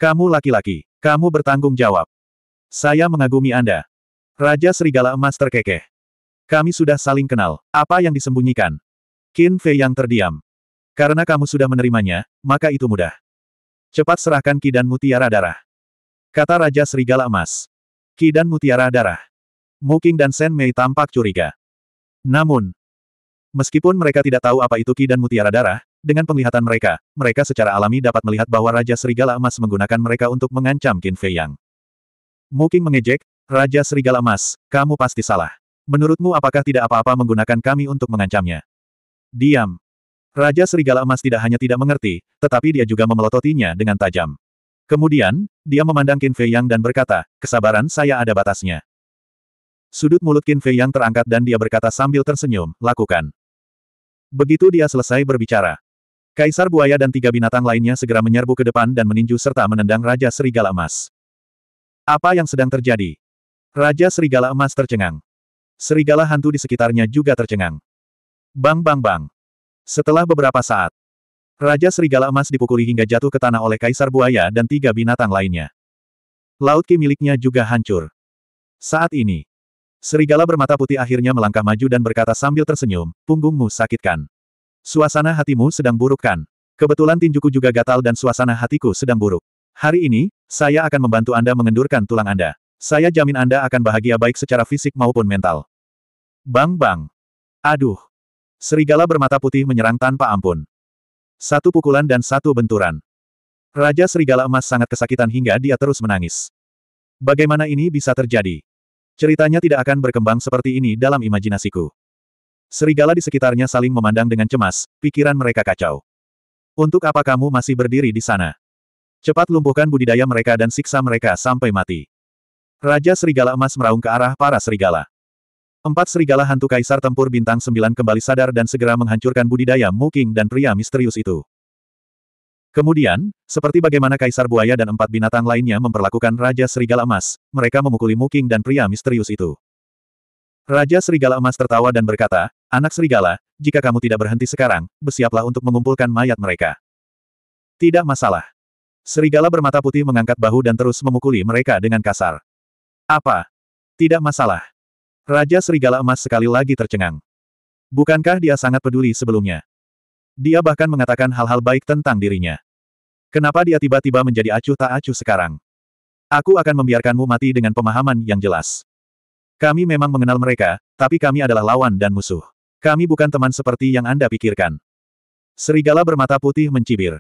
Kamu laki-laki, kamu bertanggung jawab. Saya mengagumi Anda. Raja Serigala Emas terkekeh. Kami sudah saling kenal. Apa yang disembunyikan? Qin Fei yang terdiam. Karena kamu sudah menerimanya, maka itu mudah. Cepat serahkan Ki dan Mutiara Darah. Kata Raja Serigala Emas. Ki dan Mutiara Darah. Muking dan Sen Mei tampak curiga. Namun, meskipun mereka tidak tahu apa itu Ki dan Mutiara Darah, dengan penglihatan mereka, mereka secara alami dapat melihat bahwa Raja Serigala Emas menggunakan mereka untuk mengancam Qin Fei Yang. Muking mengejek, Raja Serigala Emas, kamu pasti salah. Menurutmu apakah tidak apa-apa menggunakan kami untuk mengancamnya? Diam. Raja Serigala Emas tidak hanya tidak mengerti, tetapi dia juga memelototinya dengan tajam. Kemudian, dia memandang Qin Fei Yang dan berkata, kesabaran saya ada batasnya. Sudut mulut Qin Fei Yang terangkat dan dia berkata sambil tersenyum, lakukan. Begitu dia selesai berbicara. Kaisar Buaya dan tiga binatang lainnya segera menyerbu ke depan dan meninju serta menendang Raja Serigala Emas. Apa yang sedang terjadi? Raja Serigala Emas tercengang serigala hantu di sekitarnya juga tercengang. Bang bang bang. Setelah beberapa saat, Raja Serigala Emas dipukuli hingga jatuh ke tanah oleh Kaisar Buaya dan tiga binatang lainnya. Laut Ki miliknya juga hancur. Saat ini, Serigala bermata putih akhirnya melangkah maju dan berkata sambil tersenyum, punggungmu sakitkan. Suasana hatimu sedang buruk kan? Kebetulan tinjuku juga gatal dan suasana hatiku sedang buruk. Hari ini, saya akan membantu Anda mengendurkan tulang Anda. Saya jamin Anda akan bahagia baik secara fisik maupun mental. Bang-bang. Aduh. Serigala bermata putih menyerang tanpa ampun. Satu pukulan dan satu benturan. Raja Serigala Emas sangat kesakitan hingga dia terus menangis. Bagaimana ini bisa terjadi? Ceritanya tidak akan berkembang seperti ini dalam imajinasiku. Serigala di sekitarnya saling memandang dengan cemas, pikiran mereka kacau. Untuk apa kamu masih berdiri di sana? Cepat lumpuhkan budidaya mereka dan siksa mereka sampai mati. Raja Serigala Emas meraung ke arah para serigala. Empat serigala hantu kaisar tempur bintang sembilan kembali sadar dan segera menghancurkan budidaya Muking dan pria misterius itu. Kemudian, seperti bagaimana kaisar buaya dan empat binatang lainnya memperlakukan Raja Serigala Emas, mereka memukuli Muking dan pria misterius itu. Raja Serigala Emas tertawa dan berkata, Anak serigala, jika kamu tidak berhenti sekarang, bersiaplah untuk mengumpulkan mayat mereka. Tidak masalah. Serigala bermata putih mengangkat bahu dan terus memukuli mereka dengan kasar. Apa? Tidak masalah. Raja Serigala Emas sekali lagi tercengang. Bukankah dia sangat peduli sebelumnya? Dia bahkan mengatakan hal-hal baik tentang dirinya. Kenapa dia tiba-tiba menjadi acuh tak acuh sekarang? Aku akan membiarkanmu mati dengan pemahaman yang jelas. Kami memang mengenal mereka, tapi kami adalah lawan dan musuh. Kami bukan teman seperti yang Anda pikirkan. Serigala bermata putih mencibir.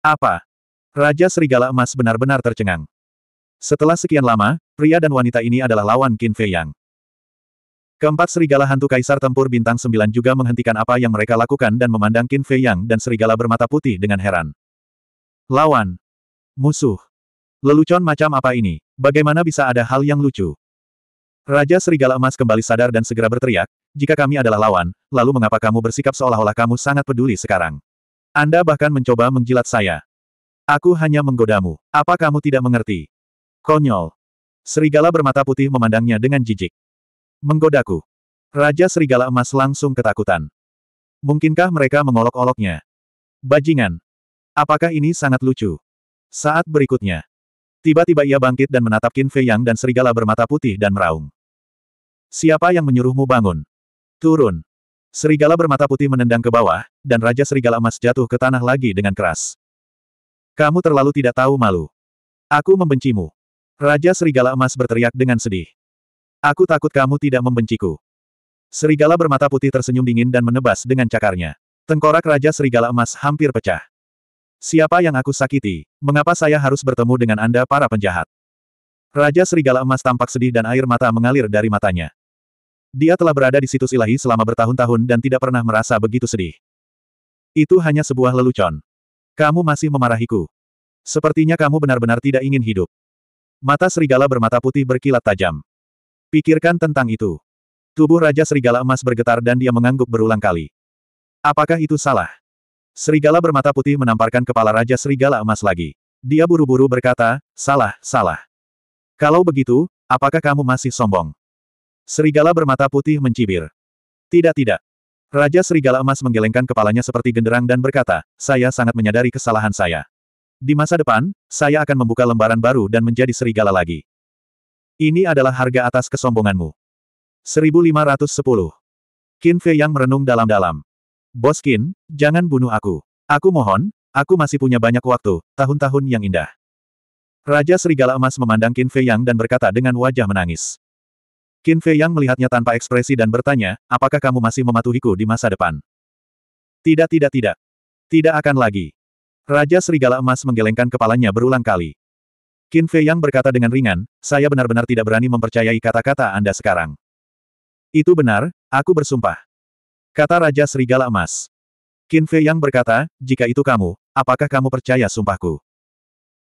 Apa? Raja Serigala Emas benar-benar tercengang. Setelah sekian lama, Pria dan wanita ini adalah lawan Qin Fei Yang. Keempat serigala hantu kaisar tempur bintang sembilan juga menghentikan apa yang mereka lakukan dan memandang Qin Fei Yang dan serigala bermata putih dengan heran. Lawan. Musuh. Lelucon macam apa ini? Bagaimana bisa ada hal yang lucu? Raja Serigala Emas kembali sadar dan segera berteriak, jika kami adalah lawan, lalu mengapa kamu bersikap seolah-olah kamu sangat peduli sekarang? Anda bahkan mencoba menjilat saya. Aku hanya menggodamu. Apa kamu tidak mengerti? Konyol. Serigala bermata putih memandangnya dengan jijik. Menggodaku. Raja Serigala Emas langsung ketakutan. Mungkinkah mereka mengolok-oloknya? Bajingan. Apakah ini sangat lucu? Saat berikutnya. Tiba-tiba ia bangkit dan menatap Qin Fei Yang dan Serigala bermata putih dan meraung. Siapa yang menyuruhmu bangun? Turun. Serigala bermata putih menendang ke bawah, dan Raja Serigala Emas jatuh ke tanah lagi dengan keras. Kamu terlalu tidak tahu malu. Aku membencimu. Raja Serigala Emas berteriak dengan sedih. Aku takut kamu tidak membenciku. Serigala bermata putih tersenyum dingin dan menebas dengan cakarnya. Tengkorak Raja Serigala Emas hampir pecah. Siapa yang aku sakiti? Mengapa saya harus bertemu dengan Anda para penjahat? Raja Serigala Emas tampak sedih dan air mata mengalir dari matanya. Dia telah berada di situs ilahi selama bertahun-tahun dan tidak pernah merasa begitu sedih. Itu hanya sebuah lelucon. Kamu masih memarahiku. Sepertinya kamu benar-benar tidak ingin hidup. Mata serigala bermata putih berkilat tajam. Pikirkan tentang itu. Tubuh Raja Serigala Emas bergetar dan dia mengangguk berulang kali. Apakah itu salah? Serigala bermata putih menamparkan kepala Raja Serigala Emas lagi. Dia buru-buru berkata, salah, salah. Kalau begitu, apakah kamu masih sombong? Serigala bermata putih mencibir. Tidak tidak. Raja Serigala Emas menggelengkan kepalanya seperti genderang dan berkata, saya sangat menyadari kesalahan saya. Di masa depan, saya akan membuka lembaran baru dan menjadi serigala lagi. Ini adalah harga atas kesombonganmu. 1510. Qin Fei yang merenung dalam-dalam. Bos Qin, jangan bunuh aku. Aku mohon, aku masih punya banyak waktu, tahun-tahun yang indah. Raja Serigala Emas memandang Qin Fei Yang dan berkata dengan wajah menangis. Qin Fei Yang melihatnya tanpa ekspresi dan bertanya, apakah kamu masih mematuhiku di masa depan? Tidak tidak tidak. Tidak akan lagi. Raja Serigala Emas menggelengkan kepalanya berulang kali. Qin Fei Yang berkata dengan ringan, saya benar-benar tidak berani mempercayai kata-kata Anda sekarang. Itu benar, aku bersumpah. Kata Raja Serigala Emas. Qin Fei Yang berkata, jika itu kamu, apakah kamu percaya sumpahku?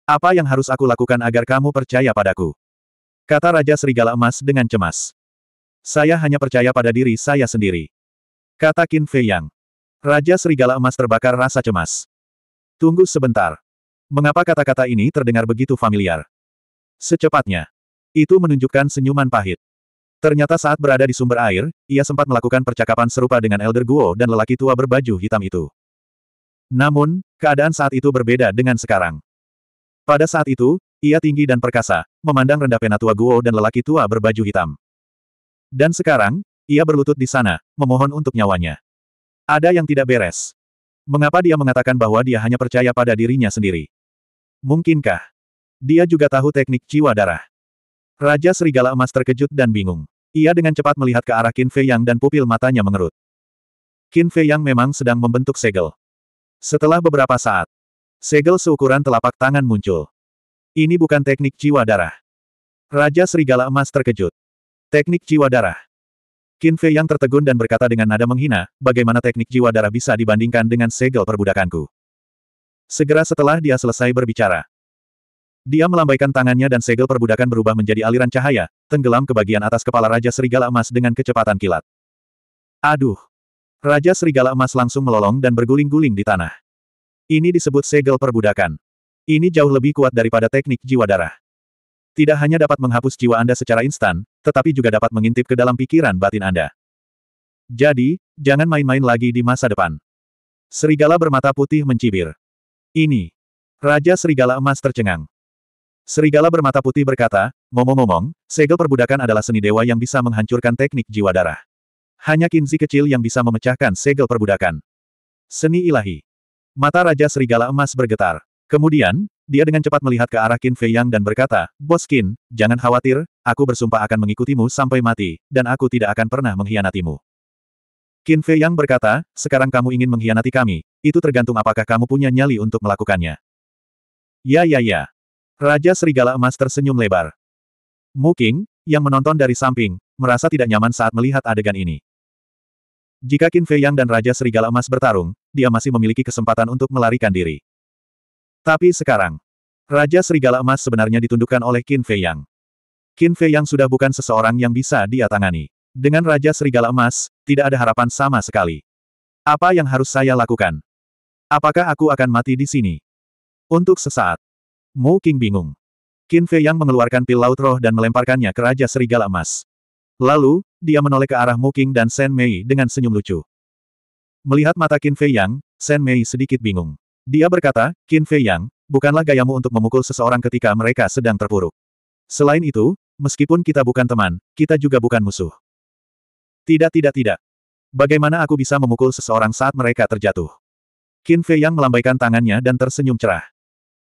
Apa yang harus aku lakukan agar kamu percaya padaku? Kata Raja Serigala Emas dengan cemas. Saya hanya percaya pada diri saya sendiri. Kata Qin Fei Yang. Raja Serigala Emas terbakar rasa cemas. Tunggu sebentar. Mengapa kata-kata ini terdengar begitu familiar? Secepatnya. Itu menunjukkan senyuman pahit. Ternyata saat berada di sumber air, ia sempat melakukan percakapan serupa dengan Elder Guo dan lelaki tua berbaju hitam itu. Namun, keadaan saat itu berbeda dengan sekarang. Pada saat itu, ia tinggi dan perkasa, memandang rendah penatua Guo dan lelaki tua berbaju hitam. Dan sekarang, ia berlutut di sana, memohon untuk nyawanya. Ada yang tidak beres. Mengapa dia mengatakan bahwa dia hanya percaya pada dirinya sendiri? Mungkinkah? Dia juga tahu teknik jiwa darah. Raja Serigala Emas terkejut dan bingung. Ia dengan cepat melihat ke arah Qin Fei Yang dan pupil matanya mengerut. Qin Fei Yang memang sedang membentuk segel. Setelah beberapa saat, segel seukuran telapak tangan muncul. Ini bukan teknik jiwa darah. Raja Serigala Emas terkejut. Teknik jiwa darah. Qin Fei yang tertegun dan berkata dengan nada menghina, bagaimana teknik jiwa darah bisa dibandingkan dengan segel perbudakanku. Segera setelah dia selesai berbicara, dia melambaikan tangannya dan segel perbudakan berubah menjadi aliran cahaya, tenggelam ke bagian atas kepala Raja Serigala Emas dengan kecepatan kilat. Aduh! Raja Serigala Emas langsung melolong dan berguling-guling di tanah. Ini disebut segel perbudakan. Ini jauh lebih kuat daripada teknik jiwa darah. Tidak hanya dapat menghapus jiwa Anda secara instan, tetapi juga dapat mengintip ke dalam pikiran batin Anda. Jadi, jangan main-main lagi di masa depan. Serigala bermata putih mencibir. Ini. Raja Serigala Emas tercengang. Serigala bermata putih berkata, ngomong-ngomong, segel perbudakan adalah seni dewa yang bisa menghancurkan teknik jiwa darah. Hanya kinzi kecil yang bisa memecahkan segel perbudakan. Seni ilahi. Mata Raja Serigala Emas bergetar. Kemudian, dia dengan cepat melihat ke arah Qin Fei Yang dan berkata, Bos Qin, jangan khawatir, aku bersumpah akan mengikutimu sampai mati, dan aku tidak akan pernah mengkhianatimu. Qin Fei Yang berkata, sekarang kamu ingin mengkhianati kami, itu tergantung apakah kamu punya nyali untuk melakukannya. Ya ya ya. Raja Serigala Emas tersenyum lebar. Mu Muking, yang menonton dari samping, merasa tidak nyaman saat melihat adegan ini. Jika Qin Fei Yang dan Raja Serigala Emas bertarung, dia masih memiliki kesempatan untuk melarikan diri. Tapi sekarang, Raja Serigala Emas sebenarnya ditundukkan oleh Qin Fei Yang. Qin Fei Yang sudah bukan seseorang yang bisa dia tangani. Dengan Raja Serigala Emas, tidak ada harapan sama sekali. Apa yang harus saya lakukan? Apakah aku akan mati di sini? Untuk sesaat. Mu King bingung. Qin Fei Yang mengeluarkan pil laut roh dan melemparkannya ke Raja Serigala Emas. Lalu, dia menoleh ke arah Mu King dan Shen Mei dengan senyum lucu. Melihat mata Qin Fei Yang, Shen Mei sedikit bingung. Dia berkata, Qin Fei Yang, bukanlah gayamu untuk memukul seseorang ketika mereka sedang terpuruk. Selain itu, meskipun kita bukan teman, kita juga bukan musuh. Tidak tidak tidak. Bagaimana aku bisa memukul seseorang saat mereka terjatuh? Qin Fei Yang melambaikan tangannya dan tersenyum cerah.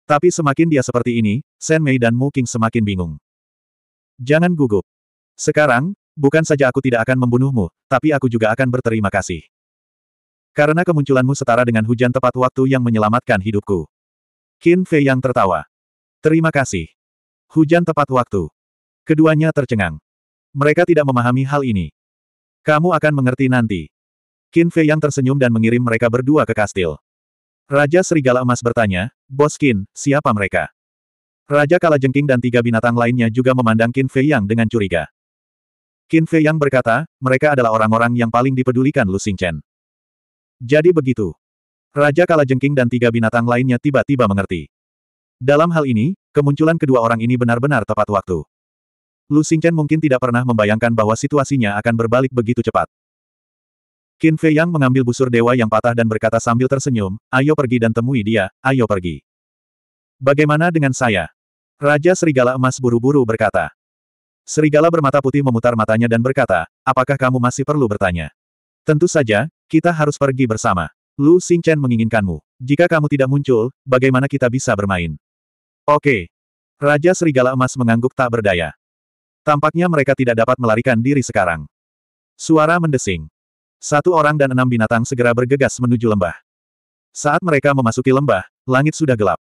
Tapi semakin dia seperti ini, Shen Mei dan Mu King semakin bingung. Jangan gugup. Sekarang, bukan saja aku tidak akan membunuhmu, tapi aku juga akan berterima kasih. Karena kemunculanmu setara dengan hujan tepat waktu yang menyelamatkan hidupku. Qin Fei yang tertawa. Terima kasih. Hujan tepat waktu. Keduanya tercengang. Mereka tidak memahami hal ini. Kamu akan mengerti nanti. Qin Fei yang tersenyum dan mengirim mereka berdua ke kastil. Raja Serigala Emas bertanya, Bos Qin, siapa mereka? Raja Kalajengking dan tiga binatang lainnya juga memandang Qin Fei Yang dengan curiga. Qin Fei Yang berkata, mereka adalah orang-orang yang paling dipedulikan Lu Xingchen. Jadi begitu. Raja Kalajengking dan tiga binatang lainnya tiba-tiba mengerti. Dalam hal ini, kemunculan kedua orang ini benar-benar tepat waktu. Lu Xingchen mungkin tidak pernah membayangkan bahwa situasinya akan berbalik begitu cepat. Qin Fei Yang mengambil busur dewa yang patah dan berkata sambil tersenyum, ayo pergi dan temui dia, ayo pergi. Bagaimana dengan saya? Raja Serigala Emas buru-buru berkata. Serigala bermata putih memutar matanya dan berkata, apakah kamu masih perlu bertanya? Tentu saja, kita harus pergi bersama. Lu Xingchen menginginkanmu. Jika kamu tidak muncul, bagaimana kita bisa bermain? Oke. Raja Serigala Emas mengangguk tak berdaya. Tampaknya mereka tidak dapat melarikan diri sekarang. Suara mendesing. Satu orang dan enam binatang segera bergegas menuju lembah. Saat mereka memasuki lembah, langit sudah gelap.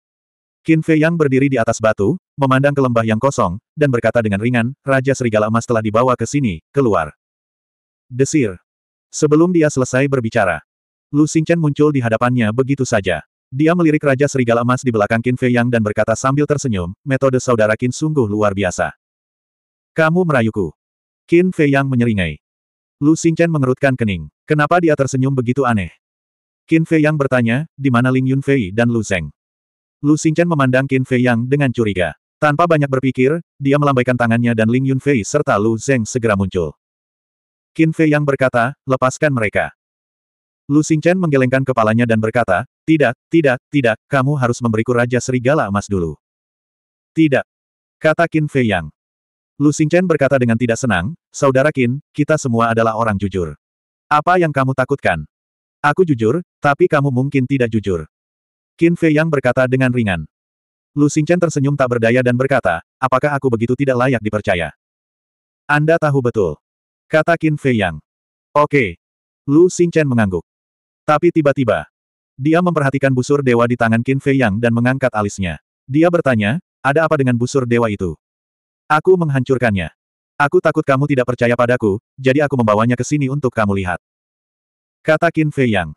Qin Fei yang berdiri di atas batu, memandang ke lembah yang kosong, dan berkata dengan ringan, Raja Serigala Emas telah dibawa ke sini, keluar. Desir. Sebelum dia selesai berbicara, Lu Xingchen muncul di hadapannya begitu saja. Dia melirik Raja Serigala Emas di belakang Qin Fei Yang dan berkata sambil tersenyum, metode saudara Qin sungguh luar biasa. Kamu merayuku. Qin Fei Yang menyeringai. Lu Xingchen mengerutkan kening. Kenapa dia tersenyum begitu aneh? Qin Fei Yang bertanya, di mana Ling Yunfei dan Lu Zeng? Lu Xingchen memandang Qin Fei Yang dengan curiga. Tanpa banyak berpikir, dia melambaikan tangannya dan Ling Yunfei serta Lu Zeng segera muncul. Qin Fei yang berkata, lepaskan mereka. Lu Xingchen menggelengkan kepalanya dan berkata, tidak, tidak, tidak, kamu harus memberiku Raja Serigala Emas dulu. Tidak. Kata Qin Fei Yang. Lu Xingchen berkata dengan tidak senang, Saudara Qin, kita semua adalah orang jujur. Apa yang kamu takutkan? Aku jujur, tapi kamu mungkin tidak jujur. Qin Fei Yang berkata dengan ringan. Lu Xingchen tersenyum tak berdaya dan berkata, apakah aku begitu tidak layak dipercaya? Anda tahu betul. Kata Qin Fei Yang. Oke. Lu Xingchen mengangguk. Tapi tiba-tiba, dia memperhatikan busur dewa di tangan Qin Fei Yang dan mengangkat alisnya. Dia bertanya, ada apa dengan busur dewa itu? Aku menghancurkannya. Aku takut kamu tidak percaya padaku, jadi aku membawanya ke sini untuk kamu lihat. Kata Qin Fei Yang.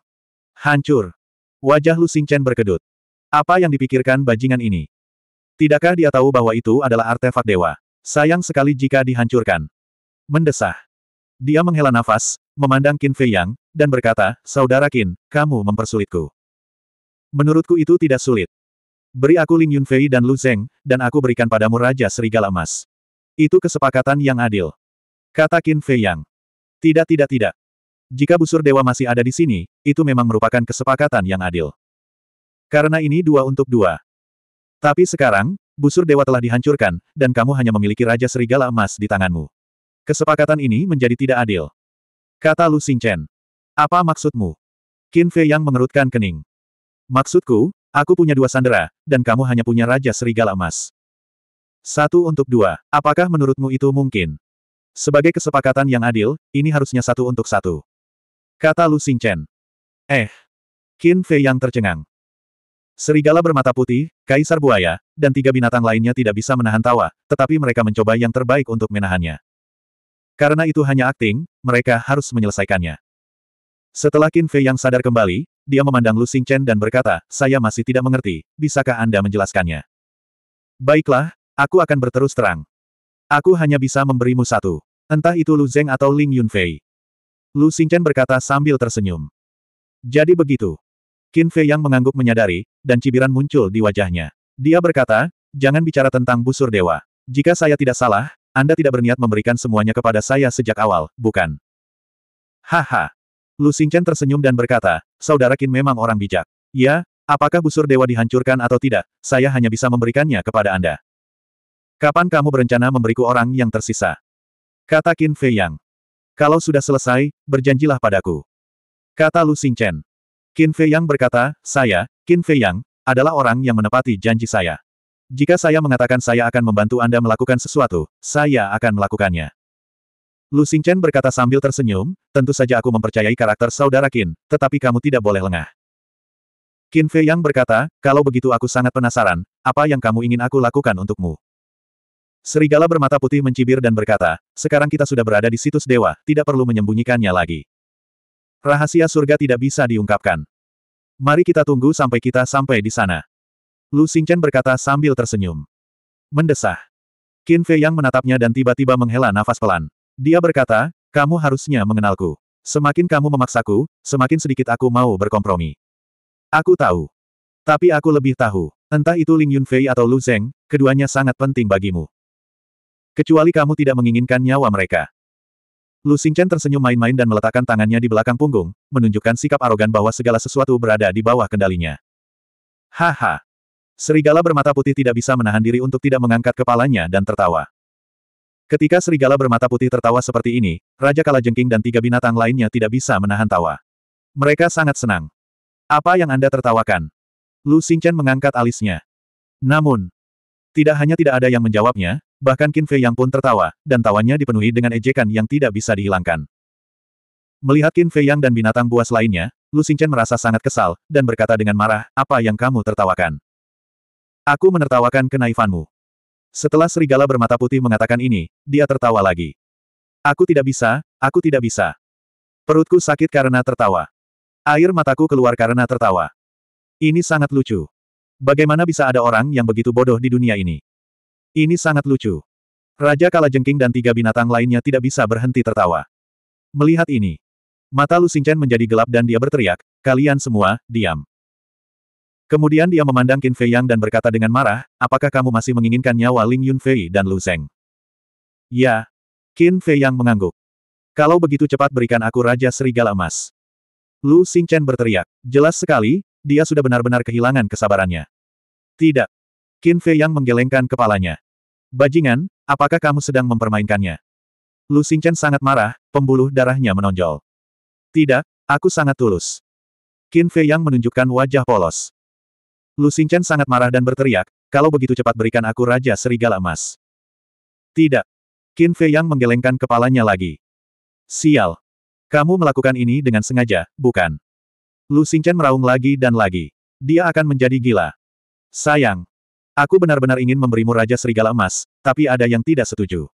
Hancur. Wajah Lu Xingchen berkedut. Apa yang dipikirkan bajingan ini? Tidakkah dia tahu bahwa itu adalah artefak dewa? Sayang sekali jika dihancurkan. Mendesah. Dia menghela nafas, memandang Qin Fei Yang, dan berkata, Saudara Qin, kamu mempersulitku. Menurutku itu tidak sulit. Beri aku Ling Fei dan Lu Zeng, dan aku berikan padamu Raja Serigala Emas. Itu kesepakatan yang adil. Kata Qin Fei Yang. Tidak tidak tidak. Jika busur dewa masih ada di sini, itu memang merupakan kesepakatan yang adil. Karena ini dua untuk dua. Tapi sekarang, busur dewa telah dihancurkan, dan kamu hanya memiliki Raja Serigala Emas di tanganmu. Kesepakatan ini menjadi tidak adil. Kata Lu Xingchen. Apa maksudmu? Qin Fei yang mengerutkan kening. Maksudku, aku punya dua sandera, dan kamu hanya punya Raja Serigala Emas. Satu untuk dua, apakah menurutmu itu mungkin? Sebagai kesepakatan yang adil, ini harusnya satu untuk satu. Kata Lu Xingchen. Eh. Qin Fei yang tercengang. Serigala bermata putih, kaisar buaya, dan tiga binatang lainnya tidak bisa menahan tawa, tetapi mereka mencoba yang terbaik untuk menahannya. Karena itu hanya akting, mereka harus menyelesaikannya. Setelah Qin Fei yang sadar kembali, dia memandang Lu Xingchen dan berkata, saya masih tidak mengerti, bisakah Anda menjelaskannya? Baiklah, aku akan berterus terang. Aku hanya bisa memberimu satu. Entah itu Lu Zeng atau Ling Yunfei. Lu Xingchen berkata sambil tersenyum. Jadi begitu. Qin Fei yang mengangguk menyadari, dan cibiran muncul di wajahnya. Dia berkata, jangan bicara tentang busur dewa. Jika saya tidak salah, anda tidak berniat memberikan semuanya kepada saya sejak awal, bukan? Haha. Lu Xingchen tersenyum dan berkata, Saudara Qin memang orang bijak. Ya, apakah busur dewa dihancurkan atau tidak, saya hanya bisa memberikannya kepada Anda. Kapan kamu berencana memberiku orang yang tersisa? Kata Qin Fei Yang. Kalau sudah selesai, berjanjilah padaku. Kata Lu Xingchen. Qin Fei Yang berkata, saya, Qin Fei Yang, adalah orang yang menepati janji saya. Jika saya mengatakan saya akan membantu Anda melakukan sesuatu, saya akan melakukannya. Lu Xingchen berkata sambil tersenyum, tentu saja aku mempercayai karakter saudara Qin, tetapi kamu tidak boleh lengah. Qin Fei Yang berkata, kalau begitu aku sangat penasaran, apa yang kamu ingin aku lakukan untukmu? Serigala bermata putih mencibir dan berkata, sekarang kita sudah berada di situs dewa, tidak perlu menyembunyikannya lagi. Rahasia surga tidak bisa diungkapkan. Mari kita tunggu sampai kita sampai di sana. Lu Xingchen berkata sambil tersenyum. Mendesah. Qin Fei Yang menatapnya dan tiba-tiba menghela nafas pelan. Dia berkata, kamu harusnya mengenalku. Semakin kamu memaksaku, semakin sedikit aku mau berkompromi. Aku tahu. Tapi aku lebih tahu. Entah itu Ling Yunfei atau Lu Zeng, keduanya sangat penting bagimu. Kecuali kamu tidak menginginkan nyawa mereka. Lu Xingchen tersenyum main-main dan meletakkan tangannya di belakang punggung, menunjukkan sikap arogan bahwa segala sesuatu berada di bawah kendalinya. Haha. Serigala bermata putih tidak bisa menahan diri untuk tidak mengangkat kepalanya dan tertawa. Ketika serigala bermata putih tertawa seperti ini, Raja Kalajengking dan tiga binatang lainnya tidak bisa menahan tawa. Mereka sangat senang. Apa yang Anda tertawakan? Lu Xingchen mengangkat alisnya. Namun, tidak hanya tidak ada yang menjawabnya, bahkan Qin Fei Yang pun tertawa, dan tawanya dipenuhi dengan ejekan yang tidak bisa dihilangkan. Melihat Qin Fei Yang dan binatang buas lainnya, Lu Xingchen merasa sangat kesal, dan berkata dengan marah, apa yang kamu tertawakan? Aku menertawakan kenaifanmu. Setelah serigala bermata putih mengatakan ini, dia tertawa lagi. Aku tidak bisa, aku tidak bisa. Perutku sakit karena tertawa. Air mataku keluar karena tertawa. Ini sangat lucu. Bagaimana bisa ada orang yang begitu bodoh di dunia ini? Ini sangat lucu. Raja Kalajengking dan tiga binatang lainnya tidak bisa berhenti tertawa. Melihat ini, mata Lu Xingchen menjadi gelap dan dia berteriak, kalian semua, diam. Kemudian dia memandang Qin Fei Yang dan berkata dengan marah, apakah kamu masih menginginkan nyawa Ling Yun Fei dan Lu Zeng? Ya. Qin Fei Yang mengangguk. Kalau begitu cepat berikan aku Raja Serigala Emas. Lu Xing Chen berteriak. Jelas sekali, dia sudah benar-benar kehilangan kesabarannya. Tidak. Qin Fei Yang menggelengkan kepalanya. Bajingan, apakah kamu sedang mempermainkannya? Lu Xing Chen sangat marah, pembuluh darahnya menonjol. Tidak, aku sangat tulus. Qin Fei Yang menunjukkan wajah polos. Lu Xingchen sangat marah dan berteriak, kalau begitu cepat berikan aku Raja Serigala Emas. Tidak. Qin Fei Yang menggelengkan kepalanya lagi. Sial. Kamu melakukan ini dengan sengaja, bukan? Lu Xingchen meraung lagi dan lagi. Dia akan menjadi gila. Sayang. Aku benar-benar ingin memberimu Raja Serigala Emas, tapi ada yang tidak setuju.